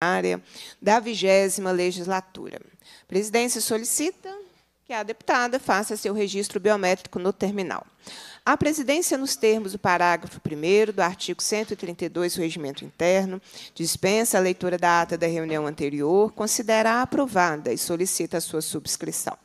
área da vigésima legislatura. A presidência solicita que a deputada faça seu registro biométrico no terminal. A presidência, nos termos do parágrafo 1 do artigo 132 do Regimento Interno, dispensa a leitura da ata da reunião anterior, considera aprovada e solicita a sua subscrição.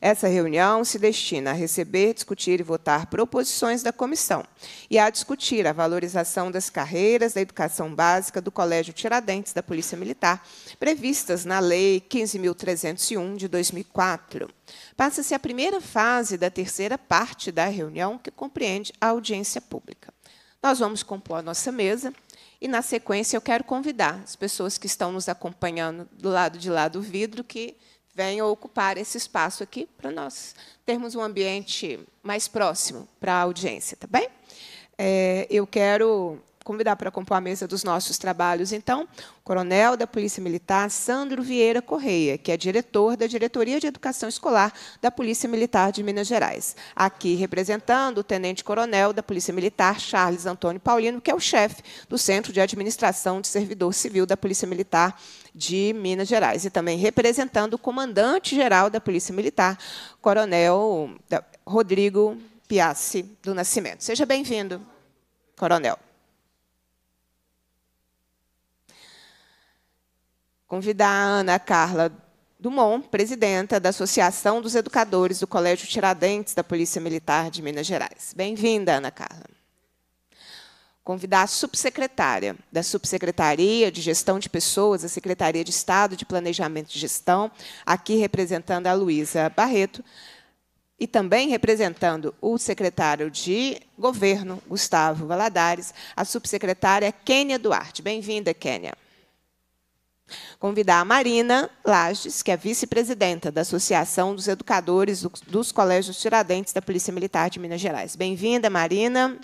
Essa reunião se destina a receber, discutir e votar proposições da comissão e a discutir a valorização das carreiras da educação básica do Colégio Tiradentes da Polícia Militar, previstas na Lei 15.301 de 2004. Passa-se a primeira fase da terceira parte da reunião, que compreende a audiência pública. Nós vamos compor a nossa mesa e, na sequência, eu quero convidar as pessoas que estão nos acompanhando do lado de lá do vidro que venham ocupar esse espaço aqui para nós termos um ambiente mais próximo para a audiência, tá bem? É, eu quero convidar para compor a mesa dos nossos trabalhos, então, o coronel da Polícia Militar, Sandro Vieira Correia, que é diretor da Diretoria de Educação Escolar da Polícia Militar de Minas Gerais. Aqui representando o tenente-coronel da Polícia Militar, Charles Antônio Paulino, que é o chefe do Centro de Administração de Servidor Civil da Polícia Militar de Minas Gerais. E também representando o comandante-geral da Polícia Militar, coronel Rodrigo Piassi do Nascimento. Seja bem-vindo, coronel. convidar a Ana Carla Dumont, presidenta da Associação dos Educadores do Colégio Tiradentes da Polícia Militar de Minas Gerais. Bem-vinda, Ana Carla. Convidar a subsecretária da Subsecretaria de Gestão de Pessoas, a Secretaria de Estado de Planejamento e Gestão, aqui representando a Luísa Barreto, e também representando o secretário de Governo, Gustavo Valadares, a subsecretária Kênia Duarte. Bem-vinda, Kênia. Convidar a Marina Lages, que é vice-presidenta da Associação dos Educadores dos Colégios Tiradentes da Polícia Militar de Minas Gerais. Bem-vinda, Marina.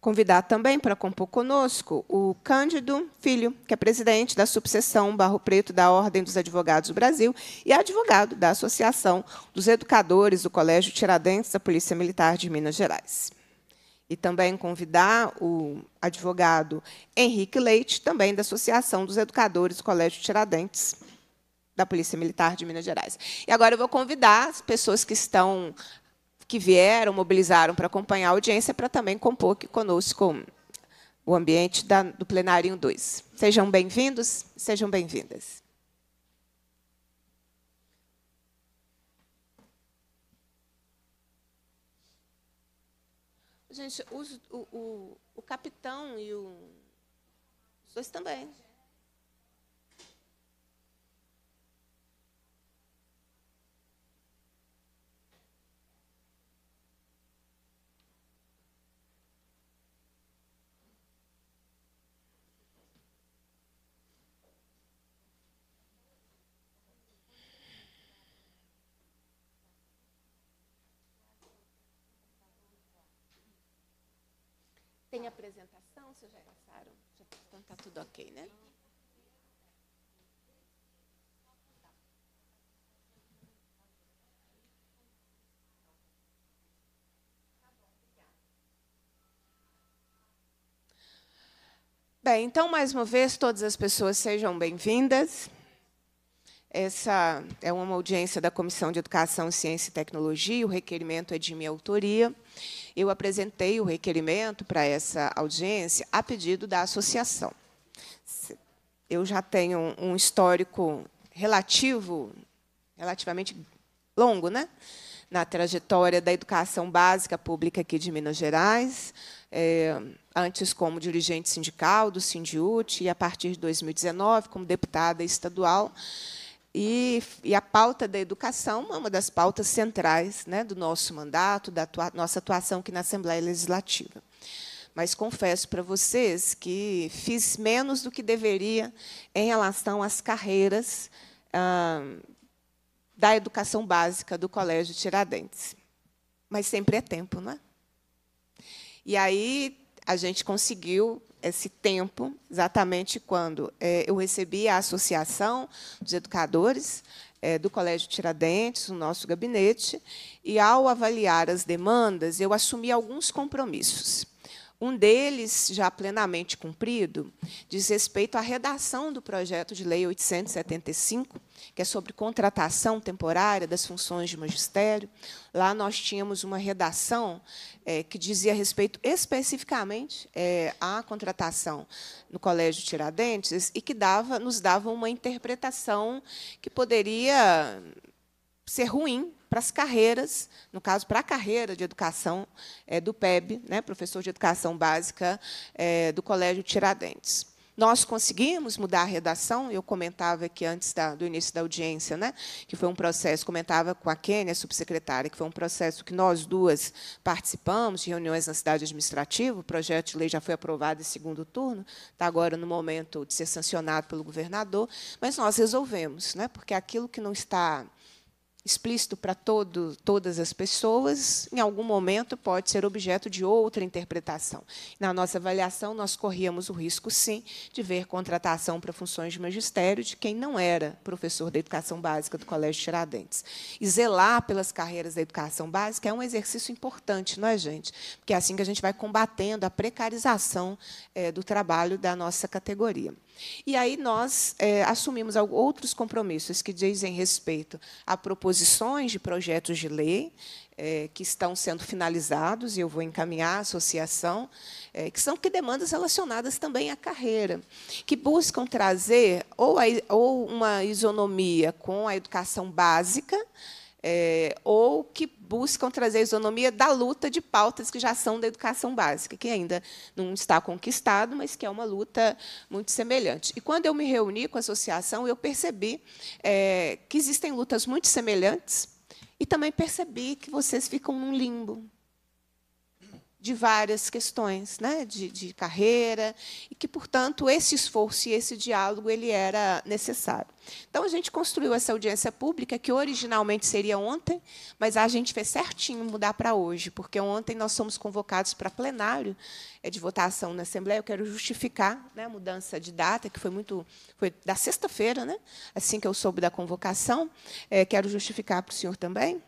Convidar também para compor conosco o Cândido Filho, que é presidente da subseção Barro Preto da Ordem dos Advogados do Brasil e advogado da Associação dos Educadores do Colégio Tiradentes da Polícia Militar de Minas Gerais e também convidar o advogado Henrique Leite, também da Associação dos Educadores do Colégio Tiradentes, da Polícia Militar de Minas Gerais. E agora eu vou convidar as pessoas que estão que vieram, mobilizaram para acompanhar a audiência, para também compor aqui conosco o ambiente da, do plenário 2. Sejam bem-vindos, sejam bem-vindas. Gente, os, o, o, o capitão e o. Os dois também. tem apresentação? Vocês já passaram? Então está tudo ok, né? Bem, então, mais uma vez, todas as pessoas sejam bem-vindas. Essa é uma audiência da Comissão de Educação, Ciência e Tecnologia, o requerimento é de minha autoria. Eu apresentei o requerimento para essa audiência a pedido da associação. Eu já tenho um histórico relativo, relativamente longo, né? na trajetória da educação básica pública aqui de Minas Gerais, é, antes como dirigente sindical do Sindiut e, a partir de 2019, como deputada estadual. E, e, a pauta da educação é uma das pautas centrais né, do nosso mandato, da atua nossa atuação aqui na Assembleia Legislativa. Mas confesso para vocês que fiz menos do que deveria em relação às carreiras ah, da educação básica do Colégio Tiradentes. Mas sempre é tempo, não é? E aí a gente conseguiu esse tempo, exatamente quando é, eu recebi a Associação dos Educadores é, do Colégio Tiradentes, o nosso gabinete, e, ao avaliar as demandas, eu assumi alguns compromissos. Um deles, já plenamente cumprido, diz respeito à redação do projeto de lei 875, que é sobre contratação temporária das funções de magistério. Lá nós tínhamos uma redação é, que dizia respeito especificamente é, à contratação no Colégio Tiradentes e que dava, nos dava uma interpretação que poderia ser ruim para as carreiras, no caso, para a carreira de educação é, do PEB, né, professor de educação básica é, do Colégio Tiradentes. Nós conseguimos mudar a redação, eu comentava aqui antes da, do início da audiência, né, que foi um processo, comentava com a Kênia, subsecretária, que foi um processo que nós duas participamos de reuniões na cidade administrativa, o projeto de lei já foi aprovado em segundo turno, está agora no momento de ser sancionado pelo governador, mas nós resolvemos, né, porque aquilo que não está explícito para todo, todas as pessoas, em algum momento pode ser objeto de outra interpretação. Na nossa avaliação, nós corríamos o risco, sim, de ver contratação para funções de magistério de quem não era professor da educação básica do Colégio Tiradentes. E zelar pelas carreiras da educação básica é um exercício importante, não é, gente? Porque é assim que a gente vai combatendo a precarização é, do trabalho da nossa categoria. E aí nós é, assumimos outros compromissos que dizem respeito a proposições de projetos de lei é, que estão sendo finalizados, e eu vou encaminhar à associação, é, que são que demandas relacionadas também à carreira, que buscam trazer ou, a, ou uma isonomia com a educação básica, é, ou que buscam trazer a isonomia da luta de pautas que já são da educação básica, que ainda não está conquistado, mas que é uma luta muito semelhante. E quando eu me reuni com a associação, eu percebi é, que existem lutas muito semelhantes e também percebi que vocês ficam num limbo de várias questões né, de, de carreira, e que, portanto, esse esforço e esse diálogo ele era necessário. Então, a gente construiu essa audiência pública, que originalmente seria ontem, mas a gente fez certinho mudar para hoje, porque ontem nós somos convocados para plenário é, de votação na Assembleia. Eu quero justificar né, a mudança de data, que foi muito. Foi da sexta-feira, né, assim que eu soube da convocação. É, quero justificar para o senhor também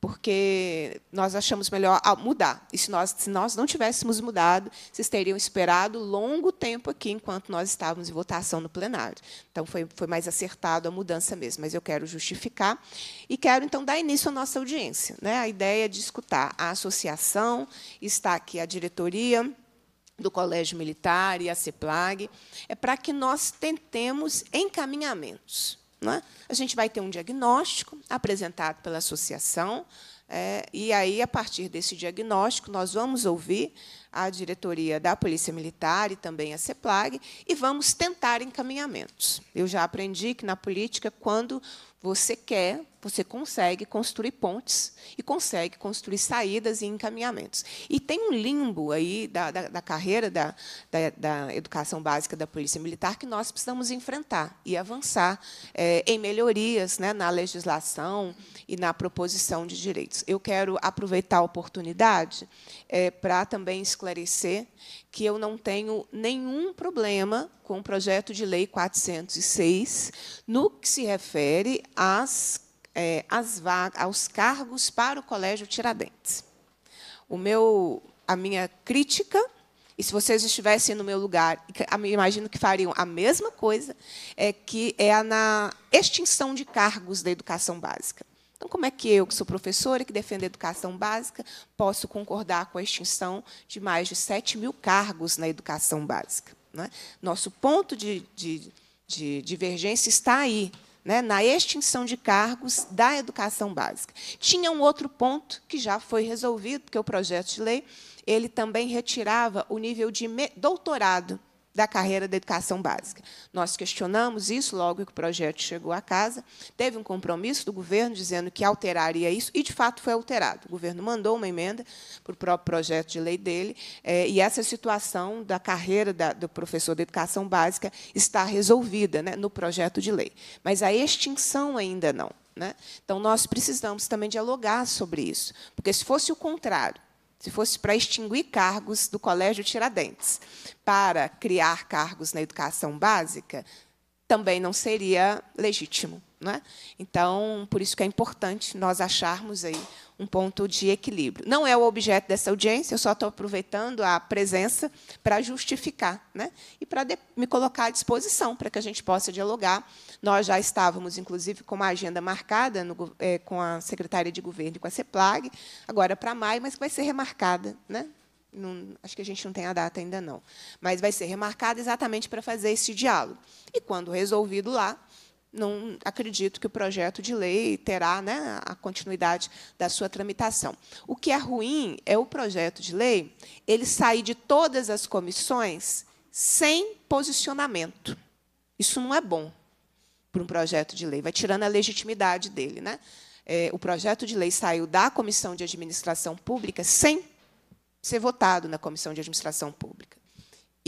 porque nós achamos melhor mudar. E se nós, se nós não tivéssemos mudado, vocês teriam esperado longo tempo aqui, enquanto nós estávamos em votação no plenário. Então, foi, foi mais acertado a mudança mesmo, mas eu quero justificar. E quero, então, dar início à nossa audiência. Né? A ideia é de escutar a associação, está aqui a diretoria do Colégio Militar e a CEPLAG, é para que nós tentemos encaminhamentos. É? A gente vai ter um diagnóstico apresentado pela associação, é, e aí, a partir desse diagnóstico, nós vamos ouvir a diretoria da Polícia Militar e também a CEPLAG e vamos tentar encaminhamentos. Eu já aprendi que na política, quando você quer, você consegue construir pontes e consegue construir saídas e encaminhamentos. E tem um limbo aí da, da, da carreira da, da, da, educação básica da Polícia Militar que nós precisamos enfrentar e avançar é, em melhorias né, na legislação e na proposição de direitos. Eu quero aproveitar a oportunidade é, para também esclarecer que eu não tenho nenhum problema com o projeto de lei 406 no que se refere às é, aos cargos para o Colégio Tiradentes. O meu, a minha crítica, e se vocês estivessem no meu lugar, imagino que fariam a mesma coisa, é que é na extinção de cargos da educação básica. Então, como é que eu, que sou professora e que defendo a educação básica, posso concordar com a extinção de mais de 7 mil cargos na educação básica? É? Nosso ponto de, de, de divergência está aí né, na extinção de cargos da educação básica. Tinha um outro ponto que já foi resolvido, porque o projeto de lei ele também retirava o nível de doutorado da carreira da educação básica. Nós questionamos isso logo que o projeto chegou à casa. Teve um compromisso do governo dizendo que alteraria isso, e de fato foi alterado. O governo mandou uma emenda para o próprio projeto de lei dele, é, e essa situação da carreira do professor da educação básica está resolvida né, no projeto de lei. Mas a extinção ainda não. Né? Então, nós precisamos também dialogar sobre isso, porque se fosse o contrário, se fosse para extinguir cargos do Colégio Tiradentes, para criar cargos na educação básica, também não seria legítimo. é? Então, por isso que é importante nós acharmos aí um ponto de equilíbrio. Não é o objeto dessa audiência, eu só estou aproveitando a presença para justificar né? e para me colocar à disposição, para que a gente possa dialogar. Nós já estávamos, inclusive, com uma agenda marcada no, é, com a secretária de Governo e com a CEPLAG, agora para maio, mas que vai ser remarcada. Né? Não, acho que a gente não tem a data ainda, não. Mas vai ser remarcada exatamente para fazer esse diálogo. E, quando resolvido lá, não acredito que o projeto de lei terá né, a continuidade da sua tramitação. O que é ruim é o projeto de lei ele sair de todas as comissões sem posicionamento. Isso não é bom para um projeto de lei, vai tirando a legitimidade dele. Né? É, o projeto de lei saiu da Comissão de Administração Pública sem ser votado na Comissão de Administração Pública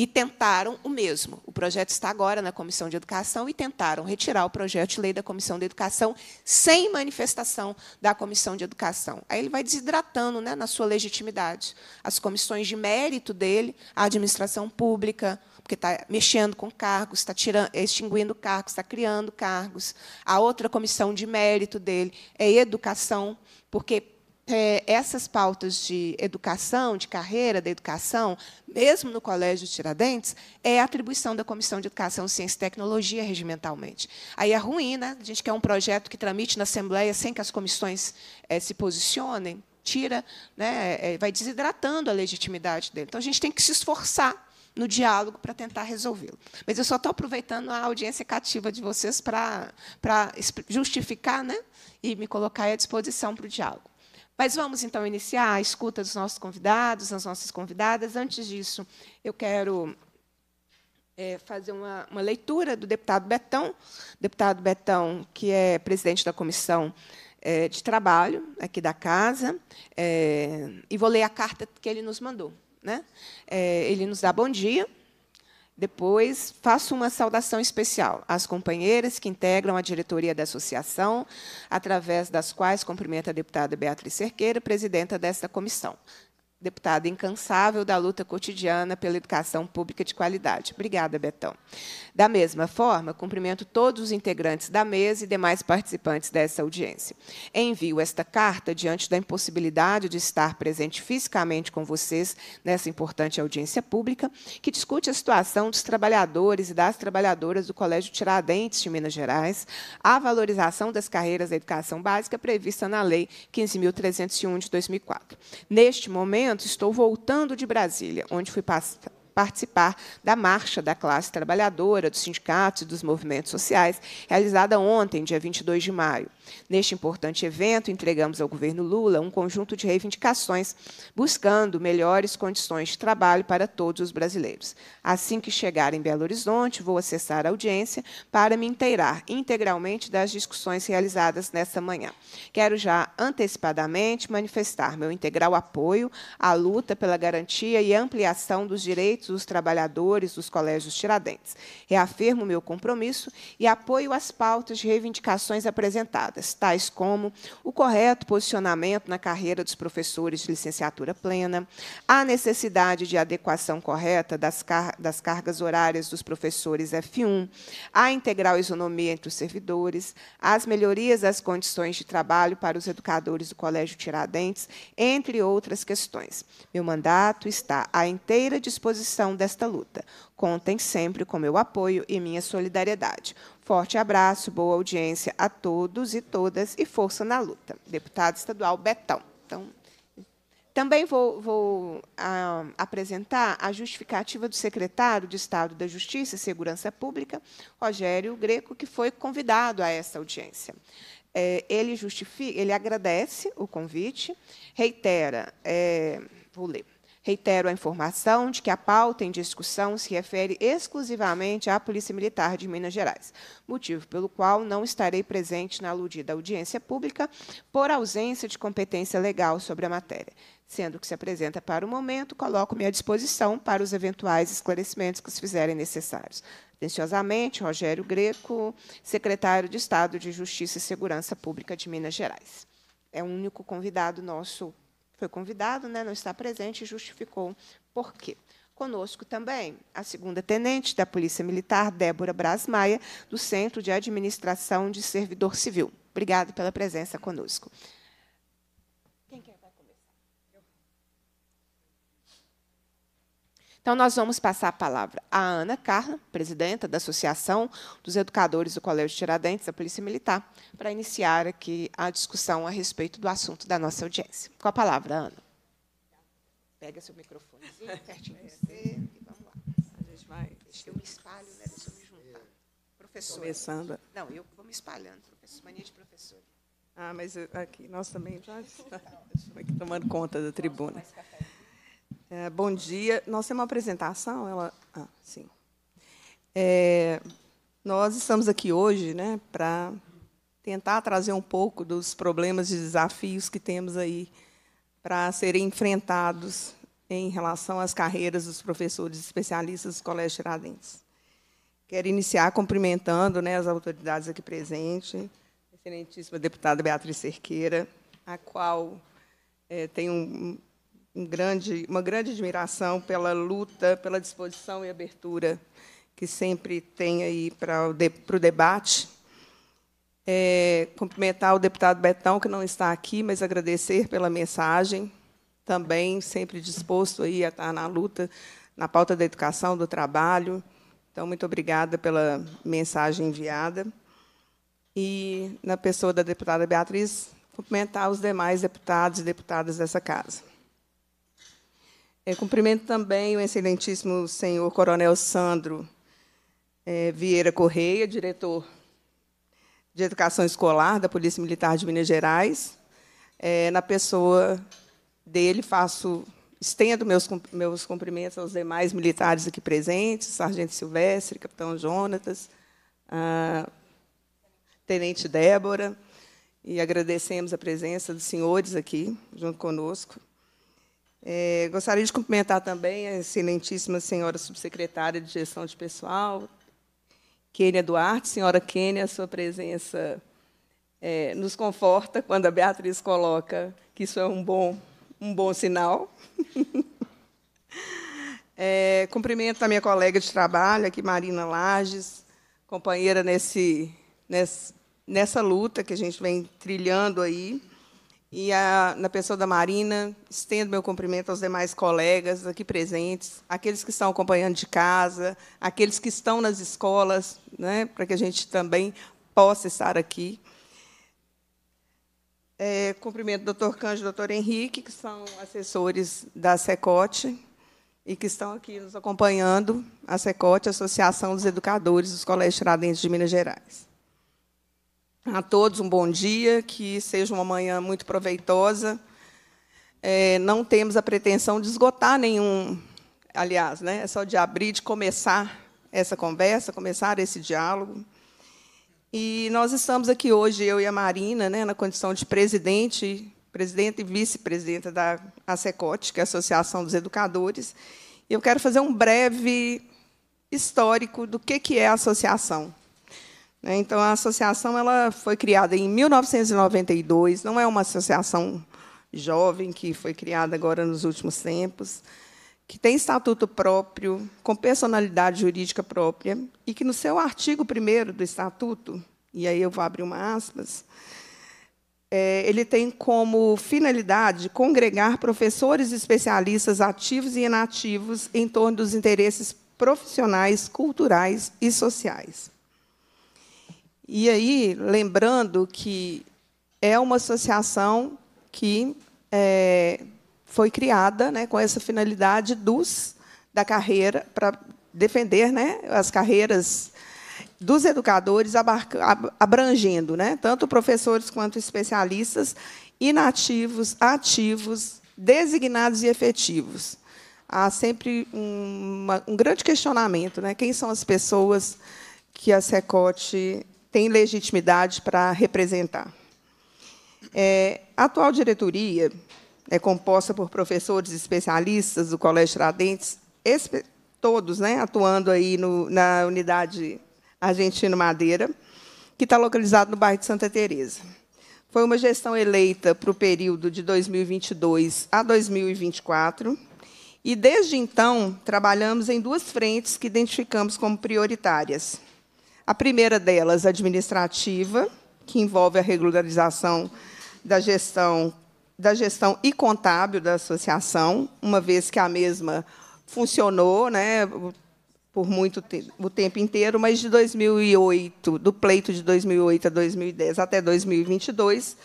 e tentaram o mesmo. O projeto está agora na Comissão de Educação e tentaram retirar o projeto de lei da Comissão de Educação sem manifestação da Comissão de Educação. Aí ele vai desidratando né, na sua legitimidade. As comissões de mérito dele, a administração pública, porque está mexendo com cargos, está tirando, extinguindo cargos, está criando cargos. A outra comissão de mérito dele é educação, porque é, essas pautas de educação, de carreira da educação, mesmo no Colégio Tiradentes, é atribuição da Comissão de Educação, Ciência e Tecnologia regimentalmente. Aí é ruim, né? A gente quer um projeto que tramite na Assembleia sem que as comissões é, se posicionem, tira, né, é, vai desidratando a legitimidade dele. Então a gente tem que se esforçar no diálogo para tentar resolvê-lo. Mas eu só estou aproveitando a audiência cativa de vocês para, para justificar né, e me colocar à disposição para o diálogo. Mas vamos então iniciar a escuta dos nossos convidados, das nossas convidadas. Antes disso, eu quero é, fazer uma, uma, leitura do deputado Betão, deputado Betão, que é presidente da comissão é, de trabalho aqui da casa, é, e vou ler a carta que ele nos mandou. Né? É, ele nos dá bom dia. Depois, faço uma saudação especial às companheiras que integram a diretoria da associação, através das quais cumprimento a deputada Beatriz Cerqueira, presidenta desta comissão deputada incansável da luta cotidiana pela educação pública de qualidade. Obrigada, Betão. Da mesma forma, cumprimento todos os integrantes da mesa e demais participantes dessa audiência. Envio esta carta diante da impossibilidade de estar presente fisicamente com vocês nessa importante audiência pública, que discute a situação dos trabalhadores e das trabalhadoras do Colégio Tiradentes de Minas Gerais, a valorização das carreiras da educação básica prevista na Lei 15.301 de 2004. Neste momento, momento, estou voltando de Brasília, onde fui participar da marcha da classe trabalhadora, dos sindicatos e dos movimentos sociais, realizada ontem, dia 22 de maio. Neste importante evento, entregamos ao governo Lula um conjunto de reivindicações, buscando melhores condições de trabalho para todos os brasileiros. Assim que chegar em Belo Horizonte, vou acessar a audiência para me inteirar integralmente das discussões realizadas nesta manhã. Quero já antecipadamente manifestar meu integral apoio à luta pela garantia e ampliação dos direitos dos trabalhadores dos colégios Tiradentes. Reafirmo meu compromisso e apoio às pautas de reivindicações apresentadas tais como o correto posicionamento na carreira dos professores de licenciatura plena, a necessidade de adequação correta das, car das cargas horárias dos professores F1, a integral isonomia entre os servidores, as melhorias às condições de trabalho para os educadores do Colégio Tiradentes, entre outras questões. Meu mandato está à inteira disposição desta luta, Contem sempre com meu apoio e minha solidariedade. Forte abraço, boa audiência a todos e todas e força na luta. Deputado estadual Betão. Então, também vou, vou ah, apresentar a justificativa do secretário de Estado da Justiça e Segurança Pública, Rogério Greco, que foi convidado a esta audiência. É, ele justifica, ele agradece o convite, reitera, é, vou ler. Reitero a informação de que a pauta em discussão se refere exclusivamente à Polícia Militar de Minas Gerais, motivo pelo qual não estarei presente na aludida audiência pública por ausência de competência legal sobre a matéria. Sendo que se apresenta para o momento, coloco-me à disposição para os eventuais esclarecimentos que se fizerem necessários. Atenciosamente, Rogério Greco, secretário de Estado de Justiça e Segurança Pública de Minas Gerais. É o único convidado nosso foi convidado, né, não está presente e justificou por quê. Conosco também a segunda tenente da Polícia Militar, Débora Brasmaia, do Centro de Administração de Servidor Civil. Obrigado pela presença conosco. Então, nós vamos passar a palavra à Ana Carla, presidenta da Associação dos Educadores do Colégio Tiradentes, da Polícia Militar, para iniciar aqui a discussão a respeito do assunto da nossa audiência. Com a palavra, Ana. Pega seu microfonezinho pertinho de é, você e vamos lá. A gente vai. Deixa eu me espalho, né? Deixa eu me juntar. É. Professor. Começando. Não, eu vou me espalhando, professor. Mania de professor. Ah, mas aqui nós também já estamos aqui tomando conta da tribuna. Mais café. É, bom dia. Nós temos uma apresentação? Ela... Ah, sim. É, nós estamos aqui hoje né, para tentar trazer um pouco dos problemas e desafios que temos aí para serem enfrentados em relação às carreiras dos professores especialistas do Colégio Tiradentes. Quero iniciar cumprimentando né, as autoridades aqui presentes, excelentíssima deputada Beatriz Cerqueira, a qual é, tem um um grande, uma grande admiração pela luta, pela disposição e abertura que sempre tem aí para o, de, para o debate. É, cumprimentar o deputado Betão, que não está aqui, mas agradecer pela mensagem, também sempre disposto aí a estar na luta, na pauta da educação, do trabalho. Então, muito obrigada pela mensagem enviada. E, na pessoa da deputada Beatriz, cumprimentar os demais deputados e deputadas dessa casa. É, cumprimento também o excelentíssimo senhor Coronel Sandro é, Vieira Correia, diretor de Educação Escolar da Polícia Militar de Minas Gerais. É, na pessoa dele, faço estendo meus, meus cumprimentos aos demais militares aqui presentes, Sargento Silvestre, Capitão Jonatas, Tenente Débora, e agradecemos a presença dos senhores aqui, junto conosco. É, gostaria de cumprimentar também a excelentíssima senhora subsecretária de Gestão de Pessoal, Kênia Duarte. Senhora Kênia, a sua presença é, nos conforta quando a Beatriz coloca que isso é um bom, um bom sinal. é, cumprimento a minha colega de trabalho aqui, Marina Lages, companheira nesse, nessa luta que a gente vem trilhando aí e a, na pessoa da Marina, estendo meu cumprimento aos demais colegas aqui presentes, aqueles que estão acompanhando de casa, aqueles que estão nas escolas, né, para que a gente também possa estar aqui. É, cumprimento o doutor Cândido e o doutor Henrique, que são assessores da SECOT e que estão aqui nos acompanhando, a SECOT, Associação dos Educadores dos Colégios Tiradentes de Minas Gerais. A todos um bom dia, que seja uma manhã muito proveitosa. É, não temos a pretensão de esgotar nenhum, aliás, né, é só de abrir, de começar essa conversa, começar esse diálogo. E nós estamos aqui hoje, eu e a Marina, né, na condição de presidente, presidente e vice-presidenta da ASECOT, que é a Associação dos Educadores. E eu quero fazer um breve histórico do que, que é a associação. Né? Então, a associação ela foi criada em 1992, não é uma associação jovem que foi criada agora nos últimos tempos, que tem estatuto próprio, com personalidade jurídica própria, e que no seu artigo 1 do estatuto, e aí eu vou abrir uma aspas, é, ele tem como finalidade congregar professores e especialistas ativos e inativos em torno dos interesses profissionais, culturais e sociais. E aí, lembrando que é uma associação que é, foi criada né, com essa finalidade dos da carreira para defender né, as carreiras dos educadores abrangendo né, tanto professores quanto especialistas inativos, ativos, designados e efetivos. Há sempre um, uma, um grande questionamento, né? Quem são as pessoas que a Secote tem legitimidade para representar. É, a atual diretoria é composta por professores especialistas do Colégio Tradentes, todos né, atuando aí no, na unidade Argentino Madeira, que está localizado no bairro de Santa Teresa. Foi uma gestão eleita para o período de 2022 a 2024, e desde então trabalhamos em duas frentes que identificamos como prioritárias: a primeira delas, administrativa, que envolve a regularização da gestão, da gestão e contábil da associação, uma vez que a mesma funcionou né, por muito te o tempo inteiro, mas de 2008, do pleito de 2008 a 2010 até 2022,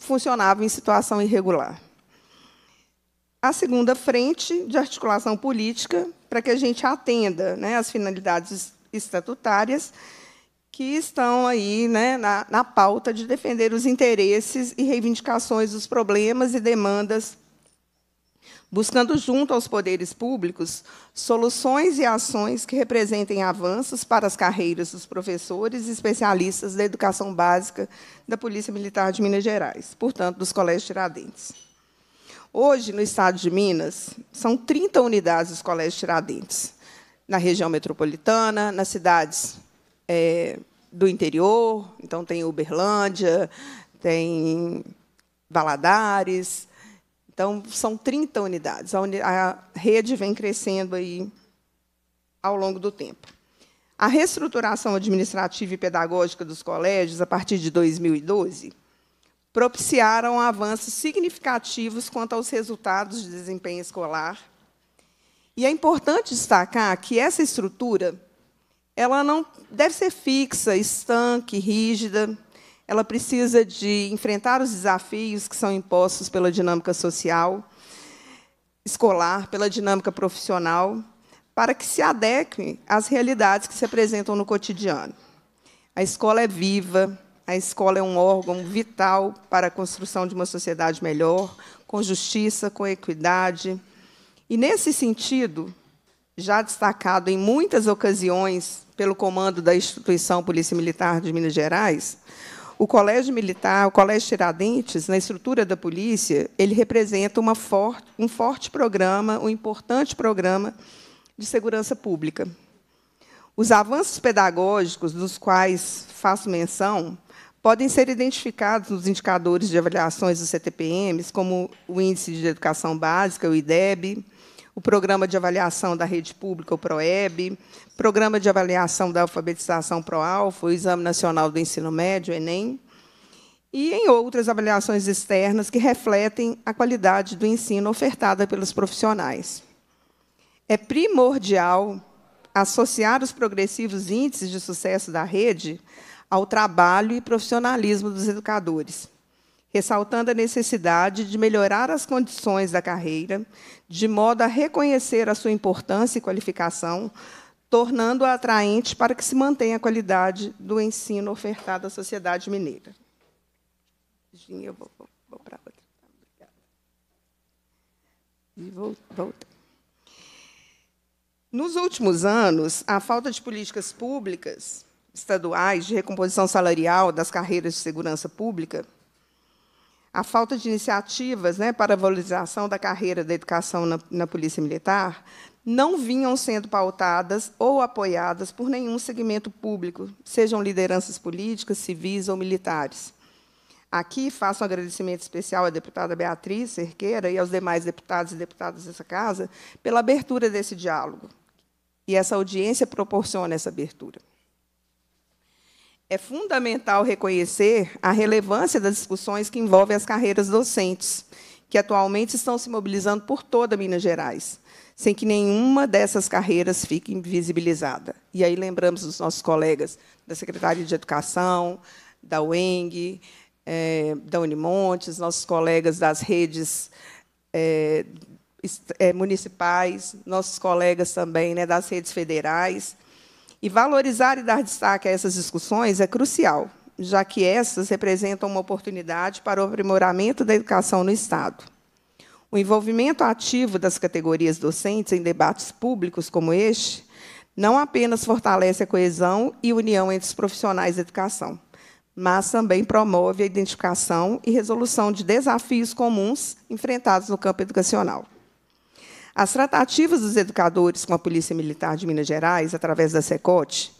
funcionava em situação irregular. A segunda frente de articulação política, para que a gente atenda né, as finalidades estatutárias que estão aí né, na, na pauta de defender os interesses e reivindicações dos problemas e demandas, buscando, junto aos poderes públicos, soluções e ações que representem avanços para as carreiras dos professores e especialistas da educação básica da Polícia Militar de Minas Gerais, portanto, dos colégios Tiradentes. Hoje, no estado de Minas, são 30 unidades dos colégios Tiradentes, na região metropolitana, nas cidades é, do interior. Então, tem Uberlândia, tem Valadares. Então, são 30 unidades. A, uni a rede vem crescendo aí ao longo do tempo. A reestruturação administrativa e pedagógica dos colégios, a partir de 2012, propiciaram avanços significativos quanto aos resultados de desempenho escolar e é importante destacar que essa estrutura ela não deve ser fixa, estanque, rígida. Ela precisa de enfrentar os desafios que são impostos pela dinâmica social, escolar, pela dinâmica profissional, para que se adequem às realidades que se apresentam no cotidiano. A escola é viva, a escola é um órgão vital para a construção de uma sociedade melhor, com justiça, com equidade, e nesse sentido, já destacado em muitas ocasiões pelo comando da instituição Polícia Militar de Minas Gerais, o Colégio Militar, o Colégio Tiradentes, na estrutura da polícia, ele representa um forte programa, um importante programa de segurança pública. Os avanços pedagógicos, dos quais faço menção, podem ser identificados nos indicadores de avaliações dos CTPMs, como o Índice de Educação Básica, o IDEB, o Programa de Avaliação da Rede Pública, o PROEB, Programa de Avaliação da Alfabetização PROALFA, o Exame Nacional do Ensino Médio, o ENEM, e em outras avaliações externas que refletem a qualidade do ensino ofertada pelos profissionais. É primordial associar os progressivos índices de sucesso da rede ao trabalho e profissionalismo dos educadores ressaltando a necessidade de melhorar as condições da carreira, de modo a reconhecer a sua importância e qualificação, tornando-a atraente para que se mantenha a qualidade do ensino ofertado à sociedade mineira. eu vou, vou, vou para outra. Obrigada. E vou, volta. Nos últimos anos, a falta de políticas públicas estaduais de recomposição salarial das carreiras de segurança pública a falta de iniciativas né, para a valorização da carreira da educação na, na, Polícia Militar não vinham sendo pautadas ou apoiadas por nenhum segmento público, sejam lideranças políticas, civis ou militares. Aqui faço um agradecimento especial à deputada Beatriz Cerqueira e aos demais deputados e deputadas dessa casa pela abertura desse diálogo. E essa audiência proporciona essa abertura. É fundamental reconhecer a relevância das discussões que envolvem as carreiras docentes, que atualmente estão se mobilizando por toda Minas Gerais, sem que nenhuma dessas carreiras fique invisibilizada. E aí lembramos dos nossos colegas da Secretaria de Educação, da UENG, é, da Unimontes, nossos colegas das redes é, municipais, nossos colegas também né, das redes federais. E valorizar e dar destaque a essas discussões é crucial, já que essas representam uma oportunidade para o aprimoramento da educação no Estado. O envolvimento ativo das categorias docentes em debates públicos como este não apenas fortalece a coesão e união entre os profissionais da educação, mas também promove a identificação e resolução de desafios comuns enfrentados no campo educacional. As tratativas dos educadores com a Polícia Militar de Minas Gerais, através da SECOT,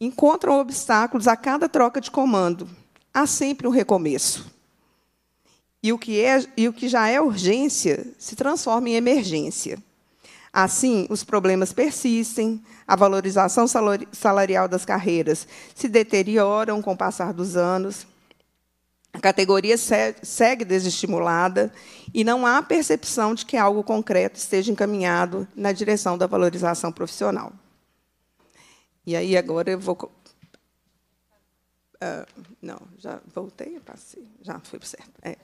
encontram obstáculos a cada troca de comando. Há sempre um recomeço. E o que, é, e o que já é urgência se transforma em emergência. Assim, os problemas persistem, a valorização salarial das carreiras se deterioram com o passar dos anos, a categoria segue desestimulada e não há percepção de que algo concreto esteja encaminhado na direção da valorização profissional. E aí agora eu vou. Ah, não, já voltei, passei, já fui para certo. É.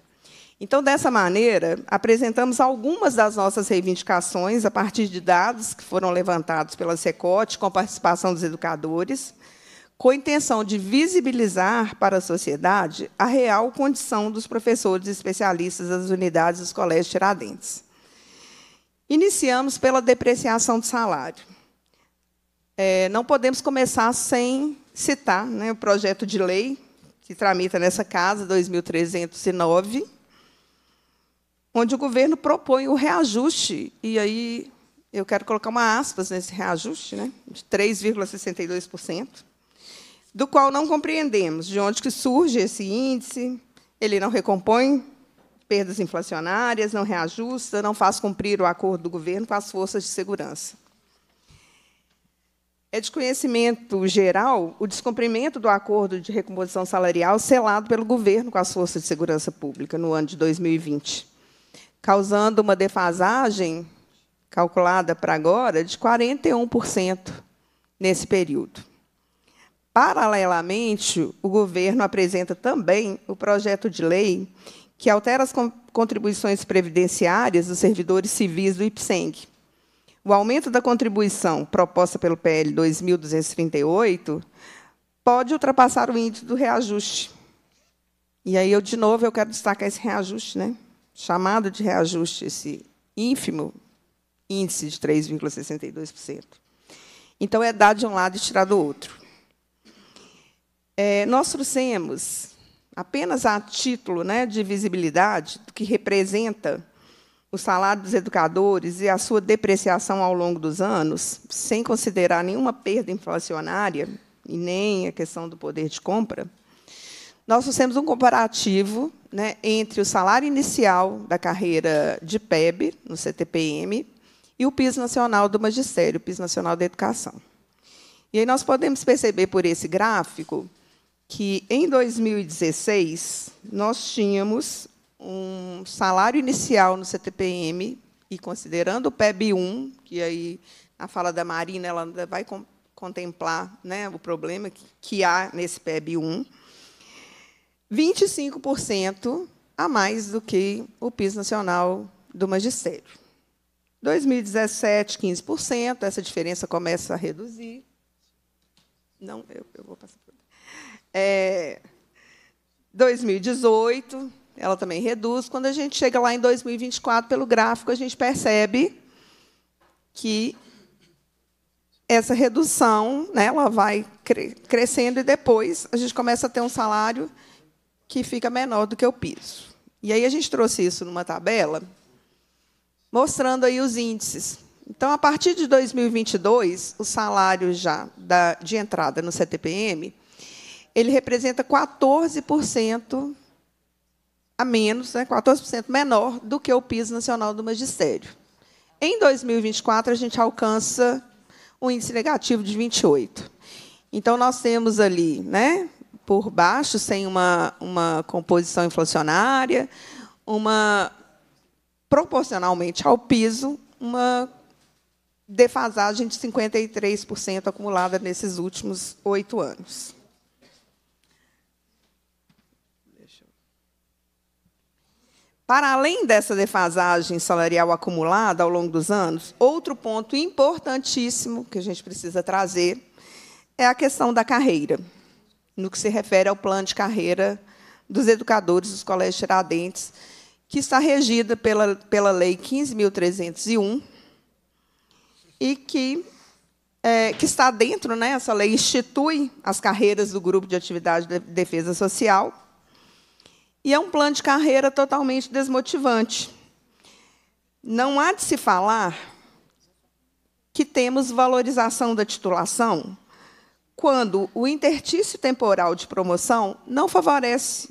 Então, dessa maneira, apresentamos algumas das nossas reivindicações a partir de dados que foram levantados pela Secot, com participação dos educadores, com a intenção de visibilizar para a sociedade a real condição dos professores especialistas das unidades dos colégios Tiradentes. Iniciamos pela depreciação do salário. É, não podemos começar sem citar né, o projeto de lei que tramita nessa casa, 2309, onde o governo propõe o reajuste, e aí eu quero colocar uma aspas nesse reajuste, né, de 3,62% do qual não compreendemos de onde que surge esse índice, ele não recompõe perdas inflacionárias, não reajusta, não faz cumprir o acordo do governo com as forças de segurança. É de conhecimento geral o descumprimento do acordo de recomposição salarial selado pelo governo com as forças de segurança pública no ano de 2020, causando uma defasagem calculada para agora de 41% nesse período. Paralelamente, o governo apresenta também o projeto de lei que altera as contribuições previdenciárias dos servidores civis do IPSENG. O aumento da contribuição proposta pelo PL 2238 pode ultrapassar o índice do reajuste. E aí eu de novo eu quero destacar esse reajuste, né? Chamado de reajuste esse ínfimo índice de 3,62%. Então é dado de um lado e tirado do outro. É, nós trouxemos, apenas a título né, de visibilidade, do que representa o salário dos educadores e a sua depreciação ao longo dos anos, sem considerar nenhuma perda inflacionária e nem a questão do poder de compra, nós trouxemos um comparativo né, entre o salário inicial da carreira de PEB, no CTPM, e o PIS nacional do magistério, o PIS nacional da educação. E aí nós podemos perceber por esse gráfico que em 2016 nós tínhamos um salário inicial no CTPM e considerando o PEB 1, que aí a fala da Marina ela vai com, contemplar né, o problema que, que há nesse PEB 1, 25% a mais do que o PIS nacional do magistério. 2017, 15%, essa diferença começa a reduzir. Não, eu, eu vou passar. É, 2018, ela também reduz. Quando a gente chega lá em 2024, pelo gráfico, a gente percebe que essa redução né, ela vai crescendo e depois a gente começa a ter um salário que fica menor do que o piso. E aí a gente trouxe isso numa tabela mostrando aí os índices. Então, a partir de 2022, o salário já da, de entrada no CTPM ele representa 14% a menos, né, 14% menor do que o piso nacional do magistério. Em 2024, a gente alcança um índice negativo de 28. Então, nós temos ali, né, por baixo, sem uma, uma composição inflacionária, uma proporcionalmente ao piso, uma defasagem de 53% acumulada nesses últimos oito anos. Para além dessa defasagem salarial acumulada ao longo dos anos, outro ponto importantíssimo que a gente precisa trazer é a questão da carreira, no que se refere ao plano de carreira dos educadores dos colégios Tiradentes, que está regida pela, pela Lei 15.301 e que, é, que está dentro, né, essa lei institui as carreiras do Grupo de Atividade de Defesa Social, e é um plano de carreira totalmente desmotivante. Não há de se falar que temos valorização da titulação quando o intertício temporal de promoção não favorece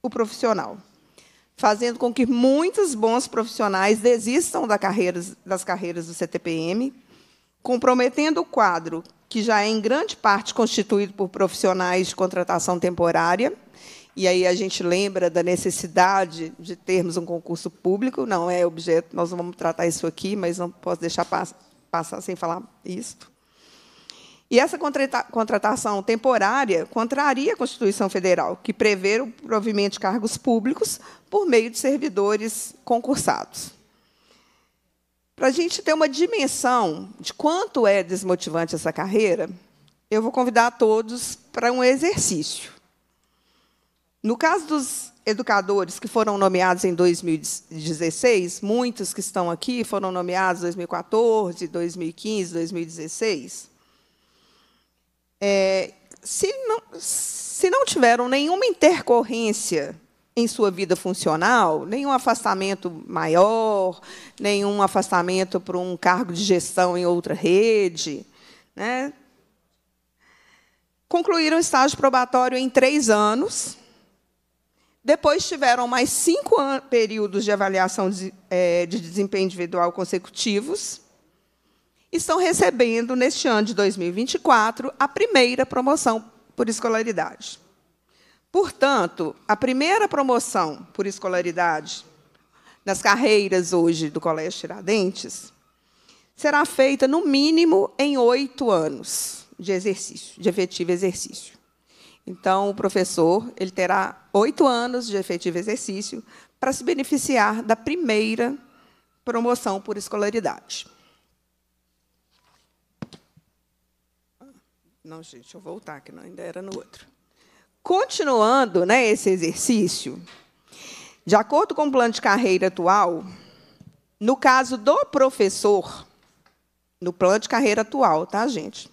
o profissional, fazendo com que muitos bons profissionais desistam da carreira, das carreiras do CTPM, comprometendo o quadro, que já é em grande parte constituído por profissionais de contratação temporária e aí a gente lembra da necessidade de termos um concurso público, não é objeto, nós vamos tratar isso aqui, mas não posso deixar passar sem falar isso. E essa contratação temporária contraria a Constituição Federal, que prevê o provimento de cargos públicos por meio de servidores concursados. Para a gente ter uma dimensão de quanto é desmotivante essa carreira, eu vou convidar todos para um exercício. No caso dos educadores que foram nomeados em 2016, muitos que estão aqui foram nomeados em 2014, 2015, 2016. É, se, não, se não tiveram nenhuma intercorrência em sua vida funcional, nenhum afastamento maior, nenhum afastamento para um cargo de gestão em outra rede, né? concluíram o estágio probatório em três anos depois tiveram mais cinco períodos de avaliação de, é, de desempenho individual consecutivos. E estão recebendo, neste ano de 2024, a primeira promoção por escolaridade. Portanto, a primeira promoção por escolaridade nas carreiras hoje do Colégio Tiradentes será feita, no mínimo, em oito anos de exercício, de efetivo exercício. Então, o professor ele terá oito anos de efetivo exercício para se beneficiar da primeira promoção por escolaridade. Não, gente, deixa eu voltar, que ainda era no outro. Continuando né, esse exercício, de acordo com o plano de carreira atual, no caso do professor, no plano de carreira atual, tá, gente?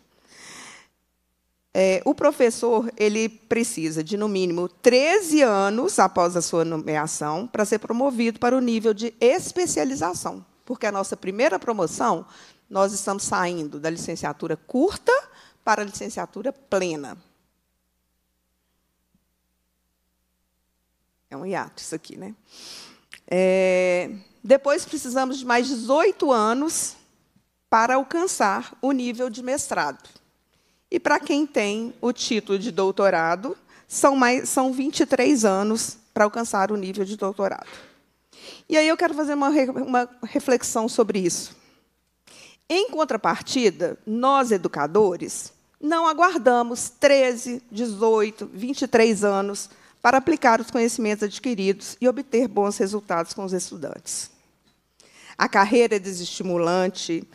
É, o professor ele precisa de, no mínimo, 13 anos após a sua nomeação para ser promovido para o nível de especialização. Porque a nossa primeira promoção, nós estamos saindo da licenciatura curta para a licenciatura plena. É um hiato isso aqui, né? É, depois precisamos de mais 18 anos para alcançar o nível de mestrado. E para quem tem o título de doutorado, são, mais, são 23 anos para alcançar o nível de doutorado. E aí eu quero fazer uma, uma reflexão sobre isso. Em contrapartida, nós educadores não aguardamos 13, 18, 23 anos para aplicar os conhecimentos adquiridos e obter bons resultados com os estudantes. A carreira é desestimulante,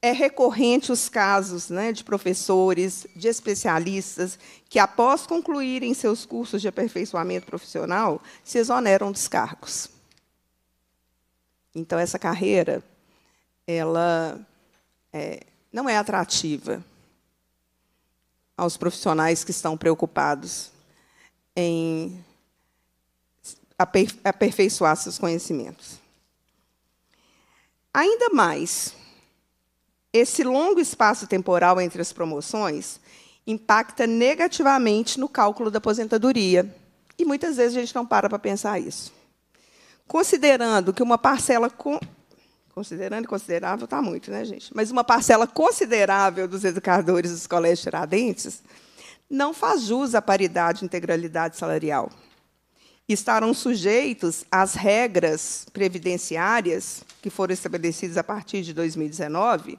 é recorrente os casos né, de professores, de especialistas, que, após concluírem seus cursos de aperfeiçoamento profissional, se exoneram dos cargos. Então, essa carreira ela é, não é atrativa aos profissionais que estão preocupados em aperfeiçoar seus conhecimentos. Ainda mais, esse longo espaço temporal entre as promoções impacta negativamente no cálculo da aposentadoria. E muitas vezes a gente não para para pensar isso. Considerando que uma parcela com... considerando considerável está muito, né, gente? Mas uma parcela considerável dos educadores dos colégios Tiradentes não faz jus à paridade e integralidade salarial. Estarão sujeitos às regras previdenciárias que foram estabelecidas a partir de 2019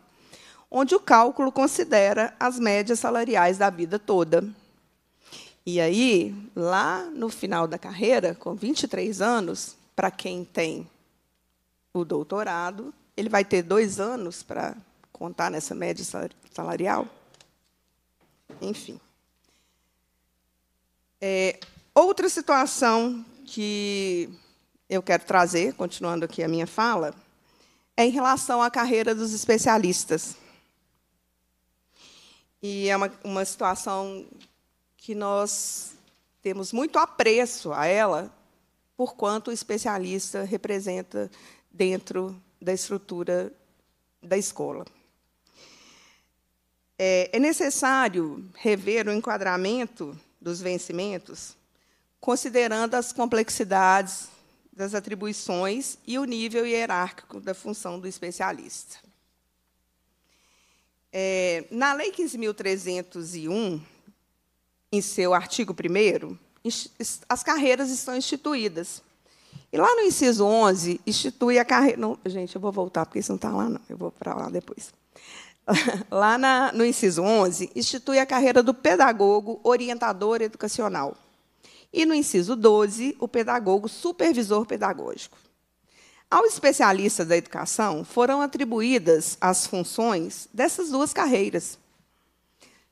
onde o cálculo considera as médias salariais da vida toda. E aí, lá no final da carreira, com 23 anos, para quem tem o doutorado, ele vai ter dois anos para contar nessa média salarial. Enfim. É, outra situação que eu quero trazer, continuando aqui a minha fala, é em relação à carreira dos especialistas. E é uma, uma situação que nós temos muito apreço a ela, por quanto o especialista representa dentro da estrutura da escola. É, é necessário rever o enquadramento dos vencimentos, considerando as complexidades das atribuições e o nível hierárquico da função do especialista. É, na Lei 15.301, em seu artigo 1, as carreiras estão instituídas. E lá no inciso 11, institui a carreira. Não, gente, eu vou voltar, porque isso não está lá, não. Eu vou para lá depois. Lá na, no inciso 11, institui a carreira do pedagogo orientador educacional. E no inciso 12, o pedagogo supervisor pedagógico. Ao especialista da educação foram atribuídas as funções dessas duas carreiras,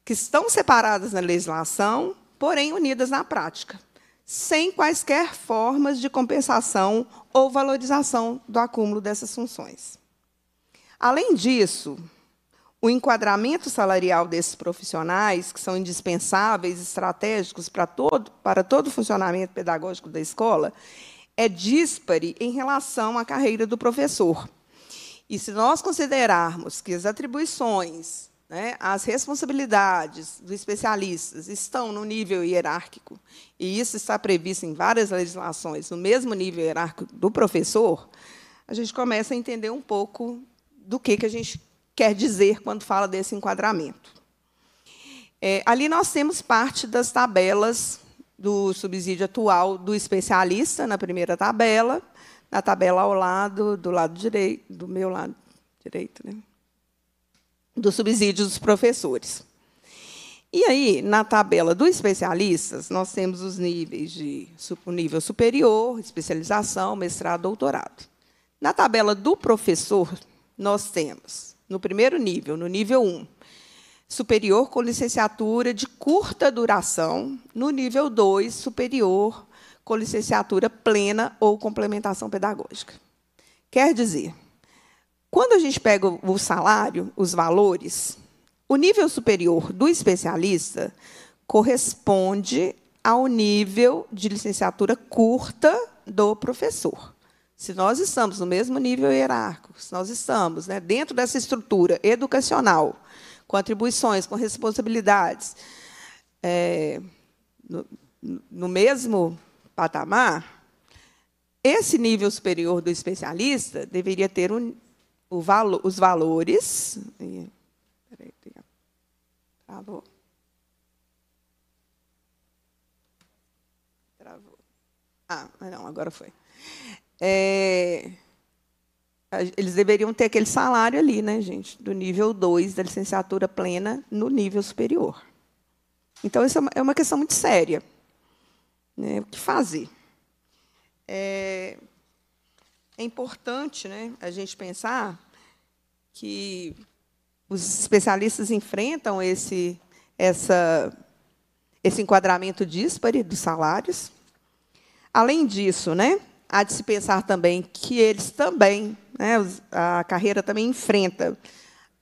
que estão separadas na legislação, porém unidas na prática, sem quaisquer formas de compensação ou valorização do acúmulo dessas funções. Além disso, o enquadramento salarial desses profissionais, que são indispensáveis, estratégicos para todo, para todo o funcionamento pedagógico da escola, é díspare em relação à carreira do professor. E se nós considerarmos que as atribuições, né, as responsabilidades dos especialistas estão no nível hierárquico, e isso está previsto em várias legislações, no mesmo nível hierárquico do professor, a gente começa a entender um pouco do que, que a gente quer dizer quando fala desse enquadramento. É, ali nós temos parte das tabelas do subsídio atual do especialista, na primeira tabela, na tabela ao lado, do lado direito, do meu lado direito, né? do subsídio dos professores. E aí, na tabela dos especialistas, nós temos os níveis de nível superior, especialização, mestrado, doutorado. Na tabela do professor, nós temos, no primeiro nível, no nível 1, superior com licenciatura de curta duração, no nível 2, superior com licenciatura plena ou complementação pedagógica. Quer dizer, quando a gente pega o salário, os valores, o nível superior do especialista corresponde ao nível de licenciatura curta do professor. Se nós estamos no mesmo nível hierárquico, se nós estamos né, dentro dessa estrutura educacional com atribuições, com responsabilidades, é, no, no mesmo patamar, esse nível superior do especialista deveria ter um, valo, os valores. Peraí, travou. Travou. Ah, não, agora foi. É, eles deveriam ter aquele salário ali, né, gente? Do nível 2 da licenciatura plena no nível superior. Então, isso é, é uma questão muito séria. Né? O que fazer? É, é importante né, a gente pensar que os especialistas enfrentam esse, essa, esse enquadramento díspare dos salários. Além disso, né, há de se pensar também que eles também, né, a carreira também enfrenta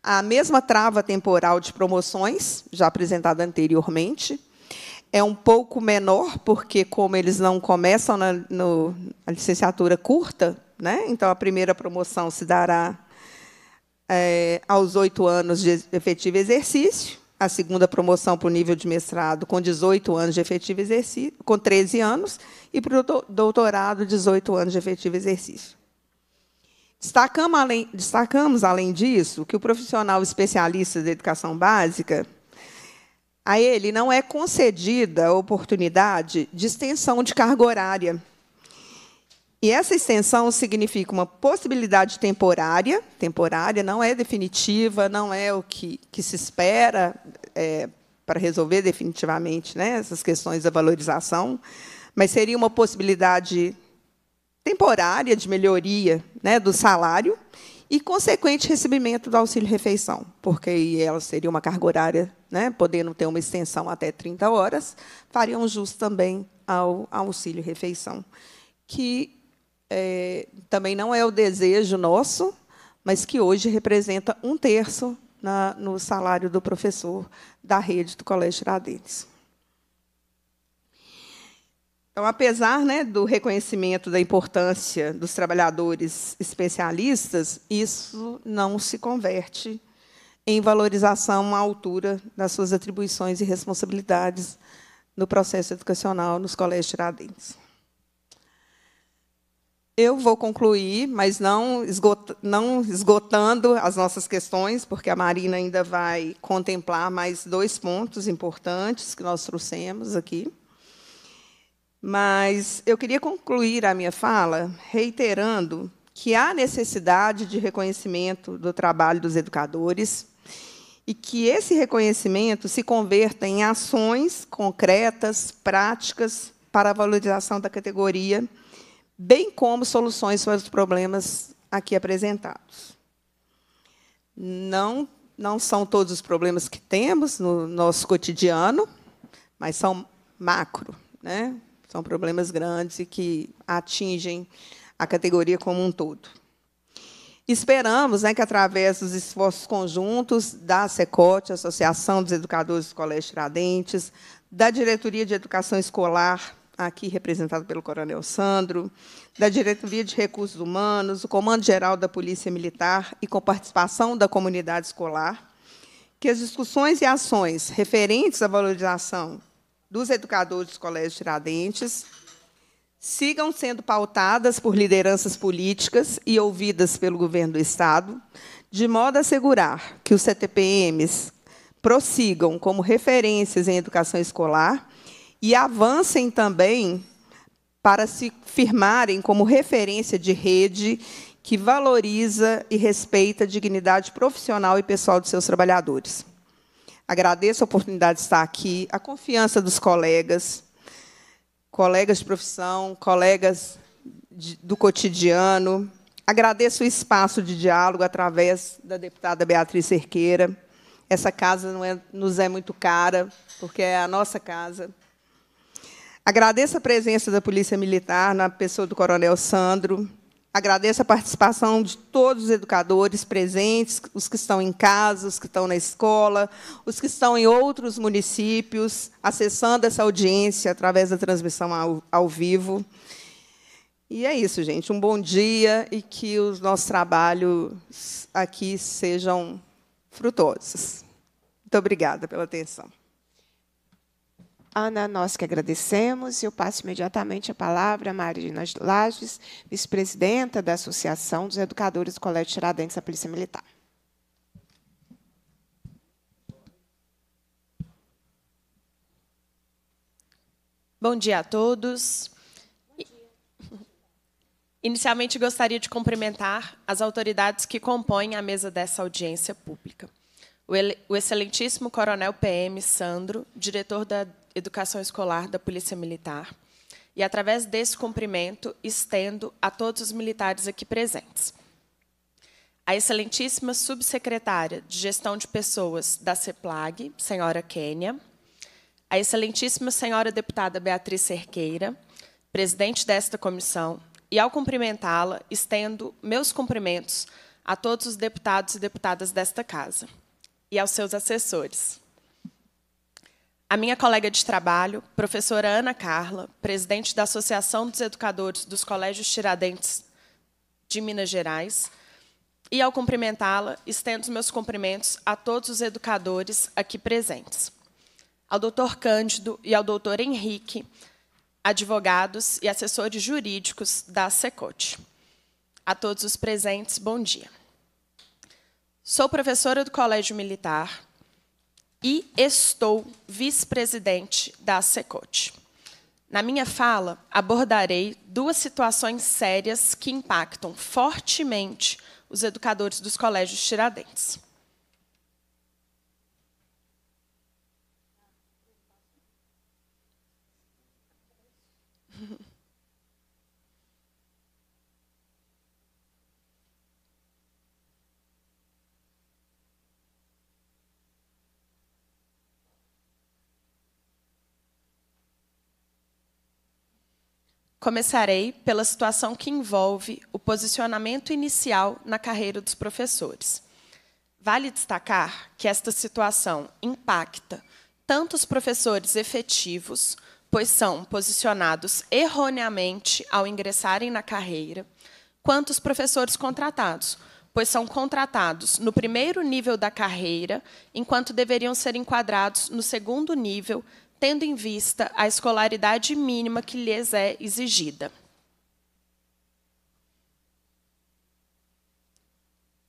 a mesma trava temporal de promoções, já apresentada anteriormente. É um pouco menor, porque, como eles não começam na, no, na licenciatura curta, né, então a primeira promoção se dará é, aos oito anos de efetivo exercício, a segunda promoção para o nível de mestrado com 18 anos de efetivo exercício, com 13 anos, e para o doutorado, 18 anos de efetivo exercício. Destacamos além, destacamos, além disso, que o profissional especialista da educação básica, a ele não é concedida a oportunidade de extensão de carga horária e essa extensão significa uma possibilidade temporária, temporária, não é definitiva, não é o que, que se espera é, para resolver definitivamente né, essas questões da valorização, mas seria uma possibilidade temporária de melhoria né, do salário e consequente recebimento do auxílio-refeição, porque ela seria uma carga horária, né, podendo ter uma extensão até 30 horas, fariam justo também ao, ao auxílio-refeição, que é, também não é o desejo nosso, mas que hoje representa um terço na, no salário do professor da rede do Colégio Tiradentes. Então, apesar né, do reconhecimento da importância dos trabalhadores especialistas, isso não se converte em valorização à altura das suas atribuições e responsabilidades no processo educacional nos colégios Tiradentes. Eu vou concluir, mas não, esgot, não esgotando as nossas questões, porque a Marina ainda vai contemplar mais dois pontos importantes que nós trouxemos aqui. Mas eu queria concluir a minha fala reiterando que há necessidade de reconhecimento do trabalho dos educadores e que esse reconhecimento se converta em ações concretas, práticas, para a valorização da categoria bem como soluções para os problemas aqui apresentados. Não, não são todos os problemas que temos no nosso cotidiano, mas são macro, né? são problemas grandes e que atingem a categoria como um todo. Esperamos né, que, através dos esforços conjuntos da SECOT, Associação dos Educadores do Colégio Tiradentes, da Diretoria de Educação Escolar, aqui representado pelo Coronel Sandro, da Diretoria de Recursos Humanos, o Comando Geral da Polícia Militar e com participação da comunidade escolar, que as discussões e ações referentes à valorização dos educadores dos colégios Tiradentes sigam sendo pautadas por lideranças políticas e ouvidas pelo governo do Estado, de modo a assegurar que os CTPMs prossigam como referências em educação escolar e avancem também para se firmarem como referência de rede que valoriza e respeita a dignidade profissional e pessoal de seus trabalhadores. Agradeço a oportunidade de estar aqui, a confiança dos colegas, colegas de profissão, colegas de, do cotidiano. Agradeço o espaço de diálogo através da deputada Beatriz Cerqueira. Essa casa não é, nos é muito cara, porque é a nossa casa. Agradeço a presença da Polícia Militar, na pessoa do Coronel Sandro. Agradeço a participação de todos os educadores presentes, os que estão em casa, os que estão na escola, os que estão em outros municípios, acessando essa audiência através da transmissão ao, ao vivo. E é isso, gente. Um bom dia e que os nossos trabalhos aqui sejam frutosos. Muito obrigada pela atenção. Ana, nós que agradecemos. Eu passo imediatamente a palavra a Marina Lages, vice-presidenta da Associação dos Educadores do Colégio Tiradentes da Polícia Militar. Bom dia a todos. Inicialmente, gostaria de cumprimentar as autoridades que compõem a mesa dessa audiência pública. O, excelentíssimo Coronel PM Sandro, diretor da Educação Escolar da Polícia Militar e, através desse cumprimento, estendo a todos os militares aqui presentes. A excelentíssima subsecretária de Gestão de Pessoas da CEPLAG, senhora Kênia, a excelentíssima senhora deputada Beatriz Cerqueira, presidente desta comissão, e, ao cumprimentá-la, estendo meus cumprimentos a todos os deputados e deputadas desta Casa e aos seus assessores a minha colega de trabalho, professora Ana Carla, presidente da Associação dos Educadores dos Colégios Tiradentes de Minas Gerais, e ao cumprimentá-la, estendo os meus cumprimentos a todos os educadores aqui presentes. Ao doutor Cândido e ao doutor Henrique, advogados e assessores jurídicos da SECOT. A todos os presentes, bom dia. Sou professora do Colégio Militar, e estou vice-presidente da SECOT. Na minha fala, abordarei duas situações sérias que impactam fortemente os educadores dos colégios Tiradentes. Começarei pela situação que envolve o posicionamento inicial na carreira dos professores. Vale destacar que esta situação impacta tanto os professores efetivos, pois são posicionados erroneamente ao ingressarem na carreira, quanto os professores contratados, pois são contratados no primeiro nível da carreira, enquanto deveriam ser enquadrados no segundo nível tendo em vista a escolaridade mínima que lhes é exigida.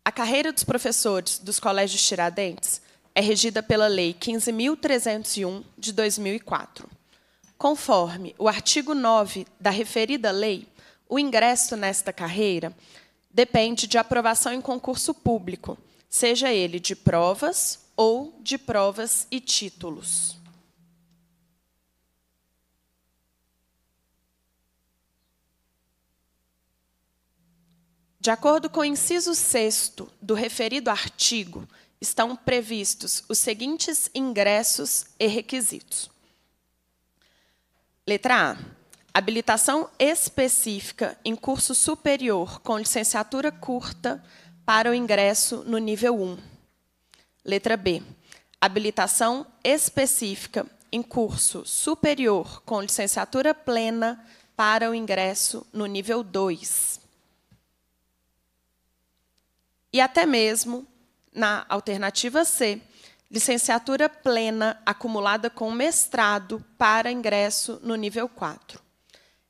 A carreira dos professores dos colégios Tiradentes é regida pela Lei 15.301, de 2004. Conforme o artigo 9 da referida lei, o ingresso nesta carreira depende de aprovação em concurso público, seja ele de provas ou de provas e títulos. De acordo com o inciso 6 do referido artigo, estão previstos os seguintes ingressos e requisitos. Letra A. Habilitação específica em curso superior com licenciatura curta para o ingresso no nível 1. Letra B. Habilitação específica em curso superior com licenciatura plena para o ingresso no nível 2 e até mesmo na alternativa C, licenciatura plena acumulada com mestrado para ingresso no nível 4.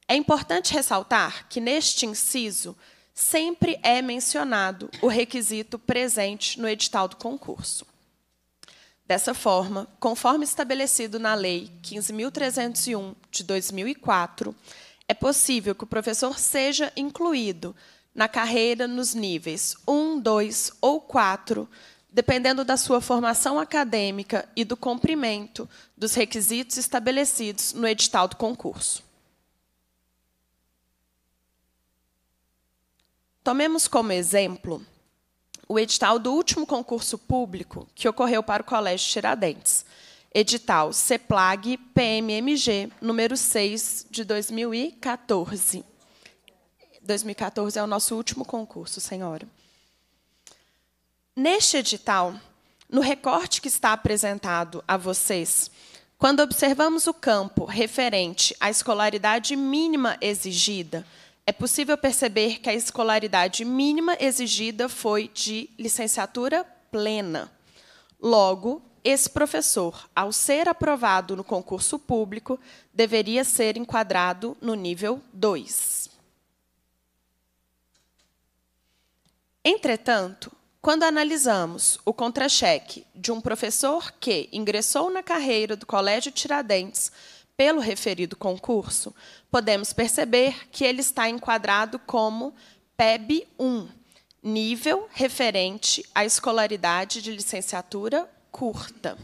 É importante ressaltar que neste inciso sempre é mencionado o requisito presente no edital do concurso. Dessa forma, conforme estabelecido na Lei 15.301 de 2004, é possível que o professor seja incluído na carreira nos níveis 1, 2 ou 4, dependendo da sua formação acadêmica e do cumprimento dos requisitos estabelecidos no edital do concurso. Tomemos como exemplo o edital do último concurso público que ocorreu para o Colégio Tiradentes, edital CEPLAG PMMG número 6 de 2014. 2014 é o nosso último concurso, senhora. Neste edital, no recorte que está apresentado a vocês, quando observamos o campo referente à escolaridade mínima exigida, é possível perceber que a escolaridade mínima exigida foi de licenciatura plena. Logo, esse professor, ao ser aprovado no concurso público, deveria ser enquadrado no nível 2. Entretanto, quando analisamos o contra-cheque de um professor que ingressou na carreira do Colégio Tiradentes pelo referido concurso, podemos perceber que ele está enquadrado como PEB 1, nível referente à escolaridade de licenciatura curta.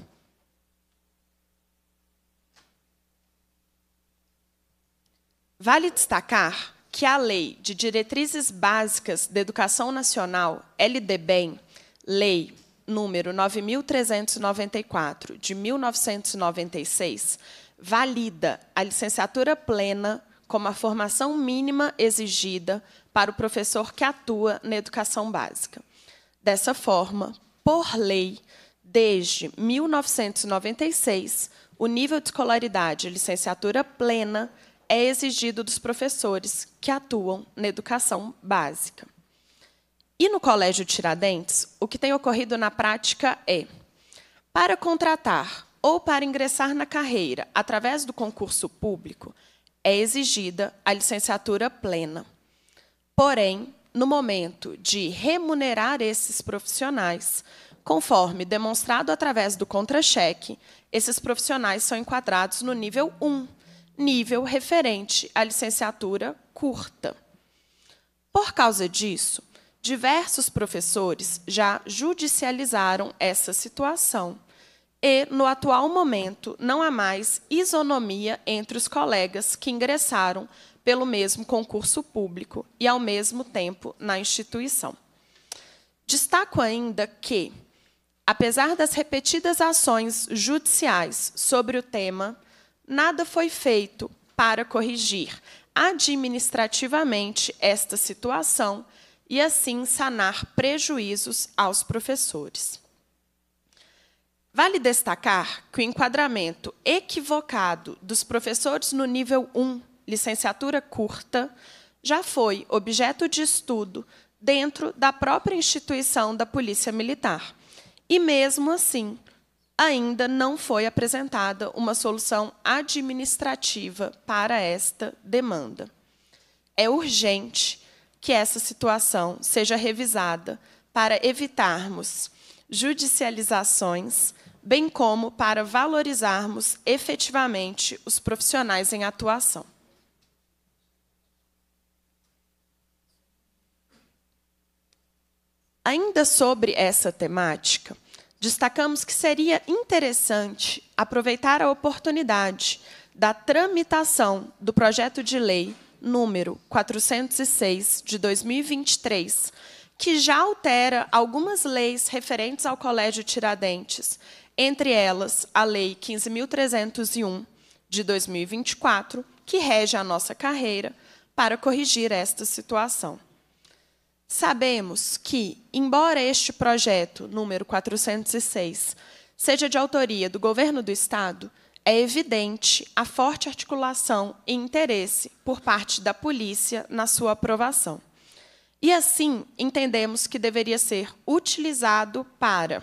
Vale destacar que a Lei de Diretrizes Básicas da Educação Nacional, LDBEM, Lei número 9394 de 1996, valida a licenciatura plena como a formação mínima exigida para o professor que atua na educação básica. Dessa forma, por lei, desde 1996, o nível de escolaridade licenciatura plena é exigido dos professores que atuam na educação básica. E no Colégio Tiradentes, o que tem ocorrido na prática é: para contratar ou para ingressar na carreira através do concurso público, é exigida a licenciatura plena. Porém, no momento de remunerar esses profissionais, conforme demonstrado através do contra-cheque, esses profissionais são enquadrados no nível 1, nível referente à licenciatura curta. Por causa disso, diversos professores já judicializaram essa situação. E, no atual momento, não há mais isonomia entre os colegas que ingressaram pelo mesmo concurso público e, ao mesmo tempo, na instituição. Destaco ainda que, apesar das repetidas ações judiciais sobre o tema, nada foi feito para corrigir administrativamente esta situação e assim sanar prejuízos aos professores. Vale destacar que o enquadramento equivocado dos professores no nível 1, licenciatura curta, já foi objeto de estudo dentro da própria instituição da Polícia Militar. E mesmo assim, ainda não foi apresentada uma solução administrativa para esta demanda. É urgente que essa situação seja revisada para evitarmos judicializações, bem como para valorizarmos efetivamente os profissionais em atuação. Ainda sobre essa temática, destacamos que seria interessante aproveitar a oportunidade da tramitação do projeto de lei número 406 de 2023, que já altera algumas leis referentes ao Colégio Tiradentes, entre elas a Lei 15.301 de 2024, que rege a nossa carreira, para corrigir esta situação. Sabemos que, embora este projeto número 406 seja de autoria do governo do Estado, é evidente a forte articulação e interesse por parte da polícia na sua aprovação. E assim, entendemos que deveria ser utilizado para,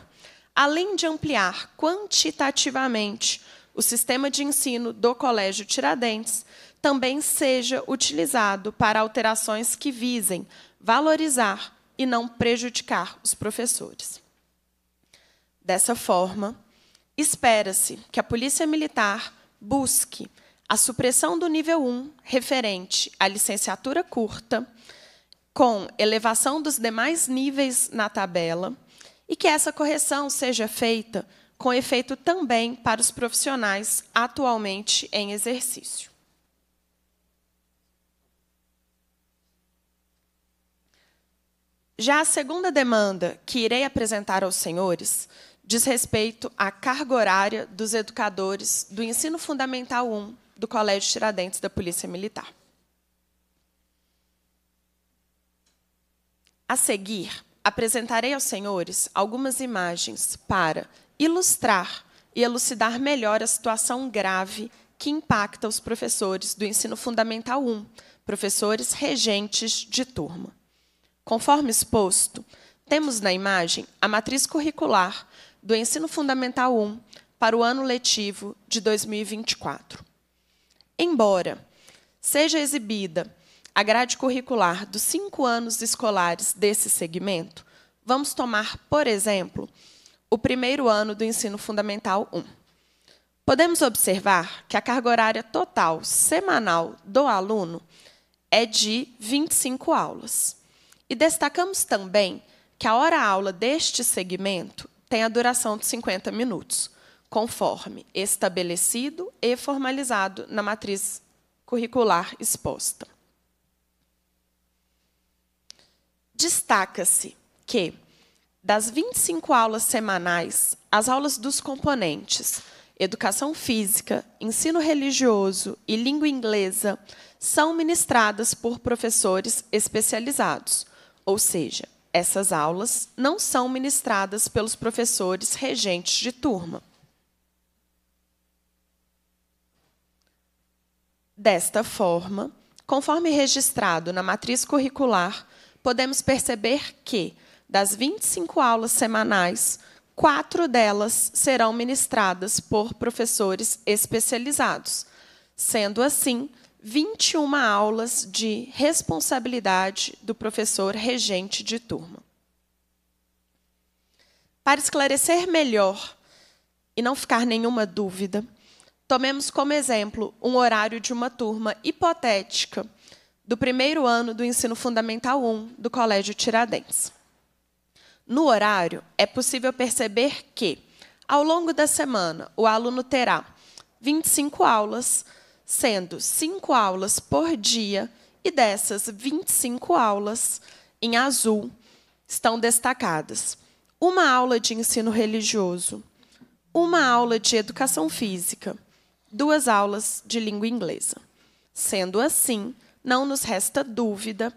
além de ampliar quantitativamente o sistema de ensino do Colégio Tiradentes, também seja utilizado para alterações que visem valorizar e não prejudicar os professores. Dessa forma, espera-se que a Polícia Militar busque a supressão do nível 1 referente à licenciatura curta, com elevação dos demais níveis na tabela, e que essa correção seja feita com efeito também para os profissionais atualmente em exercício. Já a segunda demanda que irei apresentar aos senhores diz respeito à carga horária dos educadores do Ensino Fundamental 1 do Colégio Tiradentes da Polícia Militar. A seguir, apresentarei aos senhores algumas imagens para ilustrar e elucidar melhor a situação grave que impacta os professores do Ensino Fundamental 1, professores regentes de turma. Conforme exposto, temos na imagem a matriz curricular do Ensino Fundamental 1 para o ano letivo de 2024. Embora seja exibida a grade curricular dos cinco anos escolares desse segmento, vamos tomar, por exemplo, o primeiro ano do Ensino Fundamental 1. Podemos observar que a carga horária total semanal do aluno é de 25 aulas. E destacamos também que a hora-aula deste segmento tem a duração de 50 minutos, conforme estabelecido e formalizado na matriz curricular exposta. Destaca-se que, das 25 aulas semanais, as aulas dos componentes Educação Física, Ensino Religioso e Língua Inglesa são ministradas por professores especializados, ou seja, essas aulas não são ministradas pelos professores regentes de turma. Desta forma, conforme registrado na matriz curricular, podemos perceber que, das 25 aulas semanais, quatro delas serão ministradas por professores especializados. Sendo assim, 21 aulas de responsabilidade do professor regente de turma. Para esclarecer melhor e não ficar nenhuma dúvida, tomemos como exemplo um horário de uma turma hipotética do primeiro ano do ensino fundamental 1 do Colégio Tiradentes. No horário, é possível perceber que, ao longo da semana, o aluno terá 25 aulas sendo cinco aulas por dia, e dessas 25 aulas, em azul, estão destacadas uma aula de ensino religioso, uma aula de educação física, duas aulas de língua inglesa. Sendo assim, não nos resta dúvida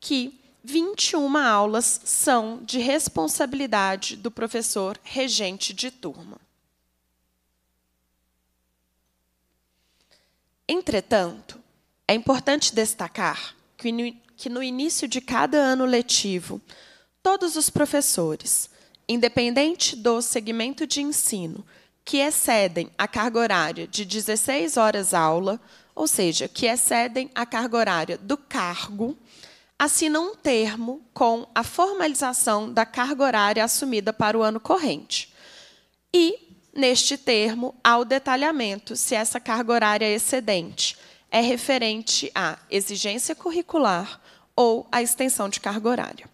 que 21 aulas são de responsabilidade do professor regente de turma. Entretanto, é importante destacar que no, início de cada ano letivo, todos os professores, independente do segmento de ensino, que excedem a carga horária de 16 horas aula, ou seja, que excedem a carga horária do cargo, assinam um termo com a formalização da carga horária assumida para o ano corrente. E neste termo ao detalhamento se essa carga horária excedente é referente à exigência curricular ou à extensão de carga horária.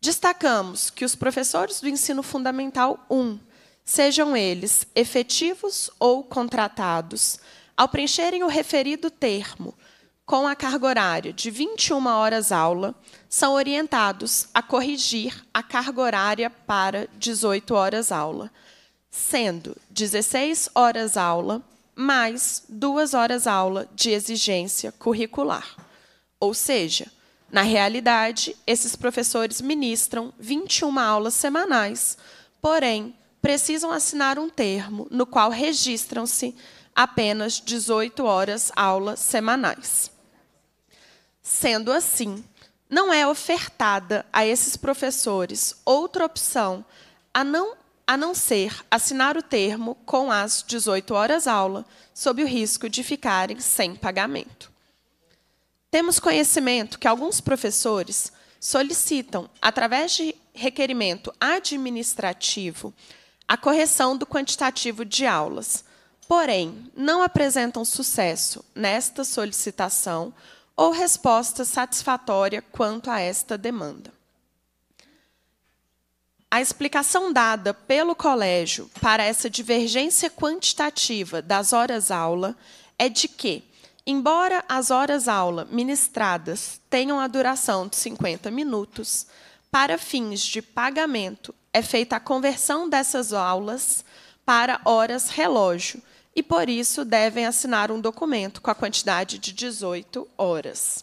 Destacamos que os professores do ensino fundamental 1, sejam eles efetivos ou contratados, ao preencherem o referido termo com a carga horária de 21 horas aula, são orientados a corrigir a carga horária para 18 horas aula sendo 16 horas aula mais duas horas aula de exigência curricular. Ou seja, na realidade, esses professores ministram 21 aulas semanais, porém, precisam assinar um termo no qual registram-se apenas 18 horas aula semanais. Sendo assim, não é ofertada a esses professores outra opção a não a não ser assinar o termo com as 18 horas aula, sob o risco de ficarem sem pagamento. Temos conhecimento que alguns professores solicitam, através de requerimento administrativo, a correção do quantitativo de aulas, porém, não apresentam sucesso nesta solicitação ou resposta satisfatória quanto a esta demanda. A explicação dada pelo colégio para essa divergência quantitativa das horas-aula é de que, embora as horas-aula ministradas tenham a duração de 50 minutos, para fins de pagamento é feita a conversão dessas aulas para horas-relógio e, por isso, devem assinar um documento com a quantidade de 18 horas.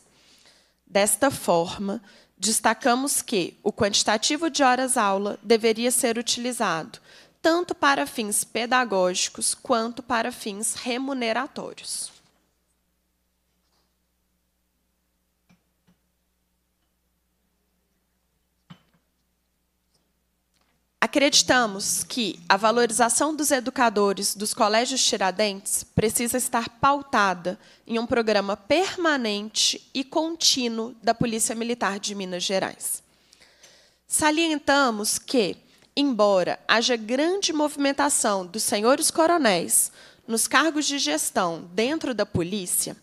Desta forma, destacamos que o quantitativo de horas-aula deveria ser utilizado tanto para fins pedagógicos quanto para fins remuneratórios. Acreditamos que a valorização dos educadores dos colégios Tiradentes precisa estar pautada em um programa permanente e contínuo da Polícia Militar de Minas Gerais. Salientamos que, embora haja grande movimentação dos senhores coronéis nos cargos de gestão dentro da polícia,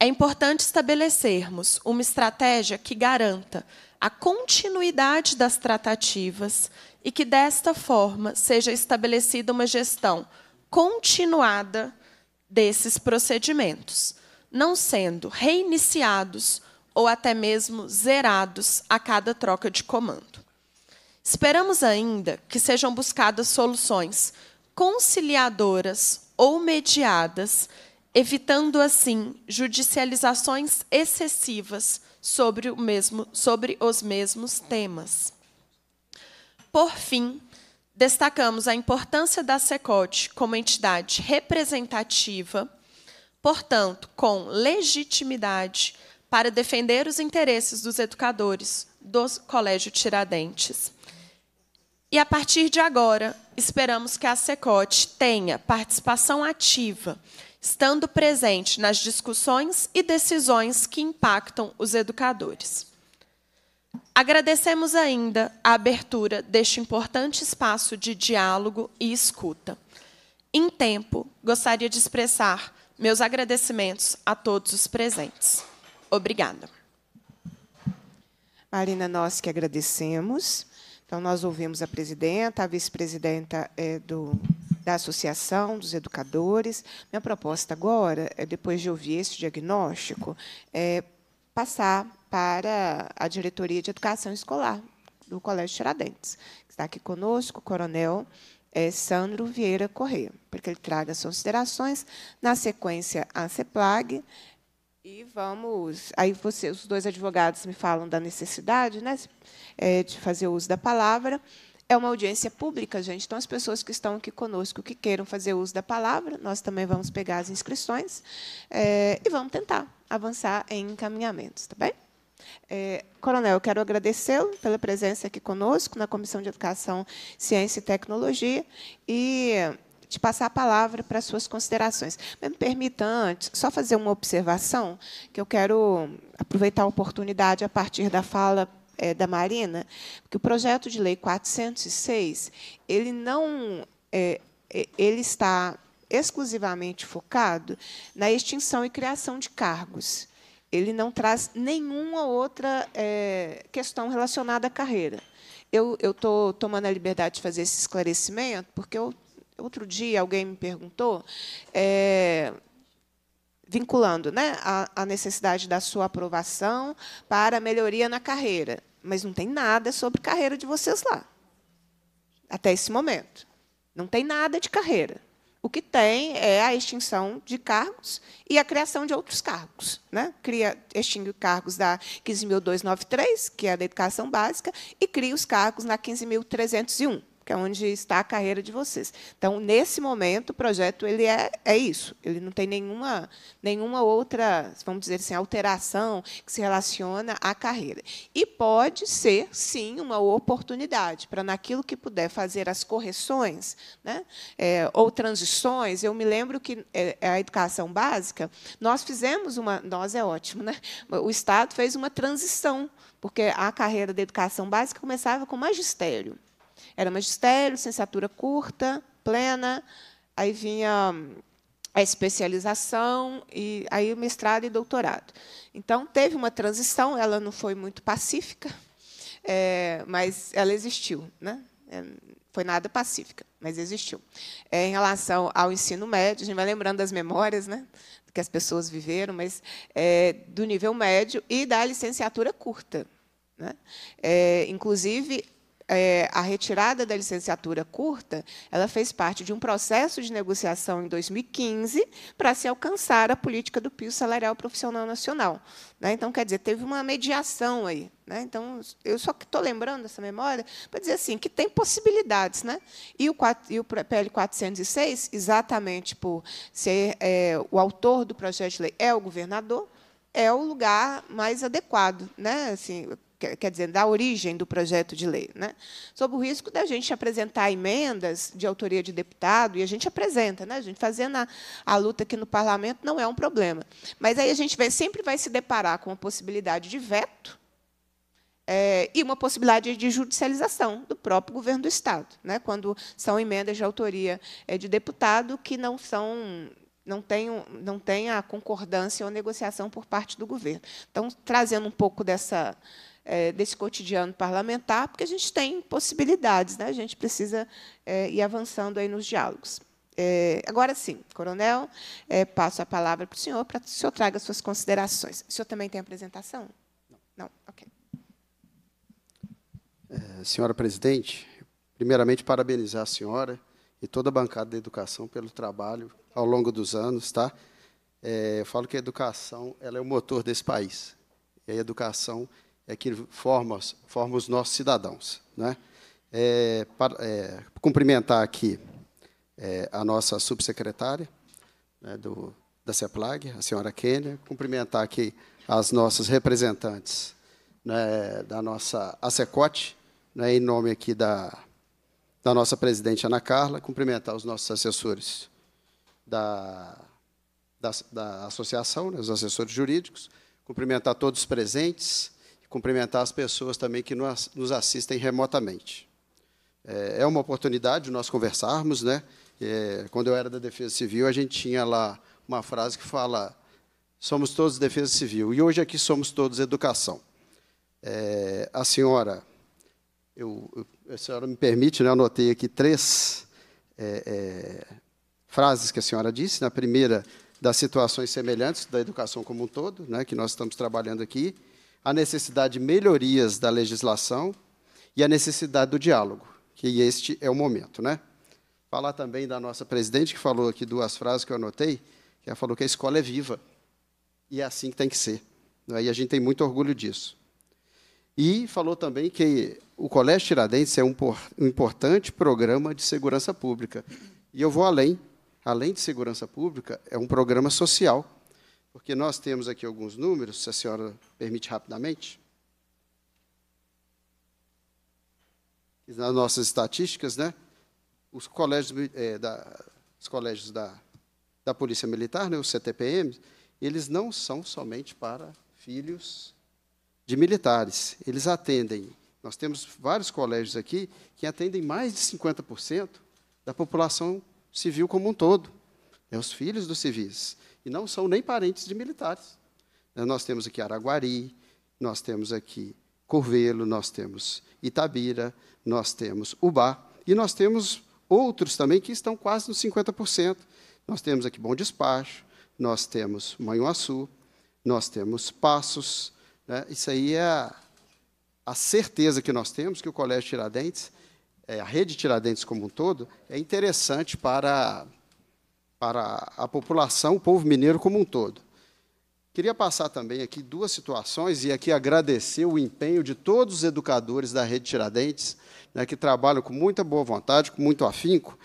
é importante estabelecermos uma estratégia que garanta a continuidade das tratativas e que desta forma seja estabelecida uma gestão continuada desses procedimentos, não sendo reiniciados ou até mesmo zerados a cada troca de comando. Esperamos ainda que sejam buscadas soluções conciliadoras ou mediadas, evitando assim judicializações excessivas sobre, mesmo, sobre os mesmos temas. Por fim, destacamos a importância da SECOT como entidade representativa, portanto, com legitimidade para defender os interesses dos educadores do Colégio Tiradentes. E a partir de agora, esperamos que a SECOT tenha participação ativa, estando presente nas discussões e decisões que impactam os educadores. Agradecemos ainda a abertura deste importante espaço de diálogo e escuta. Em tempo, gostaria de expressar meus agradecimentos a todos os presentes. Obrigada. Marina, nós que agradecemos. Então, nós ouvimos a presidenta, a vice-presidenta é, do, da Associação dos Educadores. Minha proposta agora, é, depois de ouvir esse diagnóstico, é passar para a Diretoria de Educação Escolar do Colégio Tiradentes. Está aqui conosco o coronel é, Sandro Vieira Correia, para que ele traga as considerações. Na sequência, a CEPLAG. E vamos. Aí você, os dois advogados me falam da necessidade né, é, de fazer uso da palavra. É uma audiência pública, gente. Então, as pessoas que estão aqui conosco, que queiram fazer uso da palavra, nós também vamos pegar as inscrições é, e vamos tentar avançar em encaminhamentos, tá bem? É, coronel, eu quero agradecê-lo pela presença aqui conosco na Comissão de Educação, Ciência e Tecnologia e te passar a palavra para as suas considerações. Mas me permita antes só fazer uma observação, que eu quero aproveitar a oportunidade a partir da fala é, da Marina, que o projeto de lei 406, ele não é, é, ele está exclusivamente focado na extinção e criação de cargos. Ele não traz nenhuma outra é, questão relacionada à carreira. Eu estou tomando a liberdade de fazer esse esclarecimento, porque eu, outro dia alguém me perguntou, é, vinculando né, a, a necessidade da sua aprovação para melhoria na carreira. Mas não tem nada sobre carreira de vocês lá, até esse momento. Não tem nada de carreira o que tem é a extinção de cargos e a criação de outros cargos. Né? Cria, extingue cargos da 15.293, que é a da educação básica, e cria os cargos na 15.301, que é onde está a carreira de vocês. Então, nesse momento, o projeto ele é, é isso. Ele não tem nenhuma, nenhuma outra, vamos dizer assim, alteração que se relaciona à carreira. E pode ser, sim, uma oportunidade para, naquilo que puder, fazer as correções né, é, ou transições. Eu me lembro que é, é a educação básica, nós fizemos uma... Nós é ótimo, né? O Estado fez uma transição, porque a carreira da educação básica começava com magistério. Era magistério, licenciatura curta, plena, aí vinha a especialização e aí mestrado e doutorado. Então teve uma transição, ela não foi muito pacífica, é, mas ela existiu, né? É, foi nada pacífica, mas existiu. É, em relação ao ensino médio, a gente vai lembrando das memórias, né? Que as pessoas viveram, mas é, do nível médio e da licenciatura curta. Né? É, inclusive, é, a retirada da licenciatura curta, ela fez parte de um processo de negociação em 2015 para se alcançar a política do piso salarial profissional nacional. Né? Então, quer dizer, teve uma mediação aí. Né? Então, eu só que estou lembrando essa memória para dizer assim que tem possibilidades. Né? E, o, 4, e o PL 406, exatamente por ser é, o autor do projeto de lei, é o governador, é o lugar mais adequado. Né? Assim, quer dizer, da origem do projeto de lei, né? sob o risco da gente apresentar emendas de autoria de deputado, e a gente apresenta, né? a gente fazendo a, a luta aqui no parlamento não é um problema. Mas aí a gente vai, sempre vai se deparar com a possibilidade de veto é, e uma possibilidade de judicialização do próprio governo do Estado, né? quando são emendas de autoria é, de deputado que não são não tem, não tem a concordância ou negociação por parte do governo. Então, trazendo um pouco dessa, é, desse cotidiano parlamentar, porque a gente tem possibilidades, né? a gente precisa é, ir avançando aí nos diálogos. É, agora sim, coronel, é, passo a palavra para o senhor, para que o senhor traga suas considerações. O senhor também tem apresentação? Não. Não? Ok. É, senhora presidente, primeiramente, parabenizar a senhora e toda a bancada da educação pelo trabalho ao longo dos anos, tá? É, eu falo que a educação ela é o motor desse país. E a educação é que forma, forma os nossos cidadãos. Né? É, para, é, cumprimentar aqui é, a nossa subsecretária né, do, da CEPLAG, a senhora Kênia, cumprimentar aqui as nossas representantes né, da nossa ASECOT, né, em nome aqui da, da nossa presidente Ana Carla, cumprimentar os nossos assessores da, da, da associação, né, os assessores jurídicos, cumprimentar todos os presentes, cumprimentar as pessoas também que nos assistem remotamente. É, é uma oportunidade de nós conversarmos, né? É, quando eu era da Defesa Civil, a gente tinha lá uma frase que fala: somos todos Defesa Civil e hoje aqui somos todos Educação. É, a senhora, eu, a senhora me permite, né? Eu anotei aqui três é, é, frases que a senhora disse. Na primeira, das situações semelhantes da educação como um todo, né? Que nós estamos trabalhando aqui a necessidade de melhorias da legislação e a necessidade do diálogo, que este é o momento. Né? Falar também da nossa presidente, que falou aqui duas frases que eu anotei, que ela falou que a escola é viva, e é assim que tem que ser. Né? E a gente tem muito orgulho disso. E falou também que o Colégio Tiradentes é um importante programa de segurança pública. E eu vou além. Além de segurança pública, é um programa social porque nós temos aqui alguns números, se a senhora permite rapidamente. Nas nossas estatísticas, né? Os colégios, é, da, os colégios da, da Polícia Militar, né, os CTPM, eles não são somente para filhos de militares. Eles atendem, nós temos vários colégios aqui que atendem mais de 50% da população civil como um todo. É os filhos dos civis e não são nem parentes de militares. Né, nós temos aqui Araguari, nós temos aqui Corvelo, nós temos Itabira, nós temos Ubá, e nós temos outros também que estão quase nos 50%. Nós temos aqui Bom Despacho, nós temos Manhuaçu, nós temos Passos. Né? Isso aí é a, a certeza que nós temos que o Colégio Tiradentes, é, a rede Tiradentes como um todo, é interessante para para a população, o povo mineiro como um todo. Queria passar também aqui duas situações e aqui agradecer o empenho de todos os educadores da Rede Tiradentes, né, que trabalham com muita boa vontade, com muito afinco.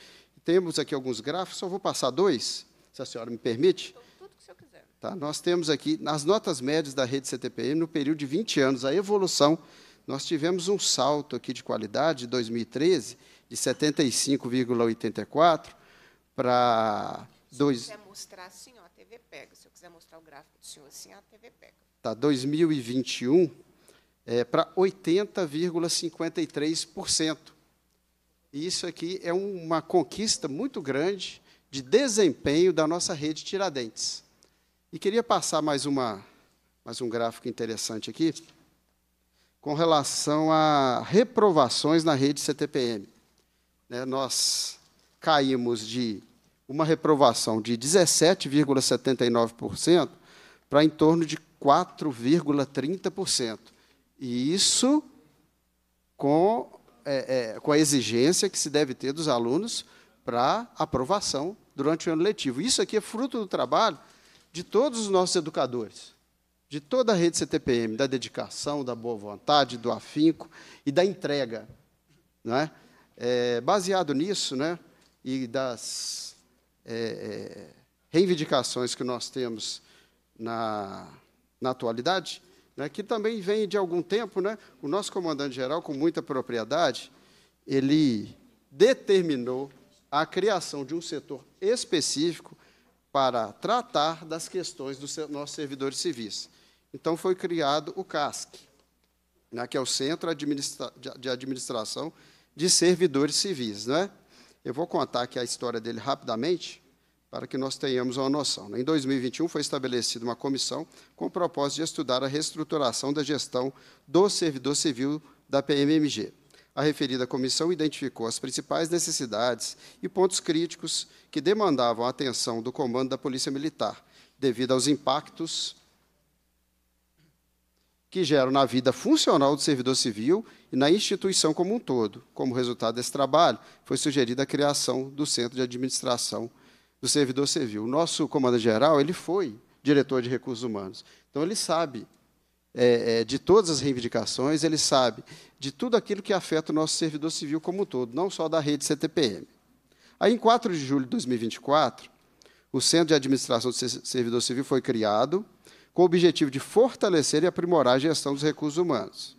Temos aqui alguns gráficos, só vou passar dois, se a senhora me permite. Tudo que o senhor quiser. Tá? Nós temos aqui, nas notas médias da rede CTPM, no período de 20 anos, a evolução, nós tivemos um salto aqui de qualidade de 2013, de 75,84 para dois. Se quiser mostrar assim, ó, a TV pega. Se eu quiser mostrar o gráfico do senhor assim, a TV pega. Tá, 2021 é para 80,53%. E isso aqui é uma conquista muito grande de desempenho da nossa rede Tiradentes. E queria passar mais uma mais um gráfico interessante aqui com relação a reprovações na rede CTPM. Né, nós caímos de uma reprovação de 17,79% para em torno de 4,30%. E isso com, é, é, com a exigência que se deve ter dos alunos para aprovação durante o ano letivo. Isso aqui é fruto do trabalho de todos os nossos educadores, de toda a rede CTPM, da dedicação, da boa vontade, do afinco e da entrega. Não é? É, baseado nisso, né, e das é, é, reivindicações que nós temos na, na atualidade, né, que também vem de algum tempo, né, o nosso comandante-geral, com muita propriedade, ele determinou a criação de um setor específico para tratar das questões dos nossos servidores civis. Então, foi criado o CASC, né, que é o Centro de Administração de Servidores Civis. é? Eu vou contar aqui a história dele rapidamente, para que nós tenhamos uma noção. Né? Em 2021 foi estabelecida uma comissão com o propósito de estudar a reestruturação da gestão do servidor civil da PMMG. A referida comissão identificou as principais necessidades e pontos críticos que demandavam a atenção do comando da Polícia Militar, devido aos impactos que geram na vida funcional do servidor civil e na instituição como um todo. Como resultado desse trabalho, foi sugerida a criação do Centro de Administração do Servidor Civil. O nosso comandante-geral, ele foi diretor de recursos humanos. Então, ele sabe é, é, de todas as reivindicações, ele sabe de tudo aquilo que afeta o nosso servidor civil como um todo, não só da rede CTPM. Aí, em 4 de julho de 2024, o Centro de Administração do Servidor Civil foi criado com o objetivo de fortalecer e aprimorar a gestão dos recursos humanos.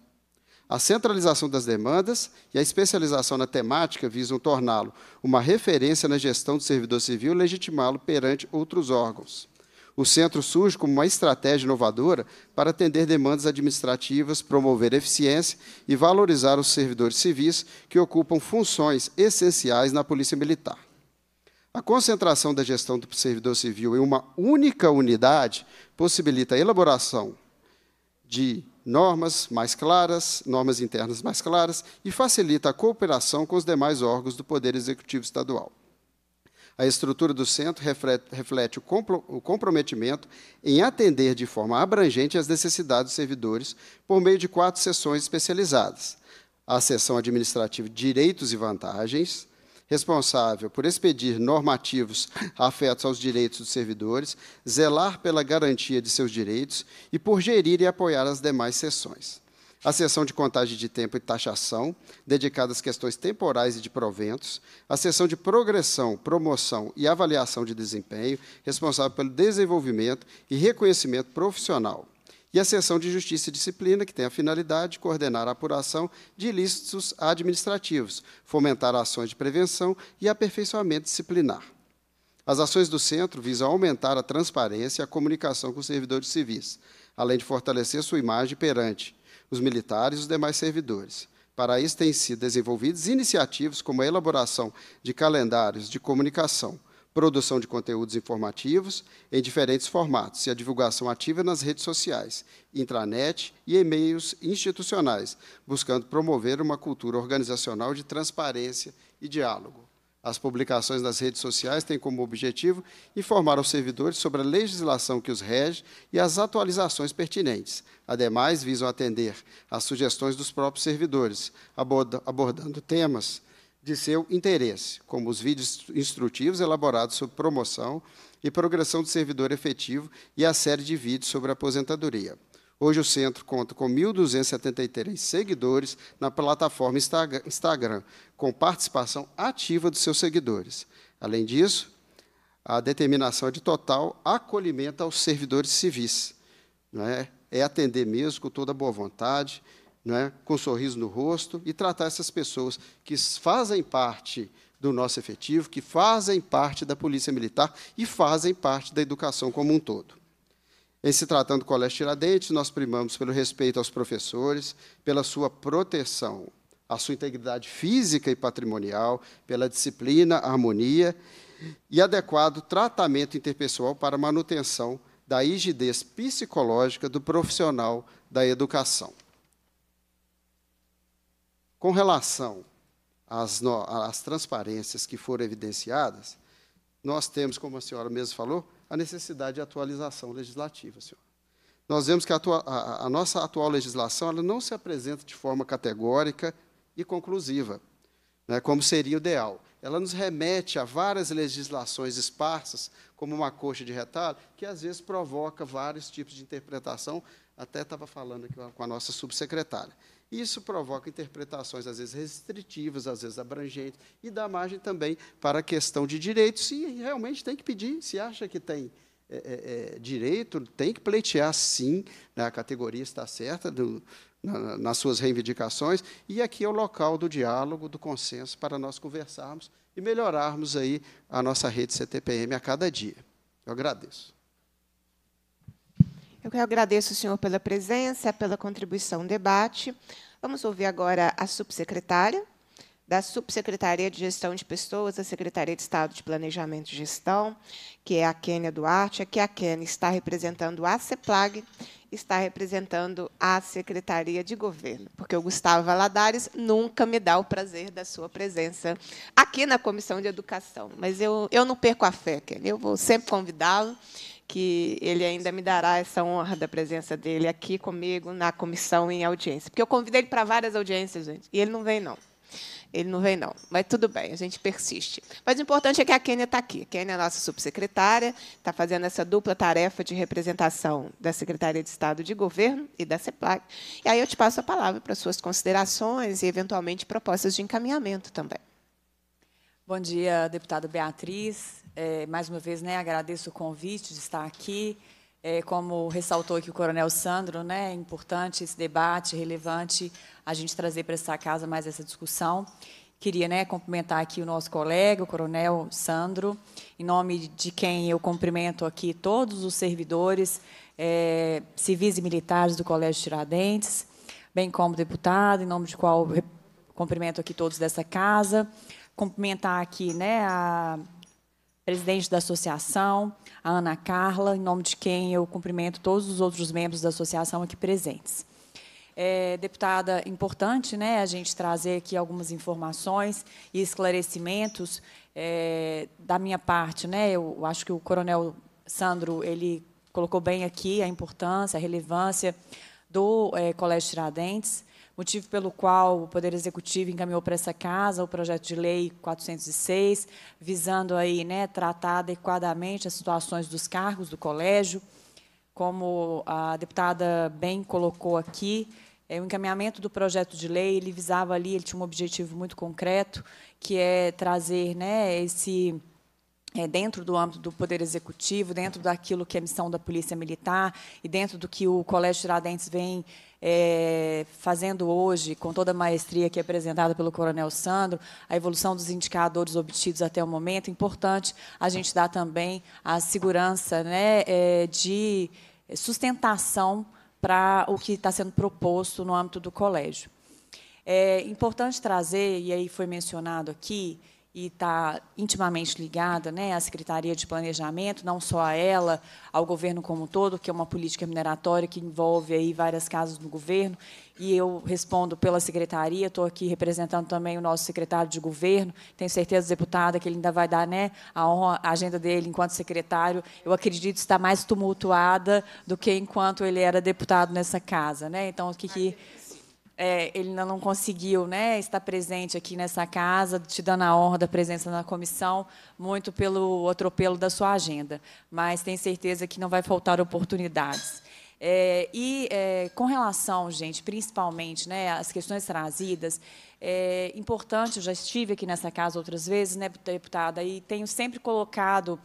A centralização das demandas e a especialização na temática visam torná-lo uma referência na gestão do servidor civil e legitimá-lo perante outros órgãos. O centro surge como uma estratégia inovadora para atender demandas administrativas, promover eficiência e valorizar os servidores civis que ocupam funções essenciais na Polícia Militar. A concentração da gestão do servidor civil em uma única unidade possibilita a elaboração de normas mais claras, normas internas mais claras e facilita a cooperação com os demais órgãos do Poder Executivo Estadual. A estrutura do centro reflete o comprometimento em atender de forma abrangente às necessidades dos servidores por meio de quatro seções especializadas: a seção administrativa Direitos e Vantagens, responsável por expedir normativos afetos aos direitos dos servidores, zelar pela garantia de seus direitos e por gerir e apoiar as demais sessões: A sessão de contagem de tempo e taxação, dedicada às questões temporais e de proventos. A sessão de progressão, promoção e avaliação de desempenho, responsável pelo desenvolvimento e reconhecimento profissional e a seção de Justiça e Disciplina, que tem a finalidade de coordenar a apuração de ilícitos administrativos, fomentar ações de prevenção e aperfeiçoamento disciplinar. As ações do centro visam aumentar a transparência e a comunicação com os servidores civis, além de fortalecer sua imagem perante os militares e os demais servidores. Para isso, têm sido desenvolvidas iniciativas como a elaboração de calendários de comunicação, produção de conteúdos informativos em diferentes formatos e a divulgação ativa nas redes sociais, intranet e e-mails institucionais, buscando promover uma cultura organizacional de transparência e diálogo. As publicações nas redes sociais têm como objetivo informar os servidores sobre a legislação que os rege e as atualizações pertinentes. Ademais, visam atender às sugestões dos próprios servidores, abordando temas de seu interesse, como os vídeos instrutivos elaborados sobre promoção e progressão do servidor efetivo e a série de vídeos sobre aposentadoria. Hoje o centro conta com 1.273 seguidores na plataforma Instagram, com participação ativa dos seus seguidores. Além disso, a determinação é de total acolhimento aos servidores civis. É? é atender mesmo com toda boa vontade né, com um sorriso no rosto e tratar essas pessoas que fazem parte do nosso efetivo, que fazem parte da Polícia Militar e fazem parte da educação como um todo. Em se tratando do Colégio Tiradentes, nós primamos pelo respeito aos professores, pela sua proteção, a sua integridade física e patrimonial, pela disciplina, harmonia e adequado tratamento interpessoal para manutenção da rigidez psicológica do profissional da educação. Com relação às, no, às transparências que foram evidenciadas, nós temos, como a senhora mesmo falou, a necessidade de atualização legislativa, senhora. Nós vemos que a, atua, a, a nossa atual legislação ela não se apresenta de forma categórica e conclusiva, né, como seria o ideal. Ela nos remete a várias legislações esparsas, como uma coxa de retalho, que às vezes provoca vários tipos de interpretação. Até estava falando aqui com a nossa subsecretária. Isso provoca interpretações, às vezes restritivas, às vezes abrangentes, e dá margem também para a questão de direitos, se realmente tem que pedir, se acha que tem. É, é, é, direito, tem que pleitear sim, né, a categoria está certa do, na, nas suas reivindicações, e aqui é o local do diálogo, do consenso, para nós conversarmos e melhorarmos aí a nossa rede CTPM a cada dia. Eu agradeço. Eu agradeço o senhor pela presença, pela contribuição ao debate. Vamos ouvir agora a subsecretária da Subsecretaria de Gestão de Pessoas, da Secretaria de Estado de Planejamento e Gestão, que é a Kênia Duarte. Aqui a Kênia está representando a CEPLAG, está representando a Secretaria de Governo, porque o Gustavo Valadares nunca me dá o prazer da sua presença aqui na Comissão de Educação. Mas eu, eu não perco a fé, Kênia, eu vou sempre convidá-lo que ele ainda me dará essa honra da presença dele aqui comigo na comissão em audiência. Porque eu convido ele para várias audiências, gente, e ele não vem, não. Ele não vem, não. Mas tudo bem, a gente persiste. Mas o importante é que a Kênia está aqui. A Kênia é nossa subsecretária, está fazendo essa dupla tarefa de representação da Secretaria de Estado de Governo e da CEPLAC. E aí eu te passo a palavra para suas considerações e, eventualmente, propostas de encaminhamento também. Bom dia, deputada Beatriz. É, mais uma vez, né, agradeço o convite de estar aqui. É, como ressaltou aqui o Coronel Sandro, né, é importante esse debate, relevante a gente trazer para essa casa mais essa discussão. Queria né, cumprimentar aqui o nosso colega, o Coronel Sandro, em nome de quem eu cumprimento aqui todos os servidores é, civis e militares do Colégio Tiradentes, bem como deputado, em nome de qual cumprimento aqui todos dessa casa cumprimentar aqui né, a presidente da associação, a Ana Carla, em nome de quem eu cumprimento todos os outros membros da associação aqui presentes. É, deputada, importante né, a gente trazer aqui algumas informações e esclarecimentos é, da minha parte. Né, eu acho que o coronel Sandro ele colocou bem aqui a importância, a relevância do é, Colégio Tiradentes motivo pelo qual o Poder Executivo encaminhou para essa casa o projeto de lei 406, visando aí, né, tratar adequadamente as situações dos cargos do colégio. Como a deputada bem colocou aqui, é, o encaminhamento do projeto de lei, ele visava ali, ele tinha um objetivo muito concreto, que é trazer né, esse é, dentro do âmbito do Poder Executivo, dentro daquilo que é missão da Polícia Militar e dentro do que o Colégio Tiradentes vem é, fazendo hoje, com toda a maestria que é apresentada pelo Coronel Sandro, a evolução dos indicadores obtidos até o momento. Importante a gente dar também a segurança né, é, de sustentação para o que está sendo proposto no âmbito do colégio. É importante trazer, e aí foi mencionado aqui, e está intimamente ligada né, à Secretaria de Planejamento, não só a ela, ao governo como um todo, que é uma política mineratória que envolve aí várias casas do governo. E eu respondo pela secretaria, estou aqui representando também o nosso secretário de governo. Tenho certeza, deputada, que ele ainda vai dar né, a, honra, a agenda dele enquanto secretário. Eu acredito está mais tumultuada do que enquanto ele era deputado nessa casa. Né? Então, o que. que é, ele ainda não conseguiu né, estar presente aqui nessa casa, te dando a honra da presença na comissão, muito pelo atropelo da sua agenda. Mas tenho certeza que não vai faltar oportunidades. É, e é, com relação, gente, principalmente né, às questões trazidas, é importante, eu já estive aqui nessa casa outras vezes, né, deputada, e tenho sempre colocado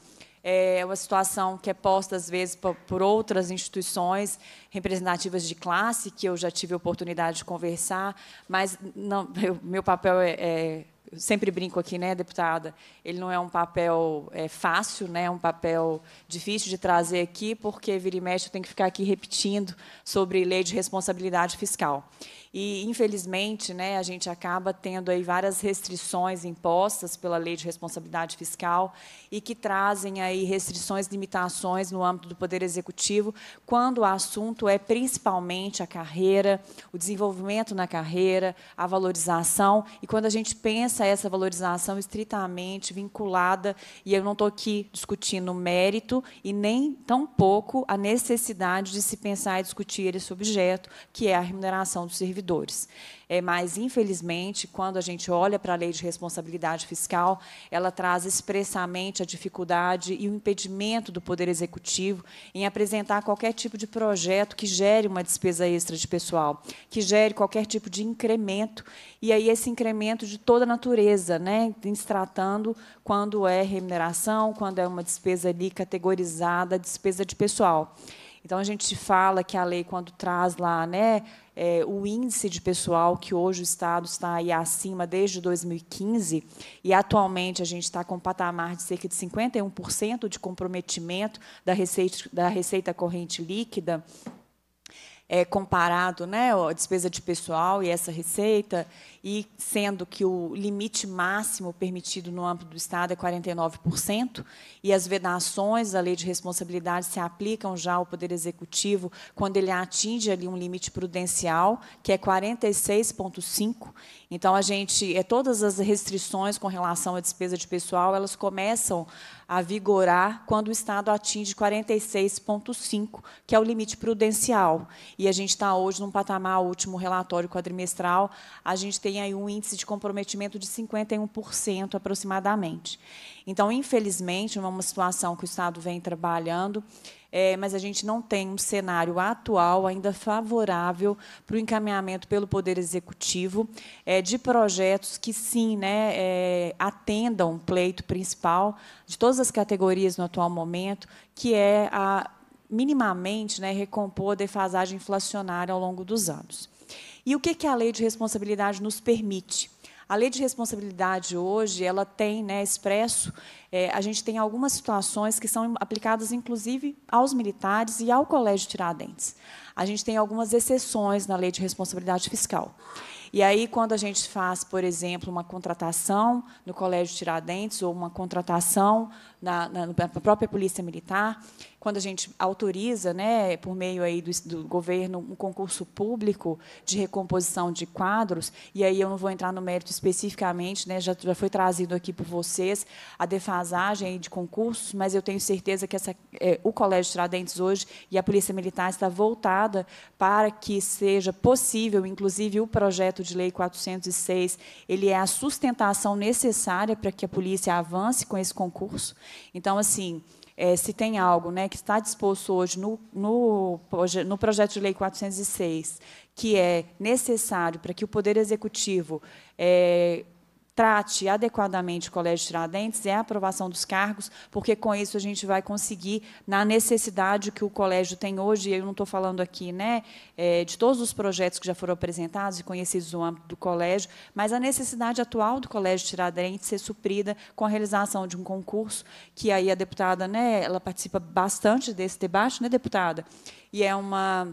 é uma situação que é posta, às vezes, por outras instituições representativas de classe, que eu já tive a oportunidade de conversar, mas não, eu, meu papel é, é eu sempre brinco aqui, né, deputada? Ele não é um papel é, fácil, né? É um papel difícil de trazer aqui, porque vira e mexe eu tenho que ficar aqui repetindo sobre lei de responsabilidade fiscal. E, infelizmente, né, a gente acaba tendo aí várias restrições impostas pela Lei de Responsabilidade Fiscal e que trazem aí restrições, limitações no âmbito do Poder Executivo, quando o assunto é principalmente a carreira, o desenvolvimento na carreira, a valorização, e quando a gente pensa essa valorização estritamente vinculada, e eu não estou aqui discutindo mérito e nem tampouco a necessidade de se pensar e discutir esse objeto, que é a remuneração do serviço servidores. É, mas, infelizmente, quando a gente olha para a lei de responsabilidade fiscal, ela traz expressamente a dificuldade e o impedimento do Poder Executivo em apresentar qualquer tipo de projeto que gere uma despesa extra de pessoal, que gere qualquer tipo de incremento, e aí esse incremento de toda natureza, né, tratando quando é remuneração, quando é uma despesa ali categorizada, despesa de pessoal. Então, a gente fala que a lei, quando traz lá né, é, o índice de pessoal, que hoje o Estado está aí acima desde 2015, e atualmente a gente está com um patamar de cerca de 51% de comprometimento da receita, da receita corrente líquida, é, comparado né, a despesa de pessoal e essa receita e sendo que o limite máximo permitido no âmbito do Estado é 49%, e as vedações da lei de responsabilidade se aplicam já ao Poder Executivo quando ele atinge ali um limite prudencial, que é 46,5%. Então, a gente, é, todas as restrições com relação à despesa de pessoal, elas começam a vigorar quando o Estado atinge 46,5, que é o limite prudencial. E a gente está hoje num patamar, último relatório quadrimestral, a gente tem tem aí um índice de comprometimento de 51% aproximadamente. Então, infelizmente, é uma situação que o Estado vem trabalhando, é, mas a gente não tem um cenário atual ainda favorável para o encaminhamento pelo Poder Executivo é, de projetos que, sim, né, é, atendam o pleito principal de todas as categorias no atual momento, que é a minimamente né, recompor a defasagem inflacionária ao longo dos anos. E o que, que a lei de responsabilidade nos permite? A lei de responsabilidade hoje, ela tem né, expresso, é, a gente tem algumas situações que são aplicadas, inclusive, aos militares e ao Colégio Tiradentes. A gente tem algumas exceções na lei de responsabilidade fiscal. E aí, quando a gente faz, por exemplo, uma contratação no Colégio Tiradentes ou uma contratação na, na, na própria Polícia Militar, quando a gente autoriza, né, por meio aí do, do governo, um concurso público de recomposição de quadros, e aí eu não vou entrar no mérito especificamente, né, já, já foi trazido aqui por vocês a defasagem de concursos, mas eu tenho certeza que essa, é, o Colégio Tiradentes hoje e a Polícia Militar está voltada para que seja possível, inclusive o projeto de lei 406, ele é a sustentação necessária para que a polícia avance com esse concurso. Então, assim, é, se tem algo né, que está disposto hoje no, no, no projeto de lei 406, que é necessário para que o Poder Executivo é, trate adequadamente o Colégio Tiradentes é a aprovação dos cargos, porque com isso a gente vai conseguir, na necessidade que o colégio tem hoje, e eu não estou falando aqui né, é, de todos os projetos que já foram apresentados e conhecidos no âmbito do colégio, mas a necessidade atual do Colégio Tiradentes ser suprida com a realização de um concurso, que aí a deputada né, ela participa bastante desse debate, né, deputada? E é uma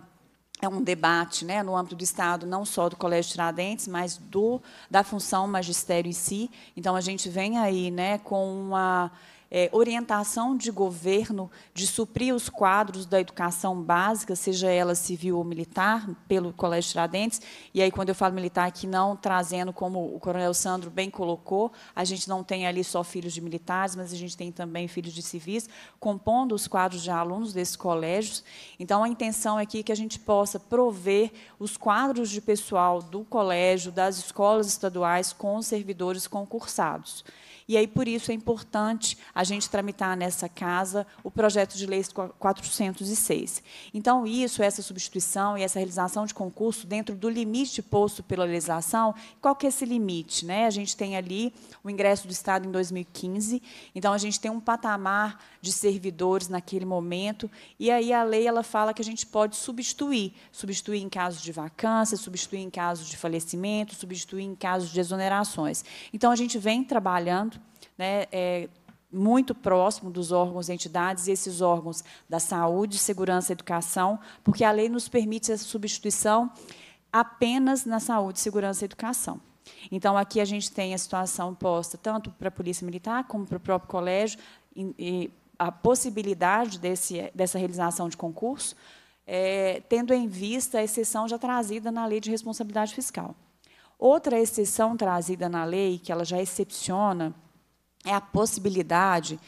é um debate né, no âmbito do Estado, não só do Colégio Tiradentes, mas do, da função magistério em si. Então, a gente vem aí né, com uma é, orientação de governo de suprir os quadros da educação básica, seja ela civil ou militar, pelo Colégio Tiradentes. E aí, quando eu falo militar aqui, não trazendo, como o Coronel Sandro bem colocou, a gente não tem ali só filhos de militares, mas a gente tem também filhos de civis, compondo os quadros de alunos desses colégios. Então, a intenção aqui é que a gente possa prover os quadros de pessoal do colégio, das escolas estaduais, com os servidores concursados. E aí, por isso, é importante a gente tramitar nessa casa o projeto de lei 406. Então, isso, essa substituição e essa realização de concurso dentro do limite posto pela legislação, qual que é esse limite? Né? A gente tem ali o ingresso do Estado em 2015, então a gente tem um patamar de servidores naquele momento, e aí a lei ela fala que a gente pode substituir, substituir em casos de vacância, substituir em casos de falecimento, substituir em casos de exonerações. Então, a gente vem trabalhando né, é, muito próximo dos órgãos e entidades, e esses órgãos da saúde, segurança e educação, porque a lei nos permite essa substituição apenas na saúde, segurança e educação. Então, aqui a gente tem a situação posta tanto para a Polícia Militar como para o próprio colégio, e, e a possibilidade desse, dessa realização de concurso, é, tendo em vista a exceção já trazida na lei de responsabilidade fiscal. Outra exceção trazida na lei, que ela já excepciona, é a possibilidade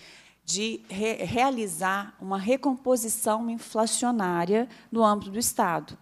de re realizar uma recomposição inflacionária no âmbito do Estado.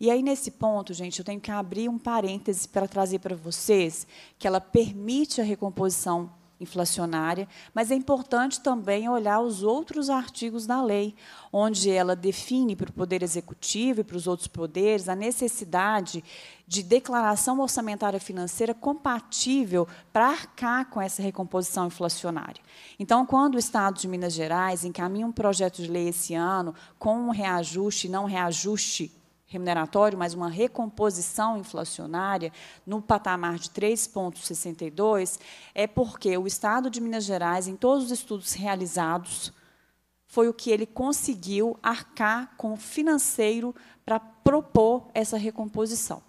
E aí, nesse ponto, gente, eu tenho que abrir um parêntese para trazer para vocês que ela permite a recomposição inflacionária, mas é importante também olhar os outros artigos da lei, onde ela define para o Poder Executivo e para os outros poderes a necessidade de declaração orçamentária financeira compatível para arcar com essa recomposição inflacionária. Então, quando o Estado de Minas Gerais encaminha um projeto de lei esse ano com um reajuste, e não reajuste remuneratório, mas uma recomposição inflacionária no patamar de 3,62, é porque o Estado de Minas Gerais, em todos os estudos realizados, foi o que ele conseguiu arcar com o financeiro para propor essa recomposição.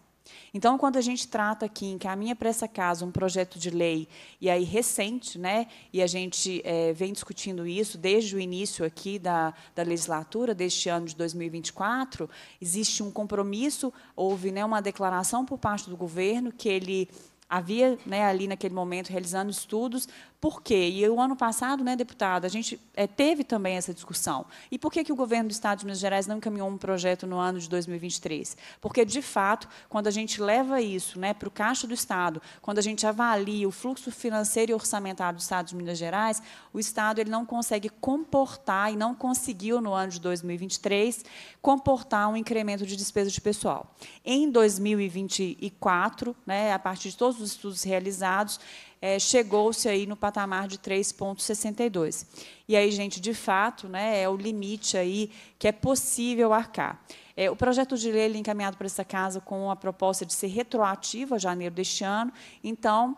Então, quando a gente trata aqui em Caminha é para essa Casa um projeto de lei, e aí recente, né, e a gente é, vem discutindo isso desde o início aqui da, da legislatura, deste ano de 2024, existe um compromisso, houve né, uma declaração por parte do governo que ele havia né, ali naquele momento realizando estudos. Por quê? E o ano passado, né, deputada, a gente é, teve também essa discussão. E por que, que o governo do Estado de Minas Gerais não encaminhou um projeto no ano de 2023? Porque, de fato, quando a gente leva isso né, para o Caixa do Estado, quando a gente avalia o fluxo financeiro e orçamentário do Estado de Minas Gerais, o Estado ele não consegue comportar e não conseguiu, no ano de 2023, comportar um incremento de despesa de pessoal. Em 2024, né, a partir de todos os estudos realizados, é, chegou-se aí no patamar de 3,62. E aí, gente, de fato, né, é o limite aí que é possível arcar. É, o projeto de lei é encaminhado para essa casa com a proposta de ser retroativo a janeiro deste ano. Então,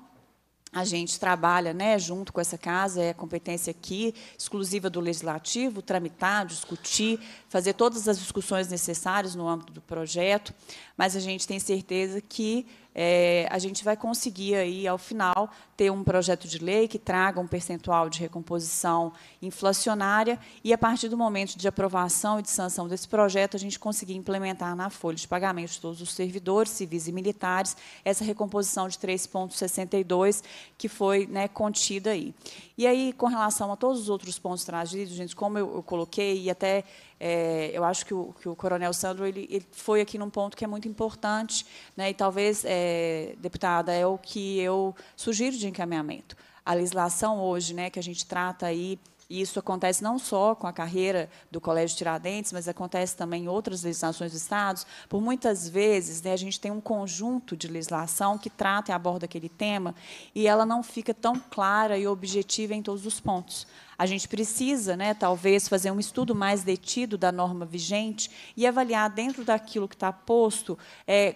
a gente trabalha né, junto com essa casa, é competência aqui, exclusiva do Legislativo, tramitar, discutir, fazer todas as discussões necessárias no âmbito do projeto, mas a gente tem certeza que é, a gente vai conseguir, aí, ao final, ter um projeto de lei que traga um percentual de recomposição inflacionária e, a partir do momento de aprovação e de sanção desse projeto, a gente conseguir implementar na folha de pagamento de todos os servidores, civis e militares, essa recomposição de 3,62 que foi né, contida aí. E aí, com relação a todos os outros pontos trazidos, gente, como eu, eu coloquei, e até é, eu acho que o, que o Coronel Sandro ele, ele, foi aqui num ponto que é muito importante, né? e talvez, é, deputada, é o que eu sugiro de encaminhamento. A legislação hoje, né, que a gente trata aí e isso acontece não só com a carreira do Colégio Tiradentes, mas acontece também em outras legislações dos Estados. Por muitas vezes, né, a gente tem um conjunto de legislação que trata e aborda aquele tema e ela não fica tão clara e objetiva em todos os pontos. A gente precisa, né, talvez, fazer um estudo mais detido da norma vigente e avaliar, dentro daquilo que está posto, é,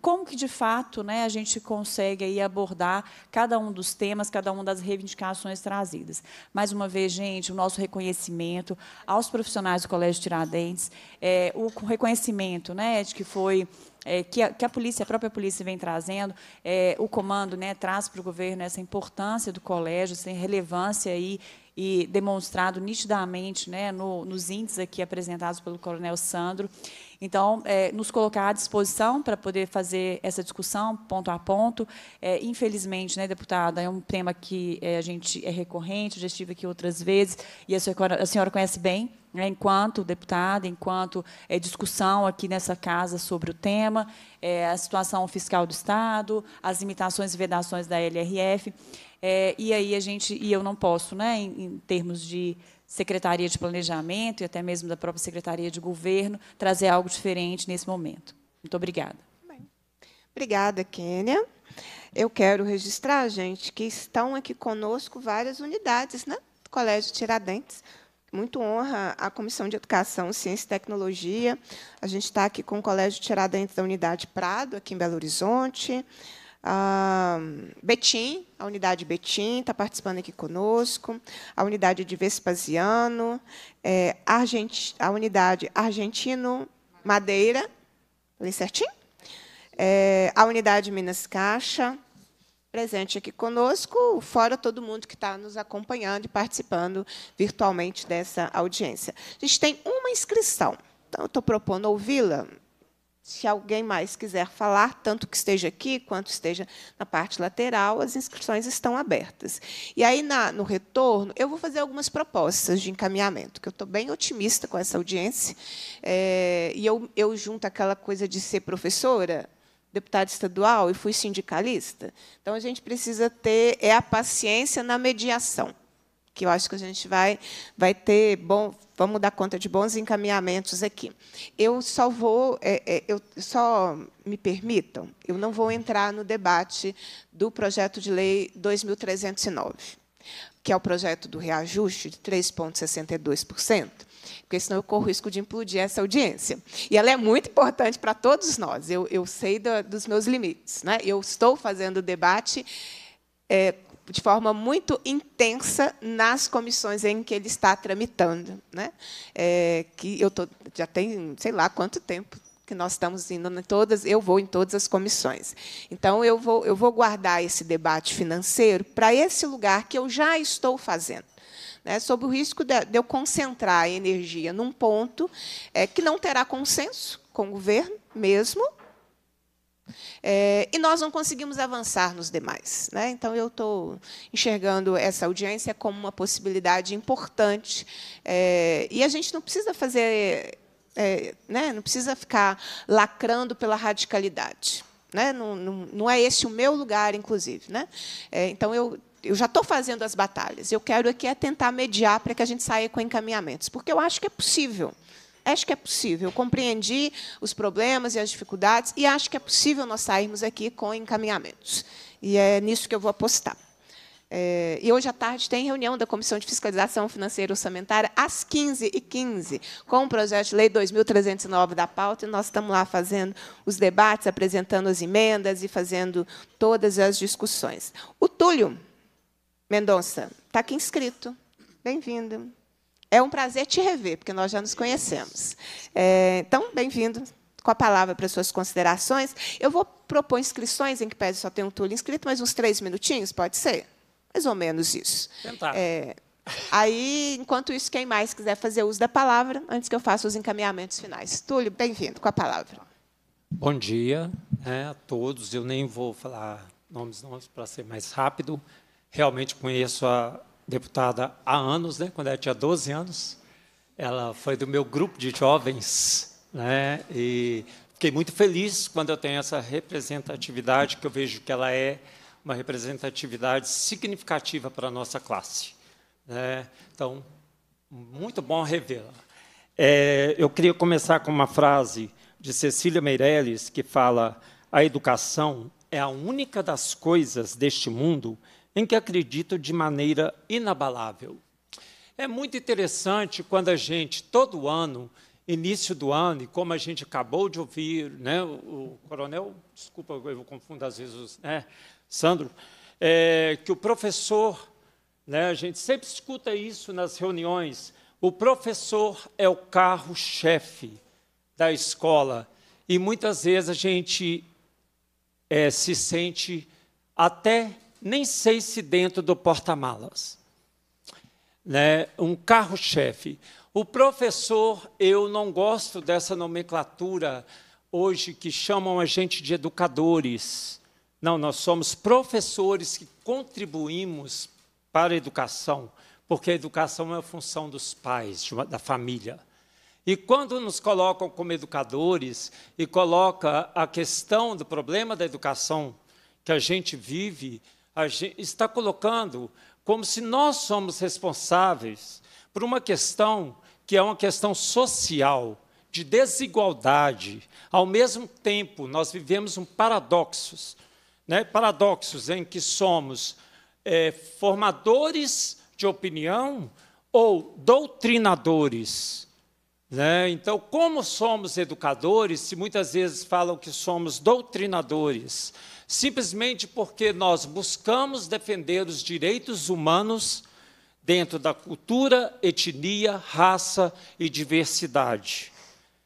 como que de fato né, a gente consegue aí abordar cada um dos temas, cada uma das reivindicações trazidas. Mais uma vez, gente, o nosso reconhecimento aos profissionais do Colégio Tiradentes, é, o reconhecimento né, de que foi é, que, a, que, a, polícia, a própria polícia vem trazendo, é, o comando né, traz para o governo essa importância do colégio, essa relevância aí e demonstrado nitidamente né, no, nos índices aqui apresentados pelo Coronel Sandro. Então, é, nos colocar à disposição para poder fazer essa discussão ponto a ponto. É, infelizmente, né, deputada, é um tema que é, a gente é recorrente, eu já estive aqui outras vezes, e a senhora, a senhora conhece bem, né, enquanto deputada, enquanto é, discussão aqui nessa casa sobre o tema, é, a situação fiscal do Estado, as limitações e vedações da LRF. É, e aí a gente, e eu não posso, né, em, em termos de secretaria de planejamento e até mesmo da própria secretaria de governo, trazer algo diferente nesse momento. Muito obrigada. Bem, obrigada, Kênia. Eu quero registrar, gente, que estão aqui conosco várias unidades, né? Do Colégio Tiradentes. Muito honra à Comissão de Educação, Ciência e Tecnologia. A gente está aqui com o Colégio Tiradentes da Unidade Prado, aqui em Belo Horizonte. A hum, Betim, a unidade Betim está participando aqui conosco, a unidade de Vespasiano, é, a unidade Argentino Madeira, falei certinho? É, a unidade Minas Caixa, presente aqui conosco, fora todo mundo que está nos acompanhando e participando virtualmente dessa audiência. A gente tem uma inscrição, então eu estou propondo ouvi-la se alguém mais quiser falar, tanto que esteja aqui quanto esteja na parte lateral, as inscrições estão abertas. E aí, na, no retorno, eu vou fazer algumas propostas de encaminhamento, que eu estou bem otimista com essa audiência. É, e eu, eu junto aquela coisa de ser professora, deputada estadual, e fui sindicalista. Então, a gente precisa ter é a paciência na mediação que eu acho que a gente vai, vai ter bom, vamos dar conta de bons encaminhamentos aqui. Eu só vou, é, é, eu só me permitam, eu não vou entrar no debate do projeto de lei 2.309, que é o projeto do reajuste de 3,62%. Porque senão eu corro o risco de implodir essa audiência. E ela é muito importante para todos nós. Eu, eu sei do, dos meus limites. Né? Eu estou fazendo o debate é, de forma muito intensa nas comissões em que ele está tramitando, né? É, que eu tô, já tem sei lá quanto tempo que nós estamos indo em todas, eu vou em todas as comissões. Então eu vou eu vou guardar esse debate financeiro para esse lugar que eu já estou fazendo. Né, sob o risco de, de eu concentrar a energia num ponto é, que não terá consenso com o governo mesmo, é, e nós não conseguimos avançar nos demais. Né? Então, eu estou enxergando essa audiência como uma possibilidade importante. É, e a gente não precisa fazer. É, né? Não precisa ficar lacrando pela radicalidade. Né? Não, não, não, é esse o meu lugar, inclusive. Né? É, então, eu eu já estou fazendo as batalhas. Eu quero aqui é tentar mediar para que a gente saia com encaminhamentos, porque eu acho que é possível acho que é possível. Eu compreendi os problemas e as dificuldades e acho que é possível nós sairmos aqui com encaminhamentos. E é nisso que eu vou apostar. É, e hoje à tarde tem reunião da Comissão de Fiscalização Financeira e Orçamentária às 15h15, com o projeto de lei 2.309 da pauta, e nós estamos lá fazendo os debates, apresentando as emendas e fazendo todas as discussões. O Túlio Mendonça está aqui inscrito. Bem-vindo. É um prazer te rever, porque nós já nos conhecemos. É, então, bem-vindo com a palavra para suas considerações. Eu vou propor inscrições em que pese só tem um túlio inscrito, mas uns três minutinhos, pode ser? Mais ou menos isso. Tentar. É, aí, enquanto isso, quem mais quiser fazer uso da palavra, antes que eu faça os encaminhamentos finais. Túlio, bem-vindo com a palavra. Bom dia né, a todos. Eu nem vou falar nomes nomes para ser mais rápido. Realmente conheço a, deputada há anos, né? quando ela tinha 12 anos. Ela foi do meu grupo de jovens, né? E fiquei muito feliz quando eu tenho essa representatividade, que eu vejo que ela é uma representatividade significativa para a nossa classe. Né? Então, muito bom revê-la. É, eu queria começar com uma frase de Cecília Meirelles, que fala: A educação é a única das coisas deste mundo em que acredito de maneira inabalável. É muito interessante quando a gente, todo ano, início do ano, e como a gente acabou de ouvir, né, o, coronel, desculpa, eu confundo às vezes, né, Sandro, é, que o professor, né, a gente sempre escuta isso nas reuniões, o professor é o carro-chefe da escola, e muitas vezes a gente é, se sente até nem sei se dentro do porta-malas. Né? Um carro-chefe. O professor, eu não gosto dessa nomenclatura hoje que chamam a gente de educadores. Não, nós somos professores que contribuímos para a educação, porque a educação é a função dos pais, uma, da família. E quando nos colocam como educadores e coloca a questão do problema da educação que a gente vive, está colocando como se nós somos responsáveis por uma questão que é uma questão social, de desigualdade. Ao mesmo tempo, nós vivemos um paradoxo, né? paradoxos em que somos é, formadores de opinião ou doutrinadores. Né? Então, como somos educadores, se muitas vezes falam que somos doutrinadores, simplesmente porque nós buscamos defender os direitos humanos dentro da cultura, etnia, raça e diversidade.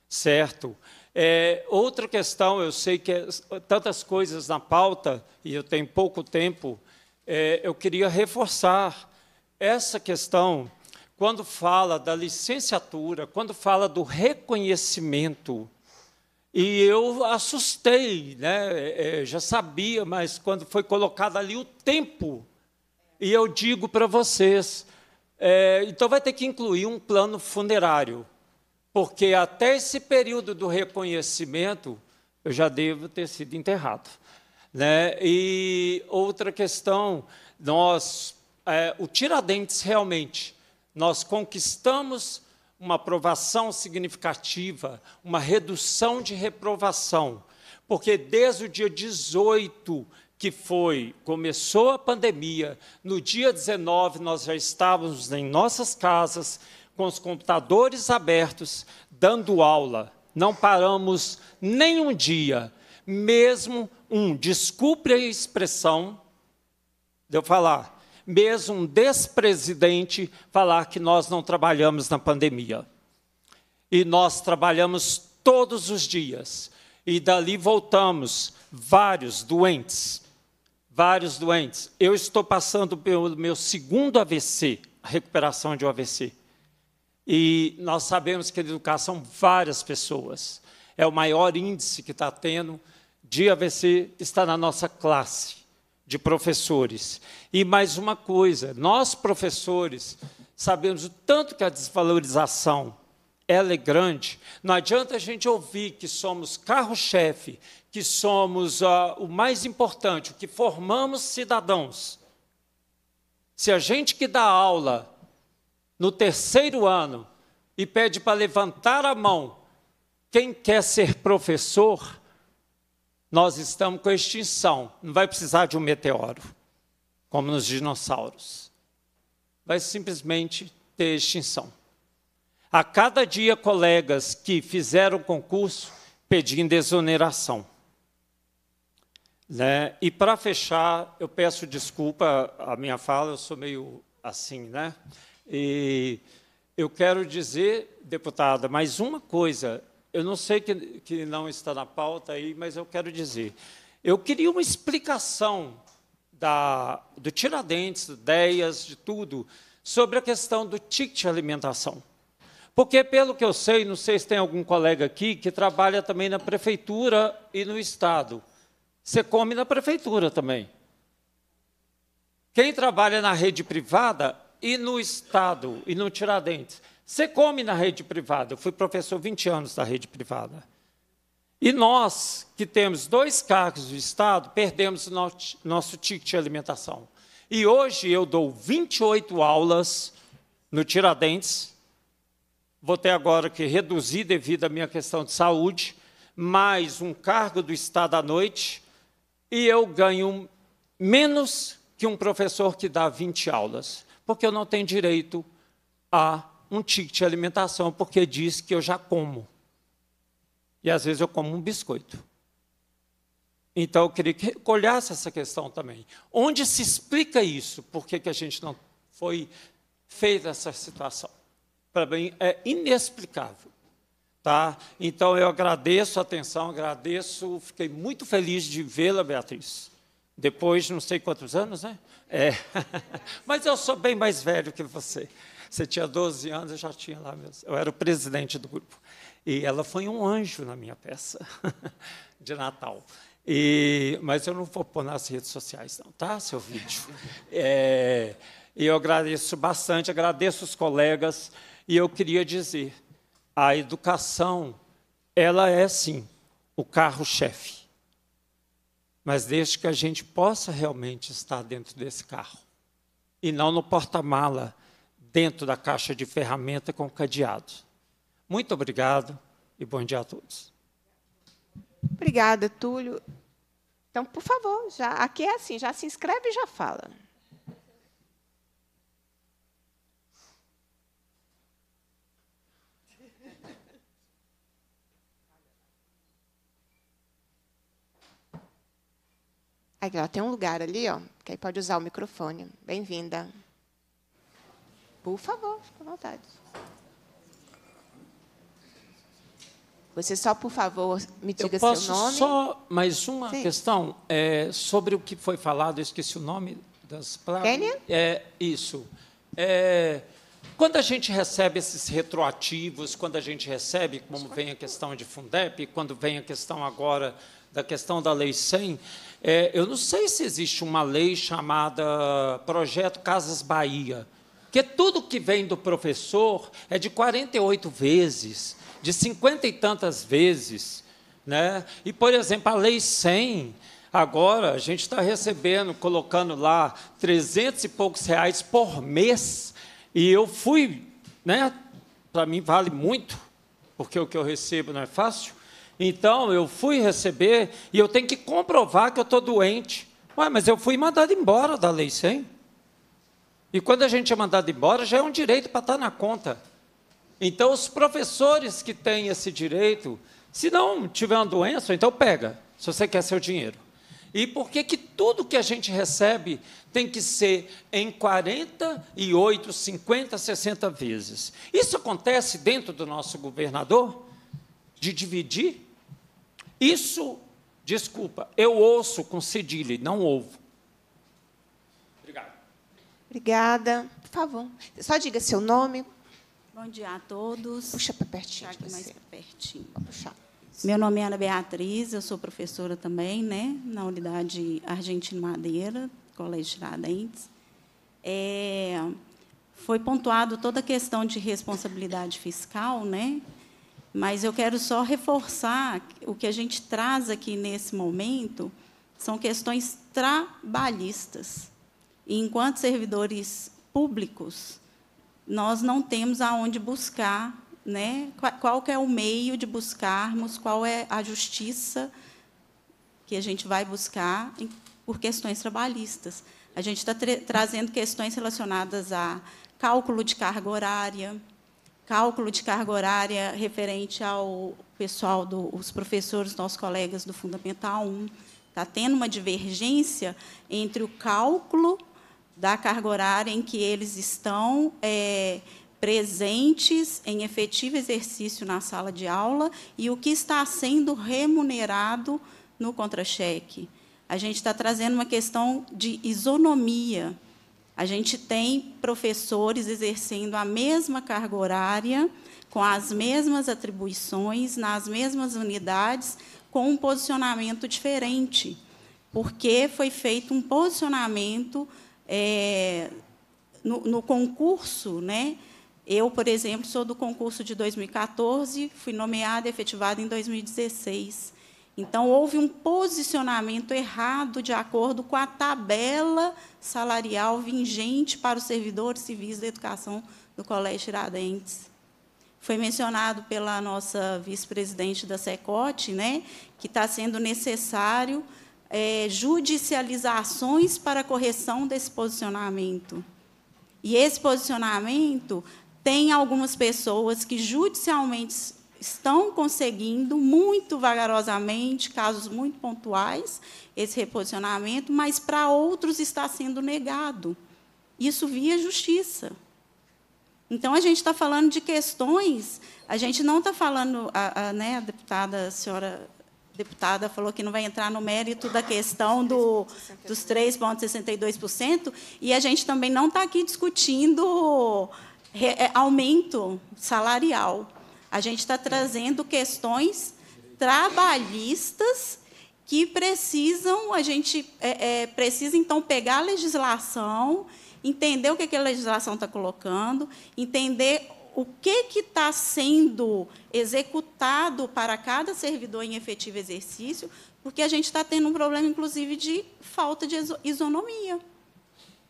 Certo? É, outra questão, eu sei que é tantas coisas na pauta e eu tenho pouco tempo, é, eu queria reforçar essa questão quando fala da licenciatura, quando fala do reconhecimento e eu assustei, né? É, é, já sabia, mas quando foi colocado ali o tempo, e eu digo para vocês, é, então vai ter que incluir um plano funerário, porque até esse período do reconhecimento eu já devo ter sido enterrado. Né? E outra questão, nós, é, o Tiradentes realmente, nós conquistamos uma aprovação significativa, uma redução de reprovação, porque desde o dia 18 que foi, começou a pandemia, no dia 19 nós já estávamos em nossas casas, com os computadores abertos, dando aula. Não paramos nem um dia, mesmo um, desculpe a expressão de eu falar, mesmo um despresidente, falar que nós não trabalhamos na pandemia. E nós trabalhamos todos os dias. E dali voltamos vários doentes. Vários doentes. Eu estou passando pelo meu segundo AVC, a recuperação de um AVC. E nós sabemos que na educação, várias pessoas. É o maior índice que está tendo de AVC, está na nossa classe de professores. E mais uma coisa, nós professores sabemos o tanto que a desvalorização ela é grande. Não adianta a gente ouvir que somos carro-chefe, que somos uh, o mais importante, que formamos cidadãos. Se a gente que dá aula no terceiro ano e pede para levantar a mão quem quer ser professor, nós estamos com extinção. Não vai precisar de um meteoro, como nos dinossauros. Vai simplesmente ter extinção. A cada dia, colegas que fizeram concurso pedindo exoneração. Né? E para fechar, eu peço desculpa a minha fala, eu sou meio assim, né? E eu quero dizer, deputada, mais uma coisa: eu não sei que, que não está na pauta aí, mas eu quero dizer. Eu queria uma explicação da, do Tiradentes, ideias, de tudo, sobre a questão do ticket de alimentação. Porque, pelo que eu sei, não sei se tem algum colega aqui que trabalha também na prefeitura e no Estado. Você come na prefeitura também. Quem trabalha na rede privada e no Estado e no Tiradentes você come na rede privada. Eu fui professor 20 anos da rede privada. E nós, que temos dois cargos do Estado, perdemos nosso, nosso ticket de alimentação. E hoje eu dou 28 aulas no Tiradentes. Vou ter agora que reduzir devido à minha questão de saúde, mais um cargo do Estado à noite, e eu ganho menos que um professor que dá 20 aulas, porque eu não tenho direito a um ticket de alimentação porque diz que eu já como. E às vezes eu como um biscoito. Então eu queria que olhasse essa questão também. Onde se explica isso? Por que, que a gente não foi feita essa situação? Para mim é inexplicável. Tá? Então eu agradeço a atenção, agradeço, fiquei muito feliz de vê-la, Beatriz. Depois, não sei quantos anos, né? É. Mas eu sou bem mais velho que você. Você tinha 12 anos, eu já tinha lá mesmo. Eu era o presidente do grupo. E ela foi um anjo na minha peça de Natal. E, mas eu não vou pôr nas redes sociais, não, tá? Seu vídeo. É, e eu agradeço bastante, agradeço os colegas. E eu queria dizer, a educação, ela é, sim, o carro-chefe. Mas desde que a gente possa realmente estar dentro desse carro, e não no porta-mala, dentro da caixa de ferramenta com cadeado. Muito obrigado e bom dia a todos. Obrigada, Túlio. Então, por favor, já aqui é assim, já se inscreve e já fala. Aí, ó, tem um lugar ali, ó, que aí pode usar o microfone. Bem-vinda. Por favor, fique à vontade. Você só, por favor, me diga Eu posso seu nome. Só mais uma Sim. questão é, sobre o que foi falado, esqueci o nome das palavras. Kenya? É isso. É, quando a gente recebe esses retroativos, quando a gente recebe, como vem a questão de Fundep, quando vem a questão agora da questão da Lei 100, é, eu não sei se existe uma lei chamada Projeto Casas Bahia. Porque tudo que vem do professor é de 48 vezes, de 50 e tantas vezes. Né? E, por exemplo, a Lei 100, agora a gente está recebendo, colocando lá 300 e poucos reais por mês. E eu fui, né? para mim vale muito, porque o que eu recebo não é fácil. Então, eu fui receber e eu tenho que comprovar que eu estou doente. Ué, mas eu fui mandado embora da Lei 100. E quando a gente é mandado embora, já é um direito para estar tá na conta. Então, os professores que têm esse direito, se não tiver uma doença, então pega, se você quer seu dinheiro. E por que, que tudo que a gente recebe tem que ser em 48, 50, 60 vezes? Isso acontece dentro do nosso governador? De dividir? Isso, desculpa, eu ouço com cedilha, não ouvo. Obrigada. Por favor, só diga seu nome. Bom dia a todos. Puxa para pertinho. Puxa tá aqui mais para pertinho. puxar. Meu nome é Ana Beatriz, eu sou professora também, né, na unidade Argentina Madeira, Colégio Tiradentes. É, foi pontuado toda a questão de responsabilidade fiscal, né? Mas eu quero só reforçar o que a gente traz aqui nesse momento são questões trabalhistas. E, enquanto servidores públicos, nós não temos aonde buscar, né? qual é o meio de buscarmos, qual é a justiça que a gente vai buscar por questões trabalhistas. A gente está tra trazendo questões relacionadas a cálculo de carga horária, cálculo de carga horária referente ao pessoal dos do, professores, nossos colegas do Fundamental 1. Está tendo uma divergência entre o cálculo da carga horária em que eles estão é, presentes em efetivo exercício na sala de aula e o que está sendo remunerado no contra-cheque. A gente está trazendo uma questão de isonomia. A gente tem professores exercendo a mesma carga horária, com as mesmas atribuições, nas mesmas unidades, com um posicionamento diferente, porque foi feito um posicionamento é, no, no, concurso, né? Eu, por exemplo, sou do concurso de 2014, fui nomeada e efetivada em 2016. Então, houve um posicionamento errado de acordo com a tabela salarial vingente para os servidores civis da educação do Colégio Tiradentes. Foi mencionado pela nossa vice-presidente da SECOT, né, que está sendo necessário é, judicializações para correção desse posicionamento. E esse posicionamento tem algumas pessoas que judicialmente estão conseguindo muito vagarosamente, casos muito pontuais, esse reposicionamento, mas para outros está sendo negado. Isso via justiça. Então, a gente está falando de questões, a gente não está falando, a, a, né, a deputada, a senhora deputada falou que não vai entrar no mérito da questão do, dos 3,62%, e a gente também não está aqui discutindo é, aumento salarial. A gente está trazendo questões trabalhistas que precisam, a gente é, é, precisa, então, pegar a legislação, entender o que, é que a legislação está colocando, entender o que está sendo executado para cada servidor em efetivo exercício, porque a gente está tendo um problema, inclusive, de falta de isonomia.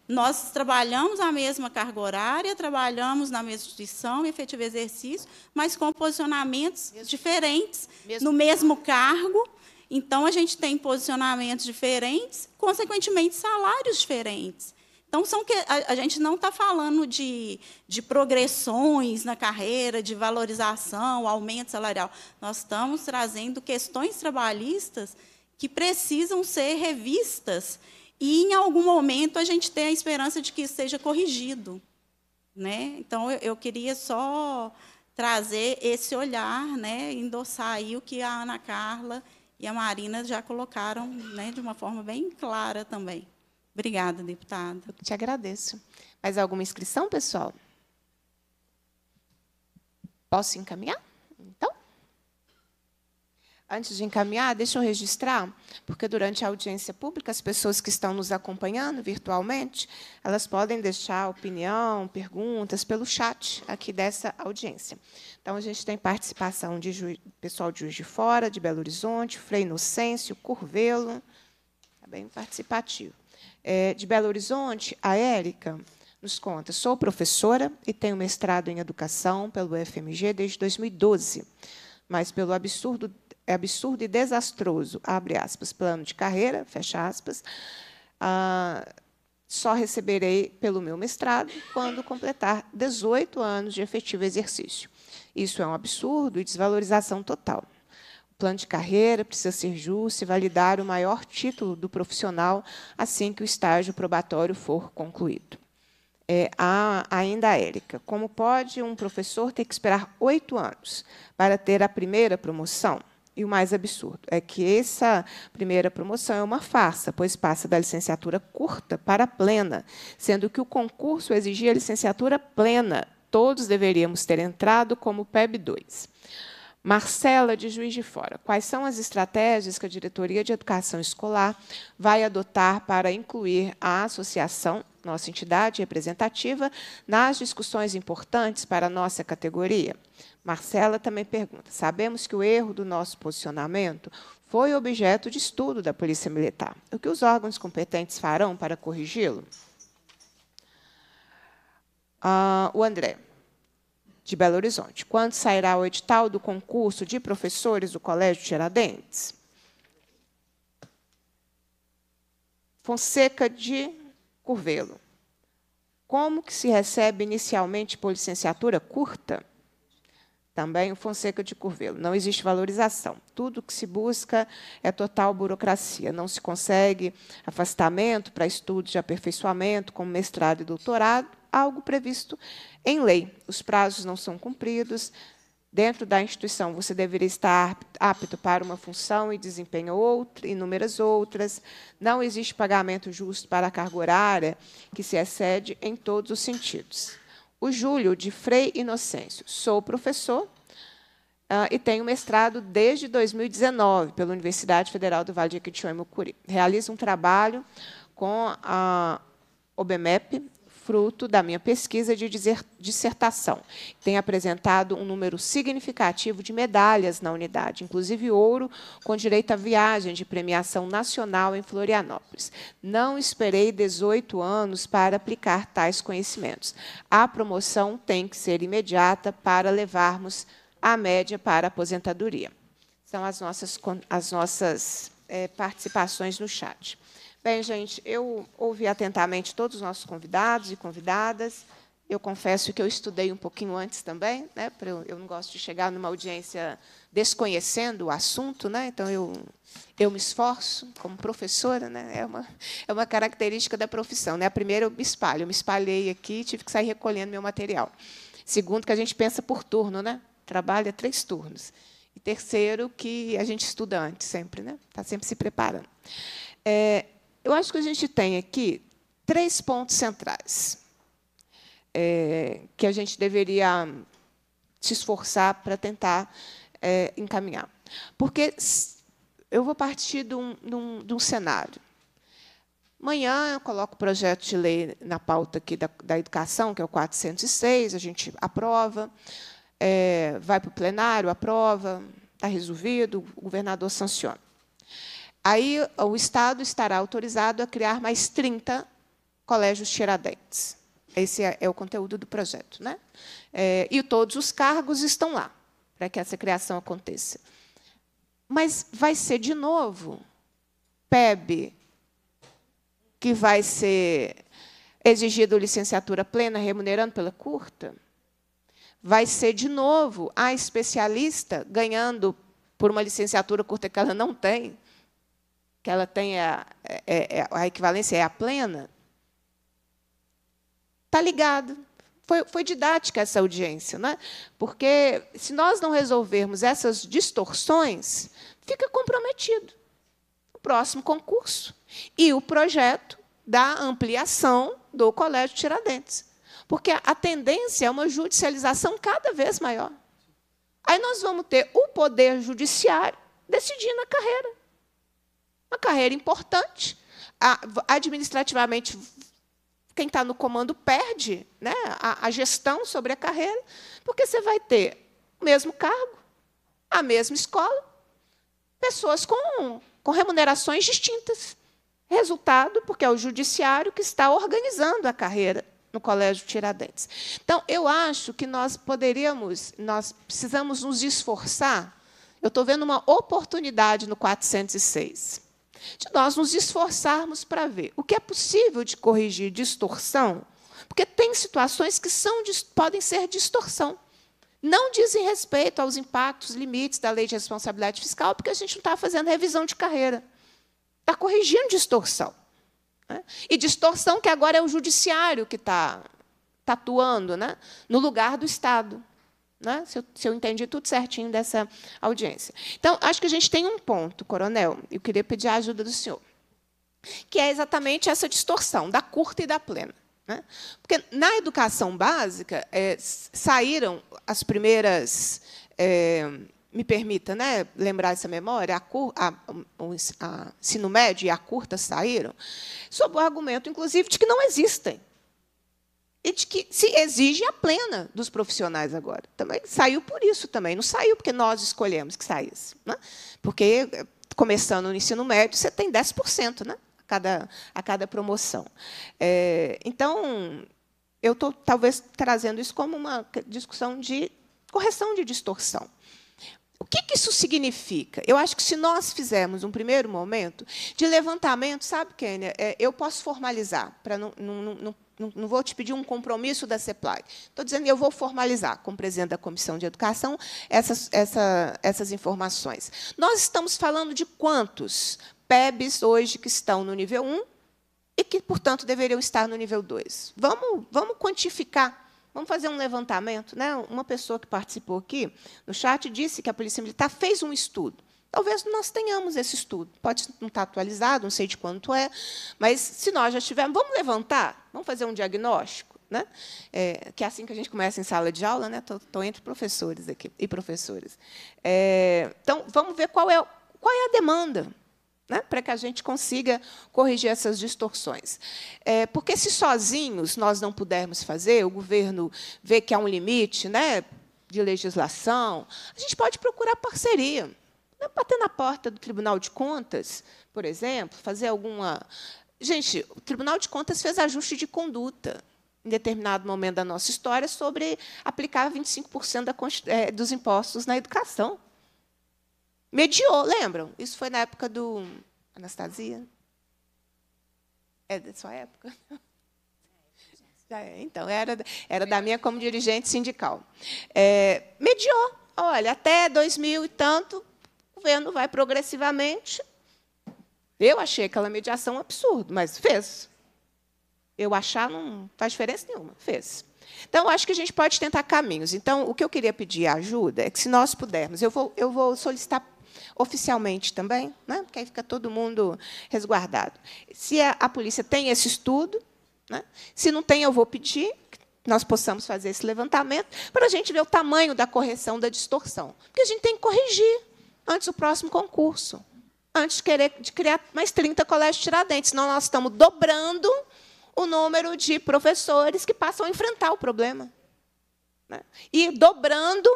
Nós trabalhamos a mesma carga horária, trabalhamos na mesma instituição, efetivo exercício, mas com posicionamentos mesmo, diferentes, mesmo no mesmo cargo. Então, a gente tem posicionamentos diferentes, consequentemente, salários diferentes. Então, são que, a, a gente não está falando de, de progressões na carreira, de valorização, aumento salarial. Nós estamos trazendo questões trabalhistas que precisam ser revistas e, em algum momento, a gente tem a esperança de que isso seja corrigido. Né? Então, eu, eu queria só trazer esse olhar, né, endossar aí o que a Ana Carla e a Marina já colocaram né, de uma forma bem clara também. Obrigada, deputada. Eu te agradeço. Mais alguma inscrição, pessoal? Posso encaminhar? Então? Antes de encaminhar, deixa eu registrar, porque durante a audiência pública, as pessoas que estão nos acompanhando virtualmente, elas podem deixar opinião, perguntas pelo chat aqui dessa audiência. Então, a gente tem participação de pessoal de Juiz de Fora, de Belo Horizonte, Frei Inocêncio, Curvelo, é bem participativo é, de Belo Horizonte, a Érica, nos conta: sou professora e tenho mestrado em educação pelo FMG desde 2012, mas pelo absurdo, é absurdo e desastroso, abre aspas, plano de carreira, fecha aspas, ah, só receberei pelo meu mestrado quando completar 18 anos de efetivo exercício. Isso é um absurdo e desvalorização total plano de carreira precisa ser justo e validar o maior título do profissional assim que o estágio probatório for concluído. É, a, ainda a Érica, como pode um professor ter que esperar oito anos para ter a primeira promoção? E o mais absurdo é que essa primeira promoção é uma farsa, pois passa da licenciatura curta para plena, sendo que o concurso exigia licenciatura plena. Todos deveríamos ter entrado como PEB 2. Marcela, de Juiz de Fora, quais são as estratégias que a Diretoria de Educação Escolar vai adotar para incluir a associação, nossa entidade representativa, nas discussões importantes para a nossa categoria? Marcela também pergunta: sabemos que o erro do nosso posicionamento foi objeto de estudo da Polícia Militar. O que os órgãos competentes farão para corrigi-lo? Uh, o André de Belo Horizonte. Quando sairá o edital do concurso de professores do Colégio Tiradentes? Fonseca de Curvelo. Como que se recebe inicialmente por licenciatura curta? Também o Fonseca de Curvelo. Não existe valorização. Tudo que se busca é total burocracia. Não se consegue afastamento para estudos de aperfeiçoamento, como mestrado e doutorado algo previsto em lei. Os prazos não são cumpridos. Dentro da instituição, você deveria estar apto para uma função e desempenha outra, inúmeras outras. Não existe pagamento justo para a carga horária que se excede em todos os sentidos. O Júlio de Frei Inocêncio. Sou professor, Uh, e tenho mestrado desde 2019 pela Universidade Federal do Vale de Quixote Mucuri. Realizo um trabalho com a OBMEP, fruto da minha pesquisa de dissertação. Tem apresentado um número significativo de medalhas na unidade, inclusive ouro, com direito à viagem de premiação nacional em Florianópolis. Não esperei 18 anos para aplicar tais conhecimentos. A promoção tem que ser imediata para levarmos a média para a aposentadoria. São as nossas, as nossas é, participações no chat. Bem, gente, eu ouvi atentamente todos os nossos convidados e convidadas. Eu confesso que eu estudei um pouquinho antes também, né? Eu, eu não gosto de chegar numa audiência desconhecendo o assunto, né? Então eu eu me esforço como professora, né? É uma é uma característica da profissão, né? Primeiro eu me espalho, eu me espalhei aqui, tive que sair recolhendo meu material. Segundo que a gente pensa por turno, né? Trabalha três turnos. E terceiro que a gente estuda antes sempre, né? Está sempre se preparando. É, eu acho que a gente tem aqui três pontos centrais é, que a gente deveria se esforçar para tentar é, encaminhar. Porque eu vou partir de um, de um, de um cenário. Amanhã eu coloco o projeto de lei na pauta aqui da, da educação, que é o 406, a gente aprova, é, vai para o plenário, aprova, está resolvido, o governador sanciona. Aí o Estado estará autorizado a criar mais 30 colégios Tiradentes. Esse é, é, o conteúdo do projeto. Né? É, e todos os cargos estão lá para que essa criação aconteça. Mas vai ser, de novo, PEB, que vai ser exigido licenciatura plena, remunerando pela curta, vai ser de novo a especialista ganhando por uma licenciatura curta que ela não tem, que ela tenha é, é, é, a equivalência é a plena, está ligado. Foi, foi didática essa audiência, né? porque se nós não resolvermos essas distorções, fica comprometido o próximo concurso e o projeto da ampliação do Colégio Tiradentes. Porque a tendência é uma judicialização cada vez maior. Aí nós vamos ter o poder judiciário decidindo a carreira uma carreira importante. Administrativamente, quem está no comando perde né, a, a gestão sobre a carreira, porque você vai ter o mesmo cargo, a mesma escola, pessoas com, com remunerações distintas. Resultado, porque é o judiciário que está organizando a carreira no Colégio Tiradentes. Então, eu acho que nós poderíamos, nós precisamos nos esforçar. Eu estou vendo uma oportunidade no 406 de nós nos esforçarmos para ver o que é possível de corrigir distorção, porque tem situações que são, podem ser distorção. Não dizem respeito aos impactos, limites da lei de responsabilidade fiscal, porque a gente não está fazendo revisão de carreira. Está corrigindo distorção. Né? E distorção que agora é o judiciário que está, está atuando né? no lugar do Estado. Né? Se, eu, se, eu, entendi tudo certinho dessa audiência. Então, acho que a gente tem um ponto, coronel, eu queria pedir a ajuda do senhor, que é exatamente essa distorção da curta e da plena. Né? Porque na educação básica é, saíram as primeiras. É, me permita né, lembrar essa memória, a, a, ensino médio e a curta saíram, sob o argumento, inclusive, de que não existem e de que se exige a plena dos profissionais agora. Também saiu por isso também, não saiu porque nós escolhemos que saísse. Né? Porque, eh, começando no ensino médio, você tem 10% né? a, cada, a cada promoção. É, então, eu estou, talvez, trazendo isso como uma discussão de correção de distorção que, que isso significa? Eu acho que se nós fizermos um primeiro momento de levantamento, sabe, Kênia, é, eu posso formalizar, para não, não, não não, vou te pedir um compromisso da CEPLAG. Estou dizendo que eu vou formalizar com o presidente da Comissão de Educação essas, essa, essas informações. Nós estamos falando de quantos PEBs hoje que estão no nível 1 e que, portanto, deveriam estar no nível 2. Vamos, vamos quantificar Vamos fazer um levantamento, né? Uma pessoa que participou aqui no chat disse que a Polícia Militar fez um estudo. Talvez nós tenhamos esse estudo. Pode não estar atualizado, não sei de quanto é, mas se nós já tivermos, vamos levantar, vamos fazer um diagnóstico, né? É, que é assim que a gente começa em sala de aula, né? Estou entre professores aqui e professores. É, então, vamos ver qual é, qual é a demanda né, para que a gente consiga corrigir essas distorções. É, porque se sozinhos nós não pudermos fazer, o governo vê que há um limite né, de legislação, a gente pode procurar parceria. Né, bater na porta do Tribunal de Contas, por exemplo, fazer alguma. Gente, o Tribunal de Contas fez ajuste de conduta em determinado momento da nossa história sobre aplicar 25% da, é, dos impostos na educação mediou, lembram? Isso foi na época do Anastasia? É da sua época? É, então, era, era da minha como dirigente sindical. É, mediou. Olha, até 2000 e tanto, o governo vai progressivamente. Eu achei aquela mediação um absurdo, mas fez. Eu achar não faz diferença nenhuma. Fez. Então, acho que a gente pode tentar caminhos. Então, o que eu queria pedir ajuda é que, se nós pudermos, eu vou, eu vou solicitar oficialmente também, né? porque aí fica todo mundo resguardado. Se a, a polícia tem esse estudo, né? se não tem, eu vou pedir que nós possamos fazer esse levantamento para a gente ver o tamanho da correção da distorção. Porque a gente tem que corrigir antes do próximo concurso, antes de, querer, de criar mais 30 colégios Tiradentes, senão nós estamos dobrando o número de professores que passam a enfrentar o problema. Né? E dobrando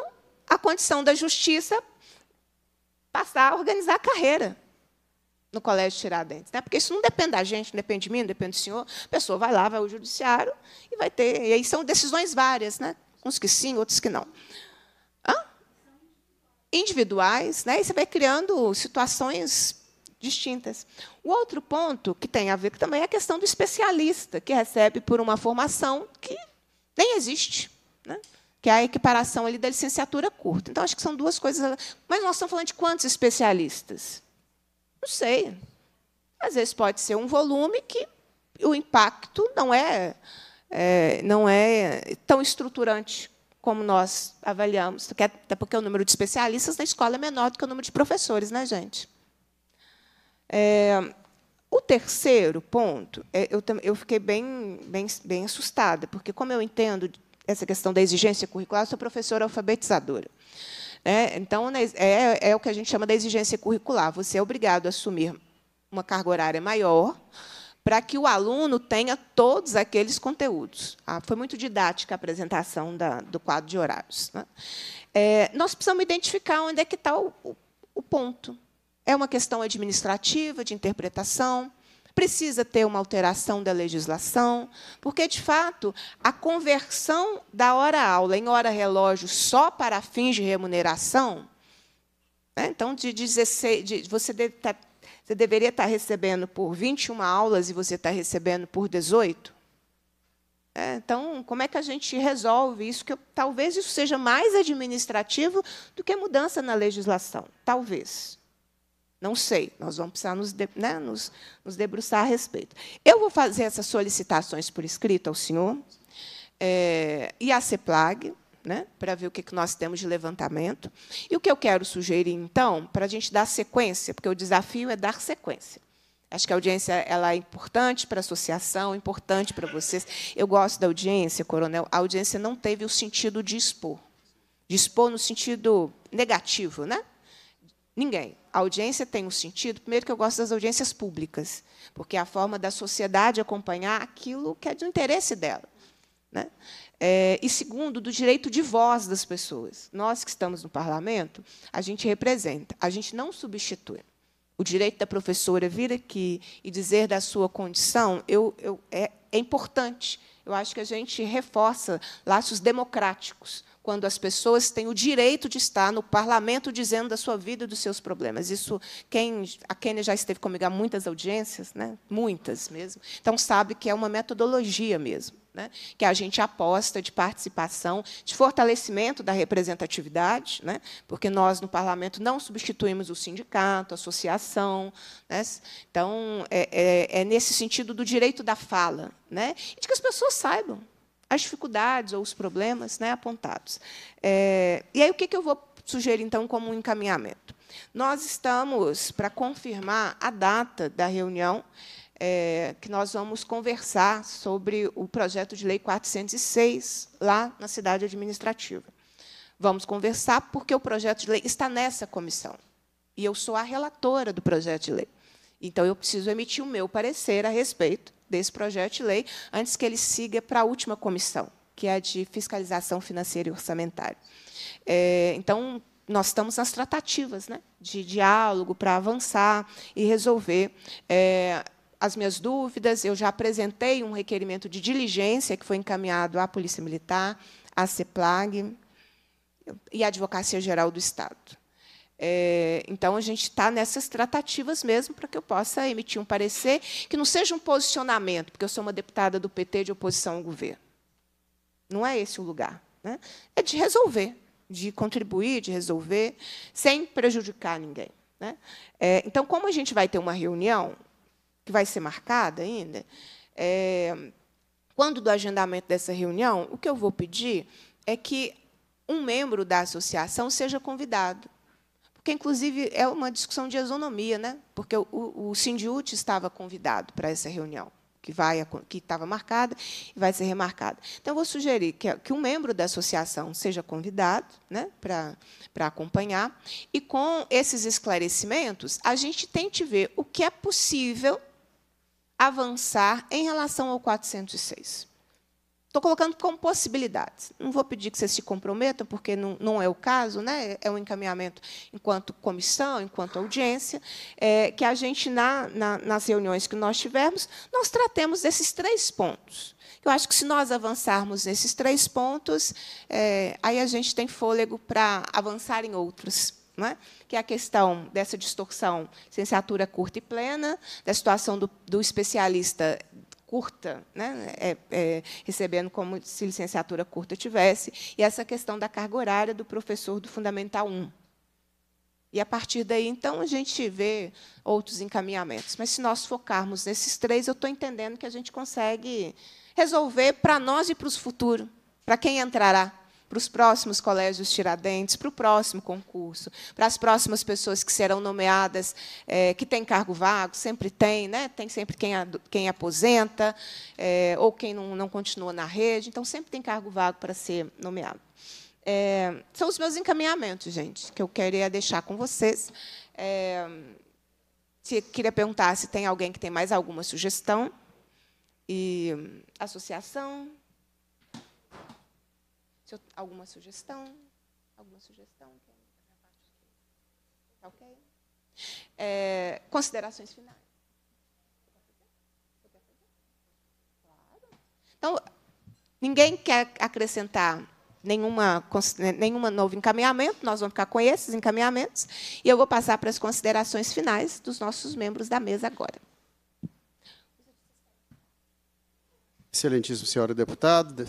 a condição da justiça passar a organizar a carreira no Colégio Tiradentes. Né? Porque isso não depende da gente, não depende de mim, não depende do senhor. A pessoa vai lá, vai ao judiciário e vai ter. E aí são decisões várias, né? uns que sim, outros que não. Hã? Individuais, né? e você vai criando situações distintas. O outro ponto que tem a ver também é a questão do especialista, que recebe por uma formação que nem existe. Né? que é a equiparação ali da licenciatura curta. Então, acho que são duas coisas. Mas nós estamos falando de quantos especialistas? Não sei. Às vezes pode ser um volume que o impacto não é, é não é tão estruturante como nós avaliamos, é, até porque o número de especialistas na escola é menor do que o número de professores, né, gente? É, o terceiro ponto, é, eu, eu fiquei bem, bem, bem assustada, porque, como eu entendo essa questão da exigência curricular, sou professora alfabetizadora. É, então, né, é, é o que a gente chama da exigência curricular. Você é obrigado a assumir uma carga horária maior, para que o aluno tenha todos aqueles conteúdos. Ah, foi muito didática a apresentação da, do quadro de horários. Né? É, nós precisamos identificar onde é que está o, o, o, ponto. É uma questão administrativa, de interpretação, precisa ter uma alteração da legislação, porque, de fato, a conversão da hora-aula em hora-relógio só para fins de remuneração. Né? Então, de 16, de, você, deve tá, você deveria estar recebendo por 21 aulas e você está recebendo por 18. É, então, como é que a gente resolve isso? Que eu, talvez isso seja mais administrativo do que mudança na legislação. Talvez. Não sei, nós vamos precisar nos, de, né, nos, nos debruçar a respeito. Eu vou fazer essas solicitações por escrito ao senhor é, e à CEPLAG, né, para ver o que, que nós temos de levantamento. E o que eu quero sugerir, então, para a gente dar sequência, porque o desafio é dar sequência. Acho que a audiência ela é importante para a associação, importante para vocês. Eu gosto da audiência, coronel. A audiência não teve o sentido de expor. De expor no sentido negativo, né? Ninguém. A audiência tem um sentido. Primeiro, que eu gosto das audiências públicas, porque é a forma da sociedade acompanhar aquilo que é do interesse dela. Né? É, e segundo, do direito de voz das pessoas. Nós que estamos no parlamento, a gente representa, a gente não substitui. O direito da professora vir aqui e dizer da sua condição eu, eu, é, é importante, eu acho que a gente reforça laços democráticos quando as pessoas têm o direito de estar no parlamento dizendo da sua vida e dos seus problemas. Isso, quem, a Kênia já esteve comigo há muitas audiências, né? muitas mesmo, então sabe que é uma metodologia mesmo né, que a gente aposta de participação, de fortalecimento da representatividade, né, porque nós, no parlamento, não substituímos o sindicato, a associação. Né, então, é, é, é, nesse sentido do direito da fala, né, e de que as pessoas saibam as dificuldades ou os problemas né, apontados. É, e aí, o que, que eu vou sugerir, então, como um encaminhamento? Nós estamos para confirmar a data da reunião é, que nós vamos conversar sobre o projeto de lei 406 lá na cidade administrativa. Vamos conversar porque o projeto de lei está nessa comissão. E eu sou a relatora do projeto de lei. Então, eu preciso emitir o meu parecer a respeito desse projeto de lei antes que ele siga para a última comissão, que é a de fiscalização financeira e orçamentária. É, então, nós estamos nas tratativas né, de diálogo para avançar e resolver é, as minhas dúvidas, eu já apresentei um requerimento de diligência que foi encaminhado à Polícia Militar, à CEPLAG e à Advocacia Geral do Estado. É, então, a gente está nessas tratativas mesmo para que eu possa emitir um parecer que não seja um posicionamento, porque eu sou uma deputada do PT de oposição ao governo. Não é esse o lugar. Né? É de resolver, de contribuir, de resolver, sem prejudicar ninguém. Né? É, então, como a gente vai ter uma reunião, que vai ser marcada ainda, é, quando do agendamento dessa reunião, o que eu vou pedir é que um membro da associação seja convidado. Porque, inclusive, é uma discussão de exonomia, né? porque o, o Sindiut estava convidado para essa reunião que vai que estava marcada e vai ser remarcada. Então, eu vou sugerir que, que um membro da associação seja convidado né, para, para acompanhar, e com esses esclarecimentos, a gente tente ver o que é possível avançar em relação ao 406. Estou colocando como possibilidades. Não vou pedir que vocês se comprometam, porque não, não é o caso, né? é um encaminhamento enquanto comissão, enquanto audiência, é, que a gente, na, na, nas reuniões que nós tivermos, nós tratemos desses três pontos. Eu acho que, se nós avançarmos nesses três pontos, é, aí a gente tem fôlego para avançar em outros né? que é a questão dessa distorção licenciatura curta e plena, da situação do, do especialista curta, né? é, é, recebendo como se licenciatura curta tivesse, e essa questão da carga horária do professor do Fundamental 1. E a partir daí, então, a gente vê outros encaminhamentos. Mas se nós focarmos nesses três, eu estou entendendo que a gente consegue resolver para nós e para o futuro, para quem entrará para os próximos colégios Tiradentes, para o próximo concurso, para as próximas pessoas que serão nomeadas, é, que têm cargo vago, sempre tem, né? tem sempre quem, quem aposenta é, ou quem não, não continua na rede, então sempre tem cargo vago para ser nomeado. É, são os meus encaminhamentos, gente, que eu queria deixar com vocês. É, se queria perguntar se tem alguém que tem mais alguma sugestão. E associação, se eu, alguma sugestão? Alguma sugestão? Tá ok? É, considerações finais. Claro. Então, ninguém quer acrescentar nenhuma, né, nenhum novo encaminhamento, nós vamos ficar com esses encaminhamentos, e eu vou passar para as considerações finais dos nossos membros da mesa agora. Excelentíssimo senhora deputada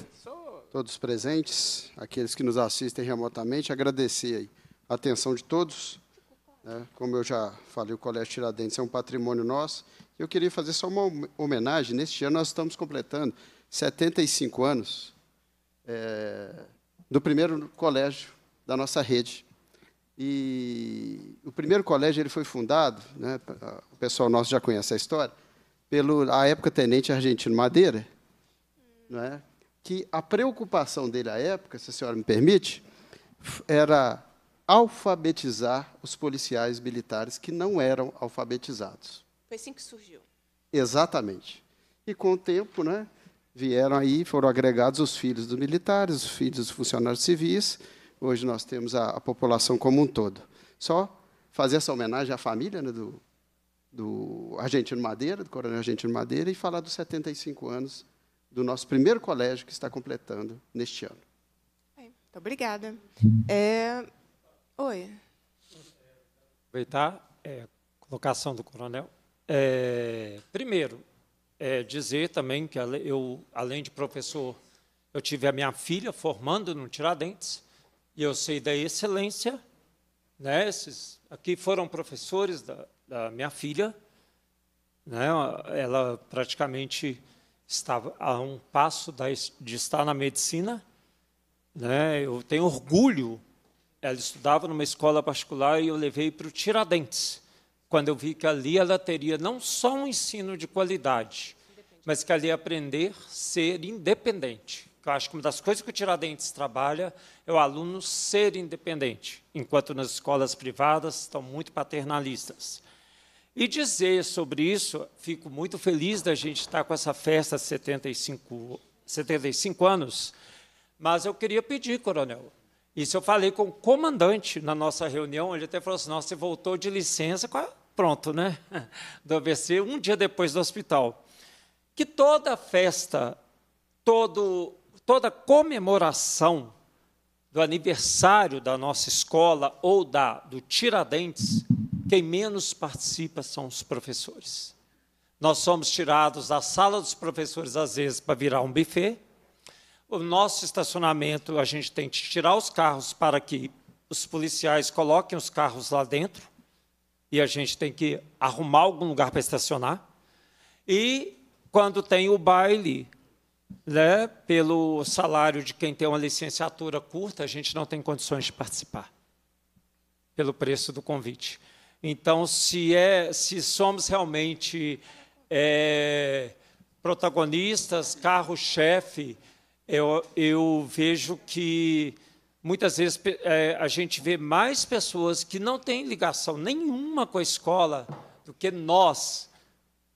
todos presentes, aqueles que nos assistem remotamente, agradecer a atenção de todos. Né? Como eu já falei, o Colégio Tiradentes é um patrimônio nosso. Eu queria fazer só uma homenagem. Neste ano nós estamos completando 75 anos é, do primeiro colégio da nossa rede. E o primeiro colégio ele foi fundado, né, o pessoal nosso já conhece a história, pelo a época tenente argentino Madeira, né, que a preocupação dele à época, se a senhora me permite, era alfabetizar os policiais militares que não eram alfabetizados. Foi assim que surgiu. Exatamente. E com o tempo, né, vieram aí, foram agregados os filhos dos militares, os filhos dos funcionários civis. Hoje nós temos a, a população como um todo. Só fazer essa homenagem à família né, do, do Argentino Madeira, do Coronel Argentino Madeira, e falar dos 75 anos do nosso primeiro colégio que está completando neste ano. Muito é, então, obrigada. É... Oi. Aproveitar é, colocação do coronel. É, primeiro, é, dizer também que eu, além de professor, eu tive a minha filha formando no Tiradentes e eu sei da excelência. Né, esses aqui foram professores da, da minha filha. Né, ela praticamente estava a um passo de estar na medicina. Né? Eu tenho orgulho. Ela estudava numa escola particular e eu levei para o Tiradentes, quando eu vi que ali ela teria não só um ensino de qualidade, mas que ali aprender a ser independente. Eu acho que uma das coisas que o Tiradentes trabalha é o aluno ser independente, enquanto nas escolas privadas estão muito paternalistas. E dizer sobre isso, fico muito feliz da gente estar com essa festa de 75, 75 anos, mas eu queria pedir, coronel, isso eu falei com o comandante na nossa reunião, ele até falou assim, nossa, você voltou de licença, pronto, né, do AVC, um dia depois do hospital, que toda festa, todo, toda comemoração do aniversário da nossa escola ou da do Tiradentes quem menos participa são os professores. Nós somos tirados da sala dos professores, às vezes, para virar um buffet. O nosso estacionamento, a gente tem que tirar os carros para que os policiais coloquem os carros lá dentro. E a gente tem que arrumar algum lugar para estacionar. E quando tem o baile, né, pelo salário de quem tem uma licenciatura curta, a gente não tem condições de participar, pelo preço do convite. Então, se, é, se somos realmente é, protagonistas, carro-chefe, eu, eu vejo que muitas vezes é, a gente vê mais pessoas que não têm ligação nenhuma com a escola do que nós,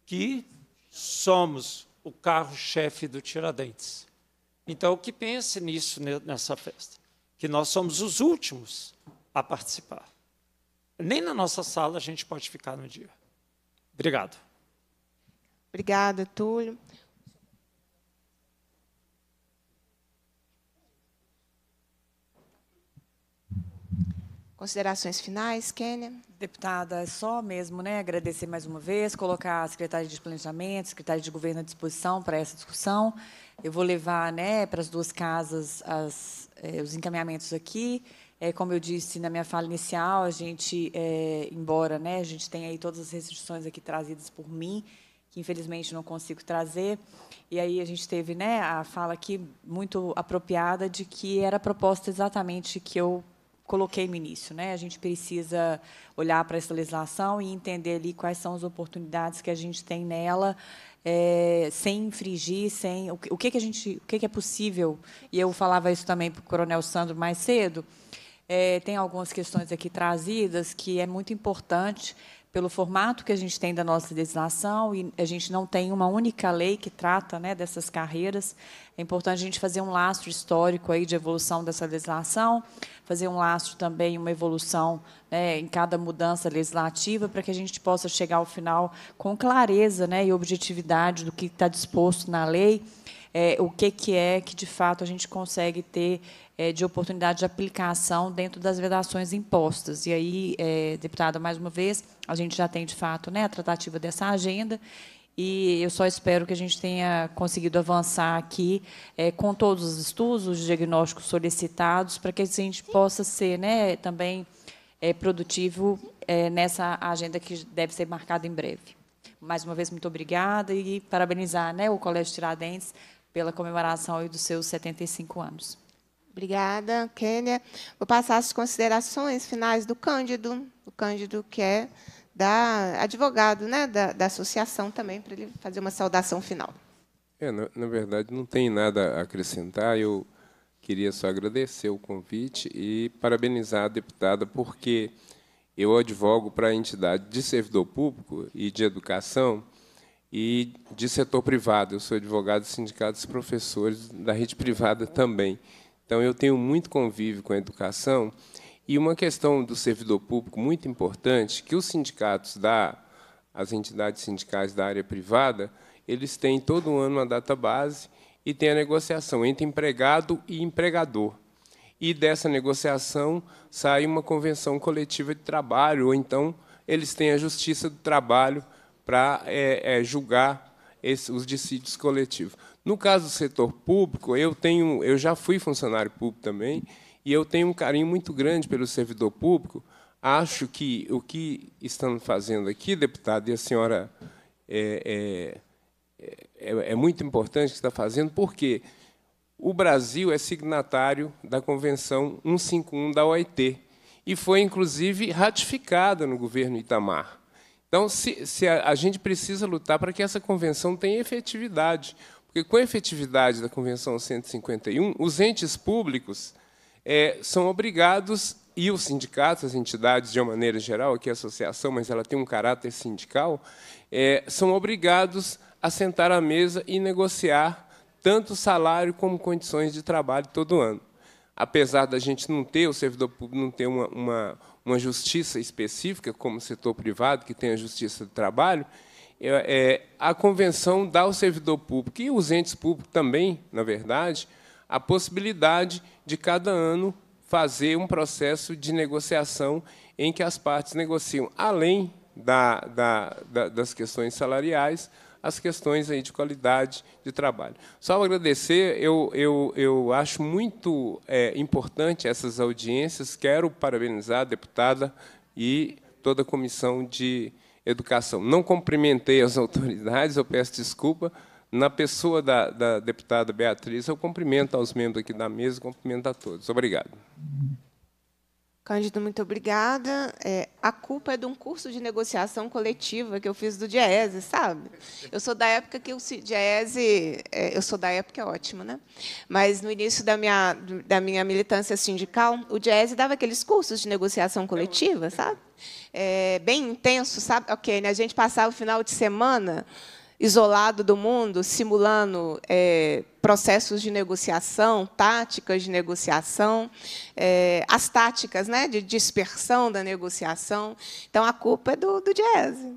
que somos o carro-chefe do Tiradentes. Então, que pense nisso nessa festa, que nós somos os últimos a participar nem na nossa sala a gente pode ficar no dia. Obrigado. Obrigada, Túlio. Considerações finais, Kênia? Deputada, é só mesmo né, agradecer mais uma vez, colocar a secretária de Planejamento, a secretária de Governo à disposição para essa discussão. Eu vou levar né, para as duas casas as, eh, os encaminhamentos aqui. É, como eu disse na minha fala inicial, a gente, é, embora né, a gente tenha aí todas as restrições aqui trazidas por mim, que infelizmente não consigo trazer, e aí a gente teve né, a fala aqui muito apropriada de que era a proposta exatamente que eu coloquei no início. Né? A gente precisa olhar para essa legislação e entender ali quais são as oportunidades que a gente tem nela, é, sem infringir, sem o que, o que, que a gente, o que, que é possível. E eu falava isso também para o Coronel Sandro mais cedo. É, tem algumas questões aqui trazidas que é muito importante pelo formato que a gente tem da nossa legislação e a gente não tem uma única lei que trata né, dessas carreiras. É importante a gente fazer um lastro histórico aí de evolução dessa legislação, fazer um lastro também, uma evolução né, em cada mudança legislativa, para que a gente possa chegar ao final com clareza né, e objetividade do que está disposto na lei. É, o que, que é que, de fato, a gente consegue ter é, de oportunidade de aplicação dentro das vedações impostas. E aí, é, deputada, mais uma vez, a gente já tem, de fato, né, a tratativa dessa agenda e eu só espero que a gente tenha conseguido avançar aqui é, com todos os estudos, os diagnósticos solicitados, para que a gente possa ser né, também é, produtivo é, nessa agenda que deve ser marcada em breve. Mais uma vez, muito obrigada e parabenizar né, o Colégio Tiradentes pela comemoração dos seus 75 anos. Obrigada, Kênia. Vou passar as considerações finais do Cândido, o Cândido que é da, advogado né, da, da associação também, para ele fazer uma saudação final. É, na, na, verdade, não tem nada a acrescentar. Eu queria só agradecer o convite e parabenizar a deputada, porque eu advogo para a entidade de servidor público e de educação e de setor privado. Eu sou advogado do Sindicato dos Professores da Rede Privada também. Então, eu tenho muito convívio com a educação. E uma questão do servidor público muito importante, que os sindicatos da as entidades sindicais da área privada, eles têm todo ano uma data base e tem a negociação entre empregado e empregador. E dessa negociação sai uma convenção coletiva de trabalho, ou então eles têm a justiça do trabalho para é, é, julgar esse, os dissídios coletivos. No caso do setor público, eu tenho, eu já fui funcionário público também, e eu tenho um carinho muito grande pelo servidor público. Acho que o que estamos fazendo aqui, deputado, e a senhora é, é, é, é, é muito importante o que está fazendo, porque o Brasil é signatário da Convenção 151 da OIT e foi, inclusive, ratificada no governo Itamar. Então, se, se a, a gente precisa lutar para que essa convenção tenha efetividade, porque com a efetividade da Convenção 151, os entes públicos é, são obrigados, e os sindicatos, as entidades de uma maneira geral, aqui é a associação, mas ela tem um caráter sindical, é, são obrigados a sentar à mesa e negociar tanto salário como condições de trabalho todo ano. Apesar da gente não ter, o servidor público não ter uma, uma, uma justiça específica, como o setor privado, que tem a justiça do trabalho, é, a convenção dá ao servidor público e os entes públicos também, na verdade, a possibilidade de cada ano fazer um processo de negociação em que as partes negociam, além da, da, da, das questões salariais, as questões aí de qualidade de trabalho. Só agradecer, eu, eu, eu acho muito é, importante essas audiências, quero parabenizar a deputada e toda a comissão de, Educação. Não cumprimentei as autoridades, eu peço desculpa. Na pessoa da, da deputada Beatriz, eu cumprimento aos membros aqui da mesa, cumprimento a todos. Obrigado. Cândido, muito obrigada. É, a culpa é de um curso de negociação coletiva que eu fiz do Diese, sabe? Eu sou da época que o Diese, é, eu sou da época é ótimo, né? Mas no início da minha da minha militância sindical, o Diese dava aqueles cursos de negociação coletiva, sabe? É, bem intenso, sabe? Ok, né? A gente passava o final de semana isolado do mundo, simulando é, processos de negociação, táticas de negociação, é, as táticas né, de dispersão da negociação. Então, a culpa é do, do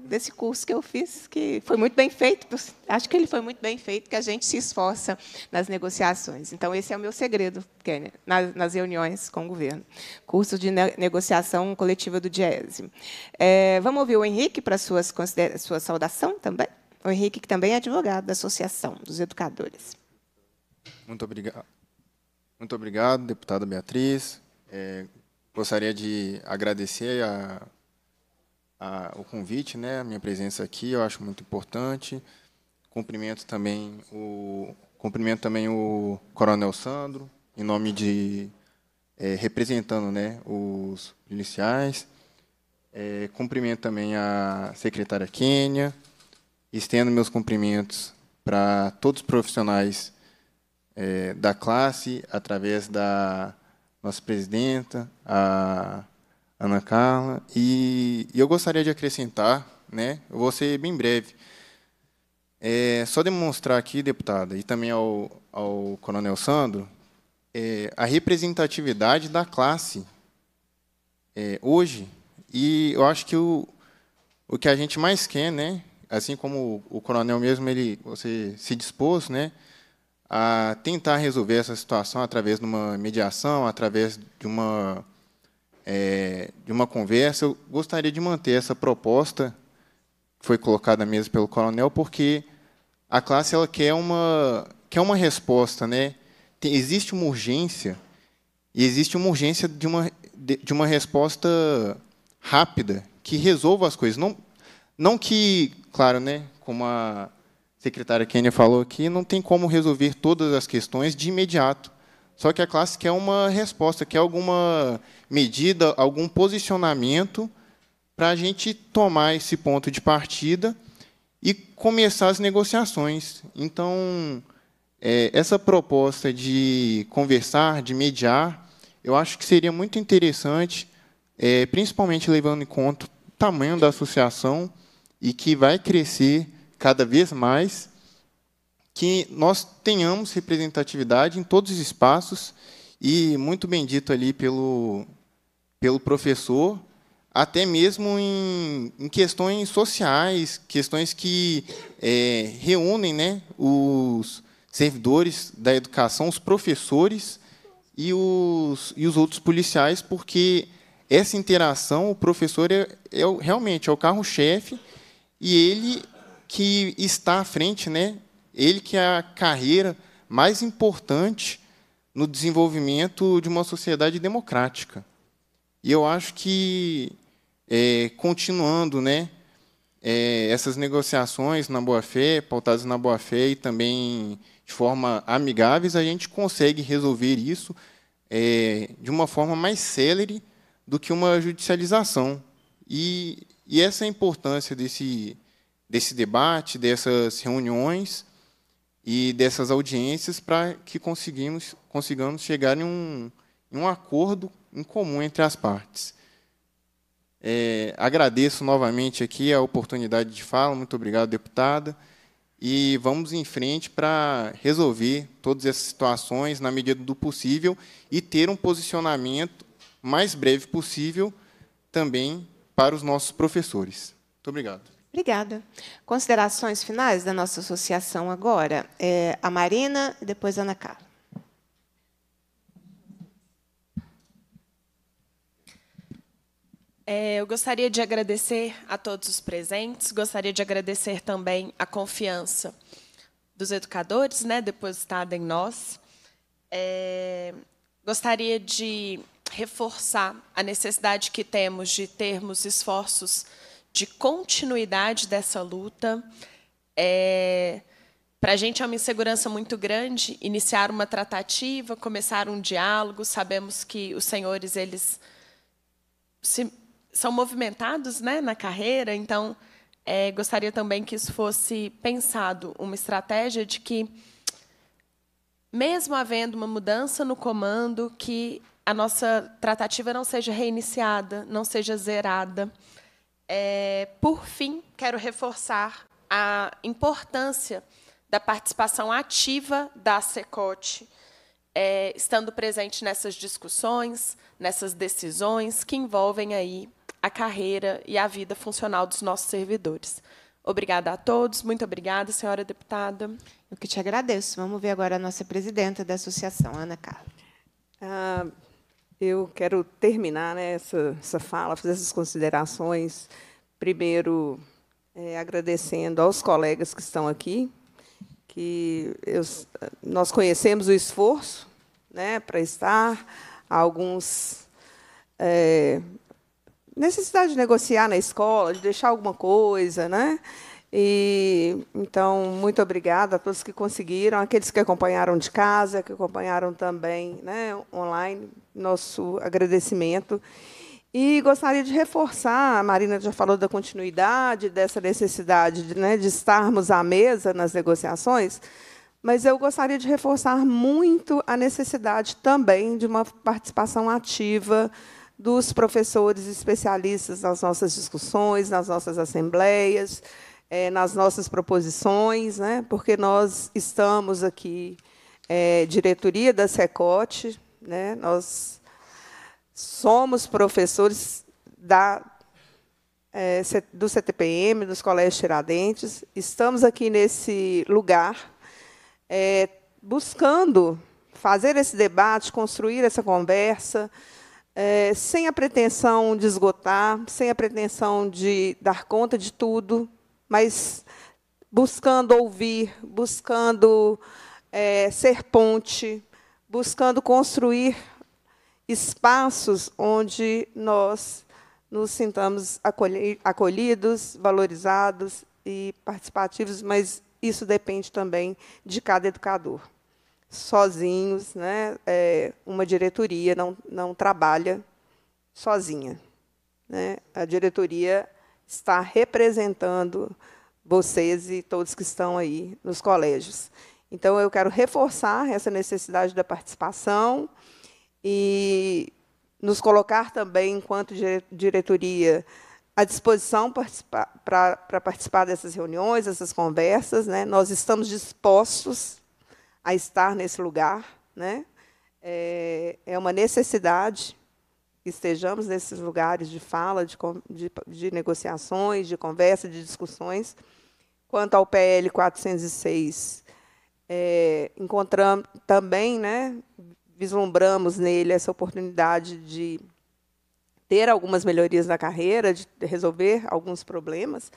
desse curso que eu fiz, que foi muito bem feito. Acho que ele foi muito bem feito, que a gente se esforça nas negociações. Então, esse é o meu segredo, Kênia, nas, nas reuniões com o governo. Curso de ne negociação coletiva do Diese. É, vamos ouvir o Henrique para suas, suas saudação também? O Henrique, que também é advogado da Associação dos Educadores. Muito obrigado. Muito obrigado, deputada Beatriz. É, gostaria de agradecer a, a, o convite, né, a minha presença aqui, eu acho muito importante. Cumprimento também o, cumprimento também o Coronel Sandro, em nome de é, representando né, os policiais. É, cumprimento também a secretária Quênia, Estendo meus cumprimentos para todos os profissionais é, da classe, através da nossa presidenta, a Ana Carla. E, e eu gostaria de acrescentar, né, eu vou ser bem breve, é, só demonstrar aqui, deputada, e também ao, ao coronel Sandro, é, a representatividade da classe é, hoje. E eu acho que o, o que a gente mais quer, né, assim como o coronel mesmo, ele, você se dispôs né, a tentar resolver essa situação através de uma mediação, através de uma, é, de uma conversa. Eu gostaria de manter essa proposta que foi colocada mesmo pelo coronel, porque a classe ela quer uma, quer uma resposta. Né? Tem, existe uma urgência, e existe uma urgência de uma, de, de uma resposta rápida, que resolva as coisas. Não, não que claro, né, como a secretária Kênia falou aqui, não tem como resolver todas as questões de imediato. Só que a classe quer uma resposta, quer alguma medida, algum posicionamento para a gente tomar esse ponto de partida e começar as negociações. Então, é, essa proposta de conversar, de mediar, eu acho que seria muito interessante, é, principalmente levando em conta o tamanho da associação e que vai crescer cada vez mais, que nós tenhamos representatividade em todos os espaços e muito bem dito ali pelo, pelo professor, até mesmo em, em questões sociais, questões que é, reúnem né, os servidores da educação, os professores e os, e os outros policiais, porque essa interação, o professor é, é realmente é o carro-chefe e ele que está à frente, né? Ele que é a carreira mais importante no desenvolvimento de uma sociedade democrática. E eu acho que é, continuando, né? É, essas negociações na boa fé, pautadas na boa fé e também de forma amigáveis, a gente consegue resolver isso é, de uma forma mais célere do que uma judicialização. E e essa é a importância desse, desse debate, dessas reuniões e dessas audiências para que conseguimos, consigamos chegar em um, em um acordo em comum entre as partes. É, agradeço novamente aqui a oportunidade de fala. Muito obrigado, deputada. E vamos em frente para resolver todas essas situações na medida do possível e ter um posicionamento mais breve possível também para os nossos professores. Muito obrigado. Obrigada. Considerações finais da nossa associação agora. É, a Marina e depois a Ana Carla. É, eu gostaria de agradecer a todos os presentes, gostaria de agradecer também a confiança dos educadores, né, depositada em nós. É, gostaria de reforçar a necessidade que temos de termos esforços de continuidade dessa luta. É, Para a gente é uma insegurança muito grande iniciar uma tratativa, começar um diálogo. Sabemos que os senhores eles se, são movimentados né, na carreira, então é, gostaria também que isso fosse pensado, uma estratégia de que, mesmo havendo uma mudança no comando, que a nossa tratativa não seja reiniciada, não seja zerada. É, por fim, quero reforçar a importância da participação ativa da SECOT, é, estando presente nessas discussões, nessas decisões que envolvem aí a carreira e a vida funcional dos nossos servidores. Obrigada a todos, muito obrigada, senhora deputada. Eu que te agradeço. Vamos ver agora a nossa presidenta da associação, Ana Carla. Ah, eu quero terminar né, essa, essa fala, fazer essas considerações. Primeiro, é, agradecendo aos colegas que estão aqui, que eu, nós conhecemos o esforço né, para estar, alguns. É, necessidade de negociar na escola, de deixar alguma coisa, né? E então muito obrigada a todos que conseguiram, aqueles que acompanharam de casa, que acompanharam também, né, online nosso agradecimento. E gostaria de reforçar, a Marina já falou da continuidade, dessa necessidade de, né, de estarmos à mesa nas negociações, mas eu gostaria de reforçar muito a necessidade também de uma participação ativa dos professores especialistas nas nossas discussões, nas nossas assembleias, é, nas nossas proposições, né, porque nós estamos aqui, é, diretoria da SECOT, né? Nós somos professores da, é, do CTPM, dos colégios Tiradentes. Estamos aqui nesse lugar é, buscando fazer esse debate, construir essa conversa, é, sem a pretensão de esgotar, sem a pretensão de dar conta de tudo, mas buscando ouvir, buscando é, ser ponte, buscando construir espaços onde nós nos sintamos acolhidos, valorizados e participativos, mas isso depende também de cada educador. Sozinhos, né, é, uma diretoria não, não trabalha sozinha. Né? A diretoria está representando vocês e todos que estão aí nos colégios. Então, eu quero reforçar essa necessidade da participação e nos colocar também, enquanto diretoria, à disposição para participar dessas reuniões, dessas conversas. Né? Nós estamos dispostos a estar nesse lugar. Né? É, é uma necessidade que estejamos nesses lugares de fala, de, de, de negociações, de conversa, de discussões. Quanto ao PL 406, é, encontramos também, né, vislumbramos nele essa oportunidade de ter algumas melhorias na carreira, de resolver alguns problemas,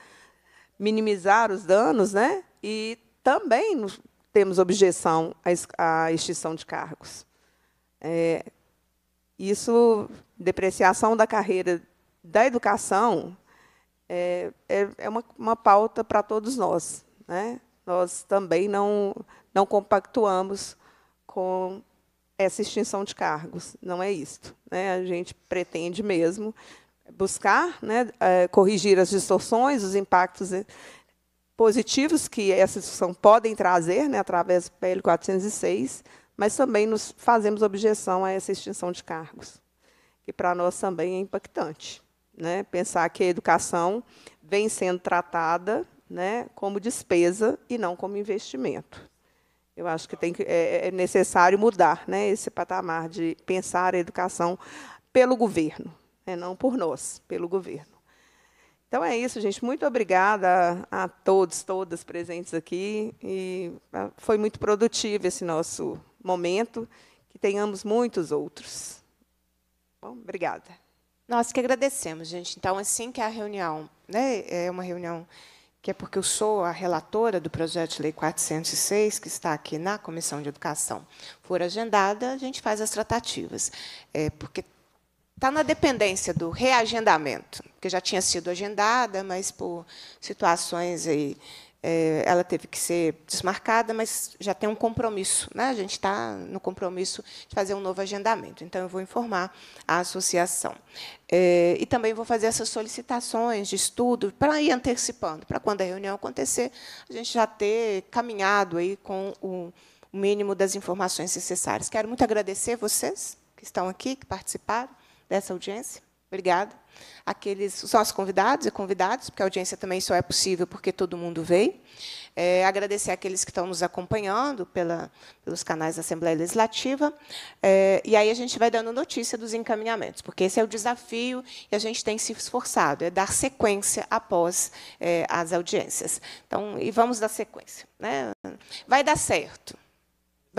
minimizar os danos, né? E também temos objeção à extinção de cargos. É, isso, depreciação da carreira da educação, é, é, é uma, uma pauta para todos nós. Né? nós também não, não compactuamos com essa extinção de cargos. Não é isto. Né? A gente pretende mesmo buscar né, é, corrigir as distorções, os impactos eh, positivos que essa discussão podem trazer né, através do PL 406, mas também nos fazemos objeção a essa extinção de cargos, que para nós também é impactante. Né? Pensar que a educação vem sendo tratada né, como despesa e não como investimento. Eu acho que, tem que é, é, é necessário mudar né, esse patamar de pensar a educação pelo governo, né, não por nós, pelo governo. Então é isso, gente. Muito obrigada a, a todos, todas presentes aqui. E ah, foi muito produtivo esse nosso momento. Que tenhamos muitos outros. Bom, obrigada. Nós que agradecemos, gente. Então, assim que a reunião, né, é uma reunião que é porque eu sou a relatora do projeto de lei 406, que está aqui na Comissão de Educação, for agendada, a gente faz as tratativas. É, porque está na dependência do reagendamento, que já tinha sido agendada, mas por situações aí é, ela teve que ser desmarcada, mas já tem um compromisso. Né? A gente está no compromisso de fazer um novo agendamento. Então, eu vou informar a associação. É, e também vou fazer essas solicitações de estudo para ir antecipando, para quando a reunião acontecer, a gente já ter caminhado aí com o mínimo das informações necessárias. Quero muito agradecer vocês que estão aqui, que participaram dessa audiência. Obrigada. Aqueles, os nossos convidados e convidadas, porque a audiência também só é possível porque todo mundo veio. É, agradecer aqueles que estão nos acompanhando pela, pelos canais da Assembleia Legislativa. É, e aí a gente vai dando notícia dos encaminhamentos, porque esse é o desafio e a gente tem se esforçado, é dar sequência após é, as audiências. Então, e vamos dar sequência. Né? Vai dar certo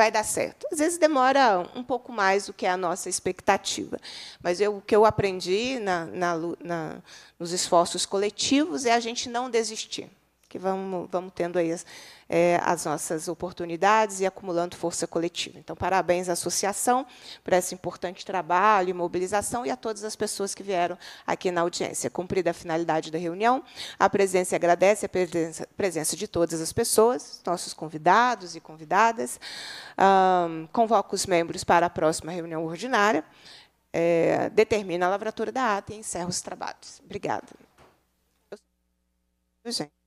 vai dar certo. Às vezes demora um pouco mais do que a nossa expectativa, mas eu, o que eu aprendi na, na, na, nos esforços coletivos é a gente não desistir que vamos, vamos tendo aí as, é, as nossas oportunidades e acumulando força coletiva. Então, parabéns à associação por esse importante trabalho e mobilização e a todas as pessoas que vieram aqui na audiência. Cumprida a finalidade da reunião, a presença agradece a presença, presença de todas as pessoas, nossos convidados e convidadas. Um, convoco os membros para a próxima reunião ordinária. É, determina a lavratura da ata e encerra os trabalhos. Obrigada. Eu, gente.